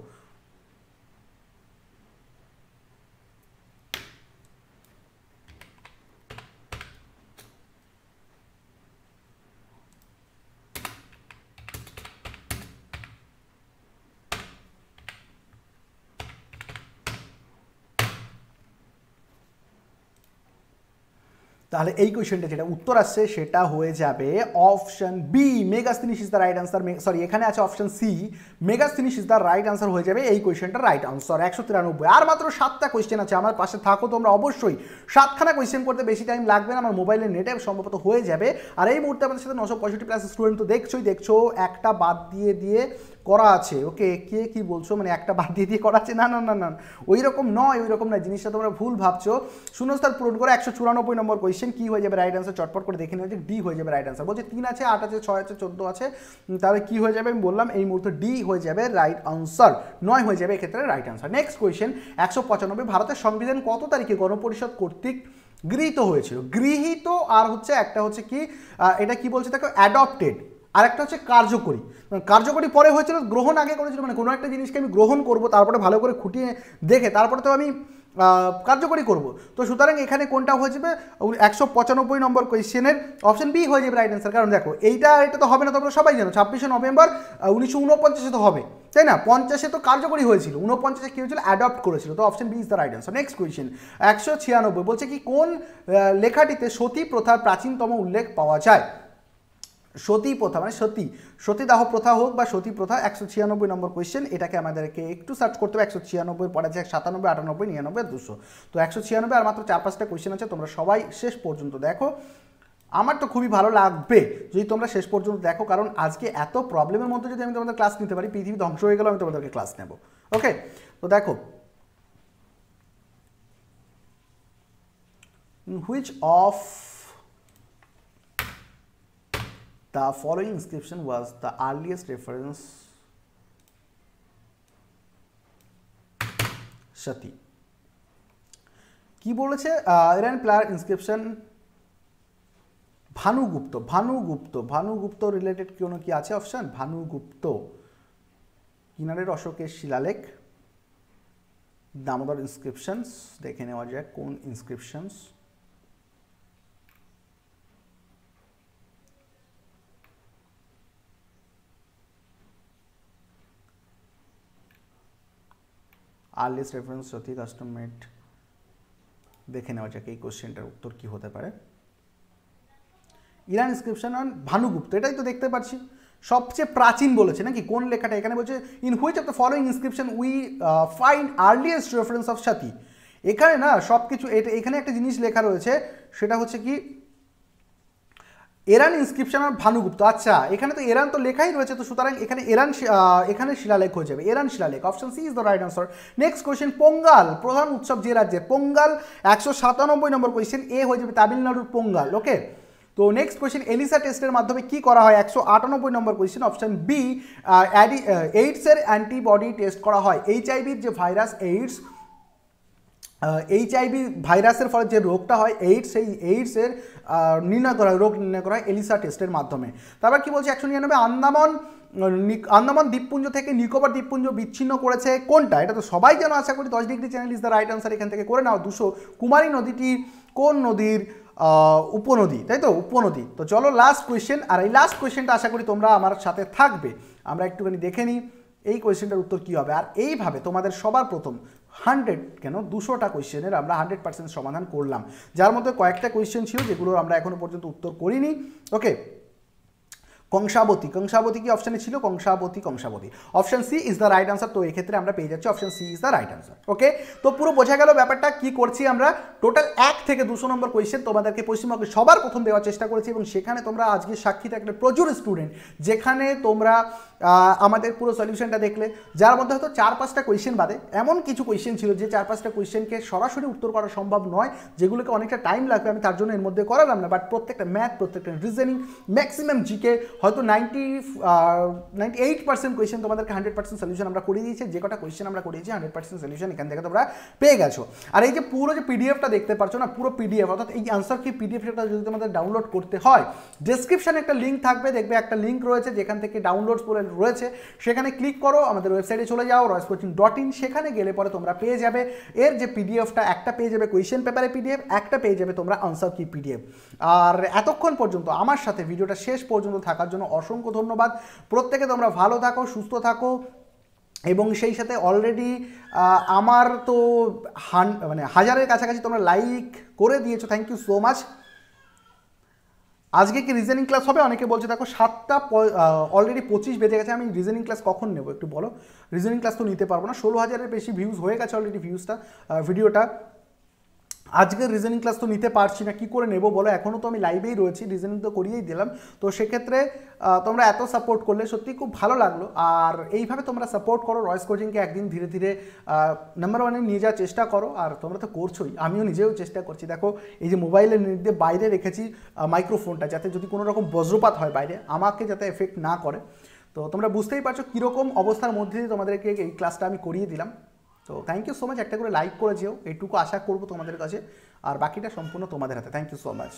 তাহলে এই কোয়েশনটা যেটা উত্তর আসছে সেটা হয়ে যাবে option B Megasthenes is the right answer sorry এখানে আছে অপশন সি সিনিস ইজ দ্য রাইট আনসার হয়ে যাবে এই কোয়েশ্চেনটা রাইট আনসার একশো তিরানব্বই আর মাত্র সাতটা কোয়েশ্চেন আছে আমার পাশে থাকো তোমরা অবশ্যই সাতখানা কোয়েশ্চেন করতে বেশি টাইম লাগবে না আমার মোবাইলের নেটে সম্ভবত হয়ে যাবে আর এই মুহূর্তে আমাদের সাথে নশো পঁয়ষট্টি প্লাস স্টুডেন্ট তো দেখছোই দেখছো একটা বাদ দিয়ে দিয়ে করা আছে ওকে কে কি বলছো মানে একটা বাদ দিয়ে দিয়ে করা আছে না না না না ওই রকম নয় ওই রকম না জিনিসটা তোমরা ভুল ভাবছো শূন্যস্থান পূরণ করে একশো চুরানব্বই নম্বর কোয়েশ্চেন কী হয়ে যাবে রাইট অ্যান্সার চটপট করে দেখে যে ডি হয়ে যাবে রাইট আনসার বলছে তিন আছে আট আছে ছয় আছে চোদ্দো আছে তাহলে কি হয়ে যাবে আমি বললাম এই মুহূর্তে ডি হয়ে যাবে রাইট আনসার নয় হয়ে যাবে এক্ষেত্রে রাইট আনসার নেক্সট কোয়েশ্চেন একশো পঁচানব্বই ভারতের সংবিধান কত তারিখে গণপরিষদ কর্তৃক গৃহীত হয়েছিল গৃহীত আর হচ্ছে একটা হচ্ছে কি এটা কি বলছে দেখো অ্যাডপ্টেড আরেকটা হচ্ছে কার্যকরী মানে কার্যকরী পরে হয়েছিল গ্রহণ আগে করেছিল মানে কোনো একটা জিনিসকে আমি গ্রহণ করব তারপরে ভালো করে খুঁটিয়ে দেখে তারপরে তো আমি কার্যকরী করব তো সুতরাং এখানে কোনটা হয়ে যাবে একশো পঁচানব্বই নম্বর কোয়েশ্চেনের অপশন বি হয়ে যাবে রাইট অ্যান্সার কারণ দেখো এইটা এটা তো হবে না তোমরা সবাই জানো ছাব্বিশে নভেম্বর উনিশশো উনপঞ্চাশে তো হবে তাই না পঞ্চাশে তো কার্যকরী হয়েছিল উনপঞ্চাশে কী হয়েছিল অ্যাডপ্ট করেছিল তো option B is the right answer next question একশো ছিয়ানব্বই বলছে কি কোন লেখাটিতে সতী প্রথার প্রাচীনতম উল্লেখ পাওয়া যায় সতী প্রথা মানে সতী সতীদাহ প্রথা হোক বা সতী প্রথা একশো ছিয়ানব্বই নম্বর কোয়েশ্চেন এটাকে আমাদেরকে একটু সার্চ করতে হবে একশো ছিয়ানব্বই পরে আছে সাতানব্বই আটানব্বই নিরানব্বই দুশো তো একশো ছিয়ানব্বই আর মাত্র চার পাঁচটা কোয়েশ্চেন আছে তোমরা সবাই শেষ পর্যন্ত দেখো আমার তো খুবই ভালো লাগবে যদি তোমরা শেষ পর্যন্ত দেখো কারণ আজকে এত প্রবলেমের মধ্যে যদি আমি তোমাদের ক্লাস নিতে পারি পৃথিবী ধ্বংস হয়ে গেলেও আমি তোমাদেরকে ক্লাস নেব ওকে তো দেখো which of The following inscription was the earliest reference Shati. কি বলেছে Eran pillar inscription Bhanugupta Bhanugupta Bhanugupta related কোনো কি আছে অপশান ভানুগুপ্ত কিনারের অশোকের শিলালেখ দামোদর ইনস্ক্রিপশনস দেখে নেওয়া যায় কোন ইনস্ক্রিপশনস আর্লিস্ট রেফারেন্স যদি কাস্টম মেড দেখে নেওয়া যাক এই কোশ্চেনটার উত্তর কি হতে পারে ইরান ইনস্ক্রিপশন অন ভানুগুপ্ত এটাই তো দেখতে পাচ্ছি সবচেয়ে প্রাচীন বলেছে নাকি কোন লেখাটা এখানে বলছে in which of the following inscription we find earliest reference of sati এখানে না সব কিছু এটা এখানে একটা জিনিস লেখা রয়েছে সেটা হচ্ছে কি এরান ইনস্ক্রিপশন আর ভানুগুপ্ত আচ্ছা এখানে তো এরান তো লেখাই রয়েছে তো সুতরাং এখানে এরান এখানে শিলালেখ হয়ে যাবে এরান শিলালেখ option C is the right answer next question Pongal প্রধান উৎসব যে রাজ্যে পোঙ্গাল একশো সাতানব্বই নম্বর কোয়েশ্চেন এ হয়ে যাবে তামিলনাড়ুর পোঙ্গাল ওকে তো নেক্সট কোয়েশ্চেন এলিসা টেস্টের মাধ্যমে কি করা হয় একশো আটানব্বই নম্বর কোয়েশ্চেন অপশন বি এইডসের অ্যান্টিবডি টেস্ট করা হয় এইচআইভির যে ভাইরাস এইডস এইচআইভি ভাইরাসের ফলে যে রোগটা হয় এইডস সেই এইডসের নির্ণয় করা রোগ নির্ণয় করা হয় এলিসা টেস্টের মাধ্যমে তারপর কি বলছে একশো নিরানব্বই আন্দামান আন্দামান দ্বীপপুঞ্জ থেকে নিকোবর দ্বীপপুঞ্জ বিচ্ছিন্ন করেছে কোনটা এটা তো সবাই যেন আশা করি দশ degree channel is the right answer এখান থেকে করে নাও দুশো কুমারী নদীটি কোন নদীর উপনদী তাই তো উপনদী তো চলো লাস্ট কোয়েশ্চেন আর এই লাস্ট কোয়েশ্চেনটা আশা করি তোমরা আমার সাথে থাকবে আমরা একটুখানি দেখে নিই এই কোয়েশ্চেনটার উত্তর কী হবে আর এইভাবে তোমাদের সবার প্রথম হান্ড্রেড কেন দুশোটা কোয়েশ্চেনের আমরা হান্ড্রেড পার্সেন্ট সমাধান করলাম যার মধ্যে কয়েকটা কোয়েশ্চেন ছিল যেগুলোর আমরা এখনও পর্যন্ত উত্তর করিনি ওকে কংসাবতী কংসাবতী কি অপশানে ছিল Kangsabati Kangsabati option C is the right answer তো এক্ষেত্রে আমরা পেয়ে যাচ্ছি option C is the right answer okay তো পুরো বোঝা গেল ব্যাপারটা কি করছি আমরা টোটাল এক থেকে দুশো নম্বর কোয়েশ্চেন তোমাদেরকে পশ্চিমবঙ্গে সবার প্রথম দেওয়ার চেষ্টা করেছি এবং সেখানে তোমরা আজকে সাক্ষীতে একটা প্রচুর স্টুডেন্ট যেখানে তোমরা আমাদের পুরো সলিউশনটা দেখলে যার মধ্যে হয়তো চার পাঁচটা কোয়েশ্চেন বাদে এমন কিছু কোয়েশ্চেন ছিল যে চার পাঁচটা কোয়েশ্চেনকে সরাসরি উত্তর করা সম্ভব নয় যেগুলোকে অনেকটা টাইম লাগবে আমি তার জন্য এর মধ্যে করালাম না বাট প্রত্যেকটা ম্যাথ প্রত্যেকটা রিজনিং ম্যাক্সিমাম জিকে হয়তো ninety ninety eight percent question তোমাদেরকে হান্ড্রেড পার্সেন্ট সলিউশন আমরা করে দিয়েছি যে কটা কোয়েশ্চেন আমরা করেছি হান্ড্রেড পার্সেন্ট সলিউশন এখান থেকে তোমরা পেয়ে গেছো আর এই যে পুরো যে পিডিএফটা দেখতে পাচ্ছ না পুরো পিডিএফ অর্থাৎ এই আনসার কি পিডিএফটা যদি তোমাদের ডাউনলোড করতে হয় ডিসক্রিপশানে একটা লিঙ্ক থাকবে দেখবে একটা লিঙ্ক রয়েছে যেখান থেকে ডাউনলোডস বলে রয়েছে সেখানে ক্লিক করো আমাদের ওয়েবসাইটে চলে যাও রয়েস কোচিং ডট ইন সেখানে গেলে পরে তোমরা পেয়ে যাবে এর যে পিডিএফটা একটা পেয়ে যাবে কোয়েশ্চেন পেপারে পিডিএফ একটা পেয়ে যাবে তোমরা আনসার কি পিডিএফ আর এতক্ষণ পর্যন্ত আমার সাথে ভিডিওটা শেষ পর্যন্ত থাকার জন্য অসংখ্য ধন্যবাদ প্রত্যেকে তোমরা ভালো থাকো সুস্থ থাকো এবং সেই সাথে অলরেডি আমার তো হান মানে হাজারের কাছাকাছি তোমরা লাইক করে দিয়েছো থ্যাংক ইউ সো মাচ আজকে কি রিজেনিং ক্লাস হবে অনেকে বলছে দেখো সাতটা অলরেডি পঁচিশ বেজে গেছে আমি রিজেনিং ক্লাস কখন নেবো একটু বলো রিজেনিং ক্লাস তো নিতে পারবো না ষোলো হাজারের বেশি ভিউজ হয়ে গেছে অলরেডি ভিউজটা ভিডিওটা আজকের রিজনিং ক্লাস তো নিতে পারছি না কি করে নেব বলো এখনও তো আমি লাইভেই রয়েছি রিজনিং তো করিয়েই দিলাম তো সেক্ষেত্রে তোমরা এত সাপোর্ট করলে সত্যি খুব ভালো লাগলো আর এইভাবে তোমরা সাপোর্ট করো রয়েস কোচিংকে একদিন ধীরে ধীরে নাম্বার ওয়ানে নিয়ে যাওয়ার চেষ্টা করো আর তোমরা তো করছোই আমিও নিজেও চেষ্টা করছি দেখো এই যে মোবাইলের নির্দেশ বাইরে রেখেছি মাইক্রোফোনটা যাতে যদি কোনো রকম বজ্রপাত হয় বাইরে আমাকে যাতে এফেক্ট না করে তো তোমরা বুঝতেই পারছো কীরকম অবস্থার মধ্যে দিয়ে তোমাদেরকে এই ক্লাসটা আমি করিয়ে দিলাম তো থ্যাংক ইউ সো মাচ একটা করে লাইক করে যেও এইটুকু আশা করবো তোমাদের কাছে আর বাকিটা সম্পূর্ণ তোমাদের হাতে থ্যাংক ইউ সো মাচ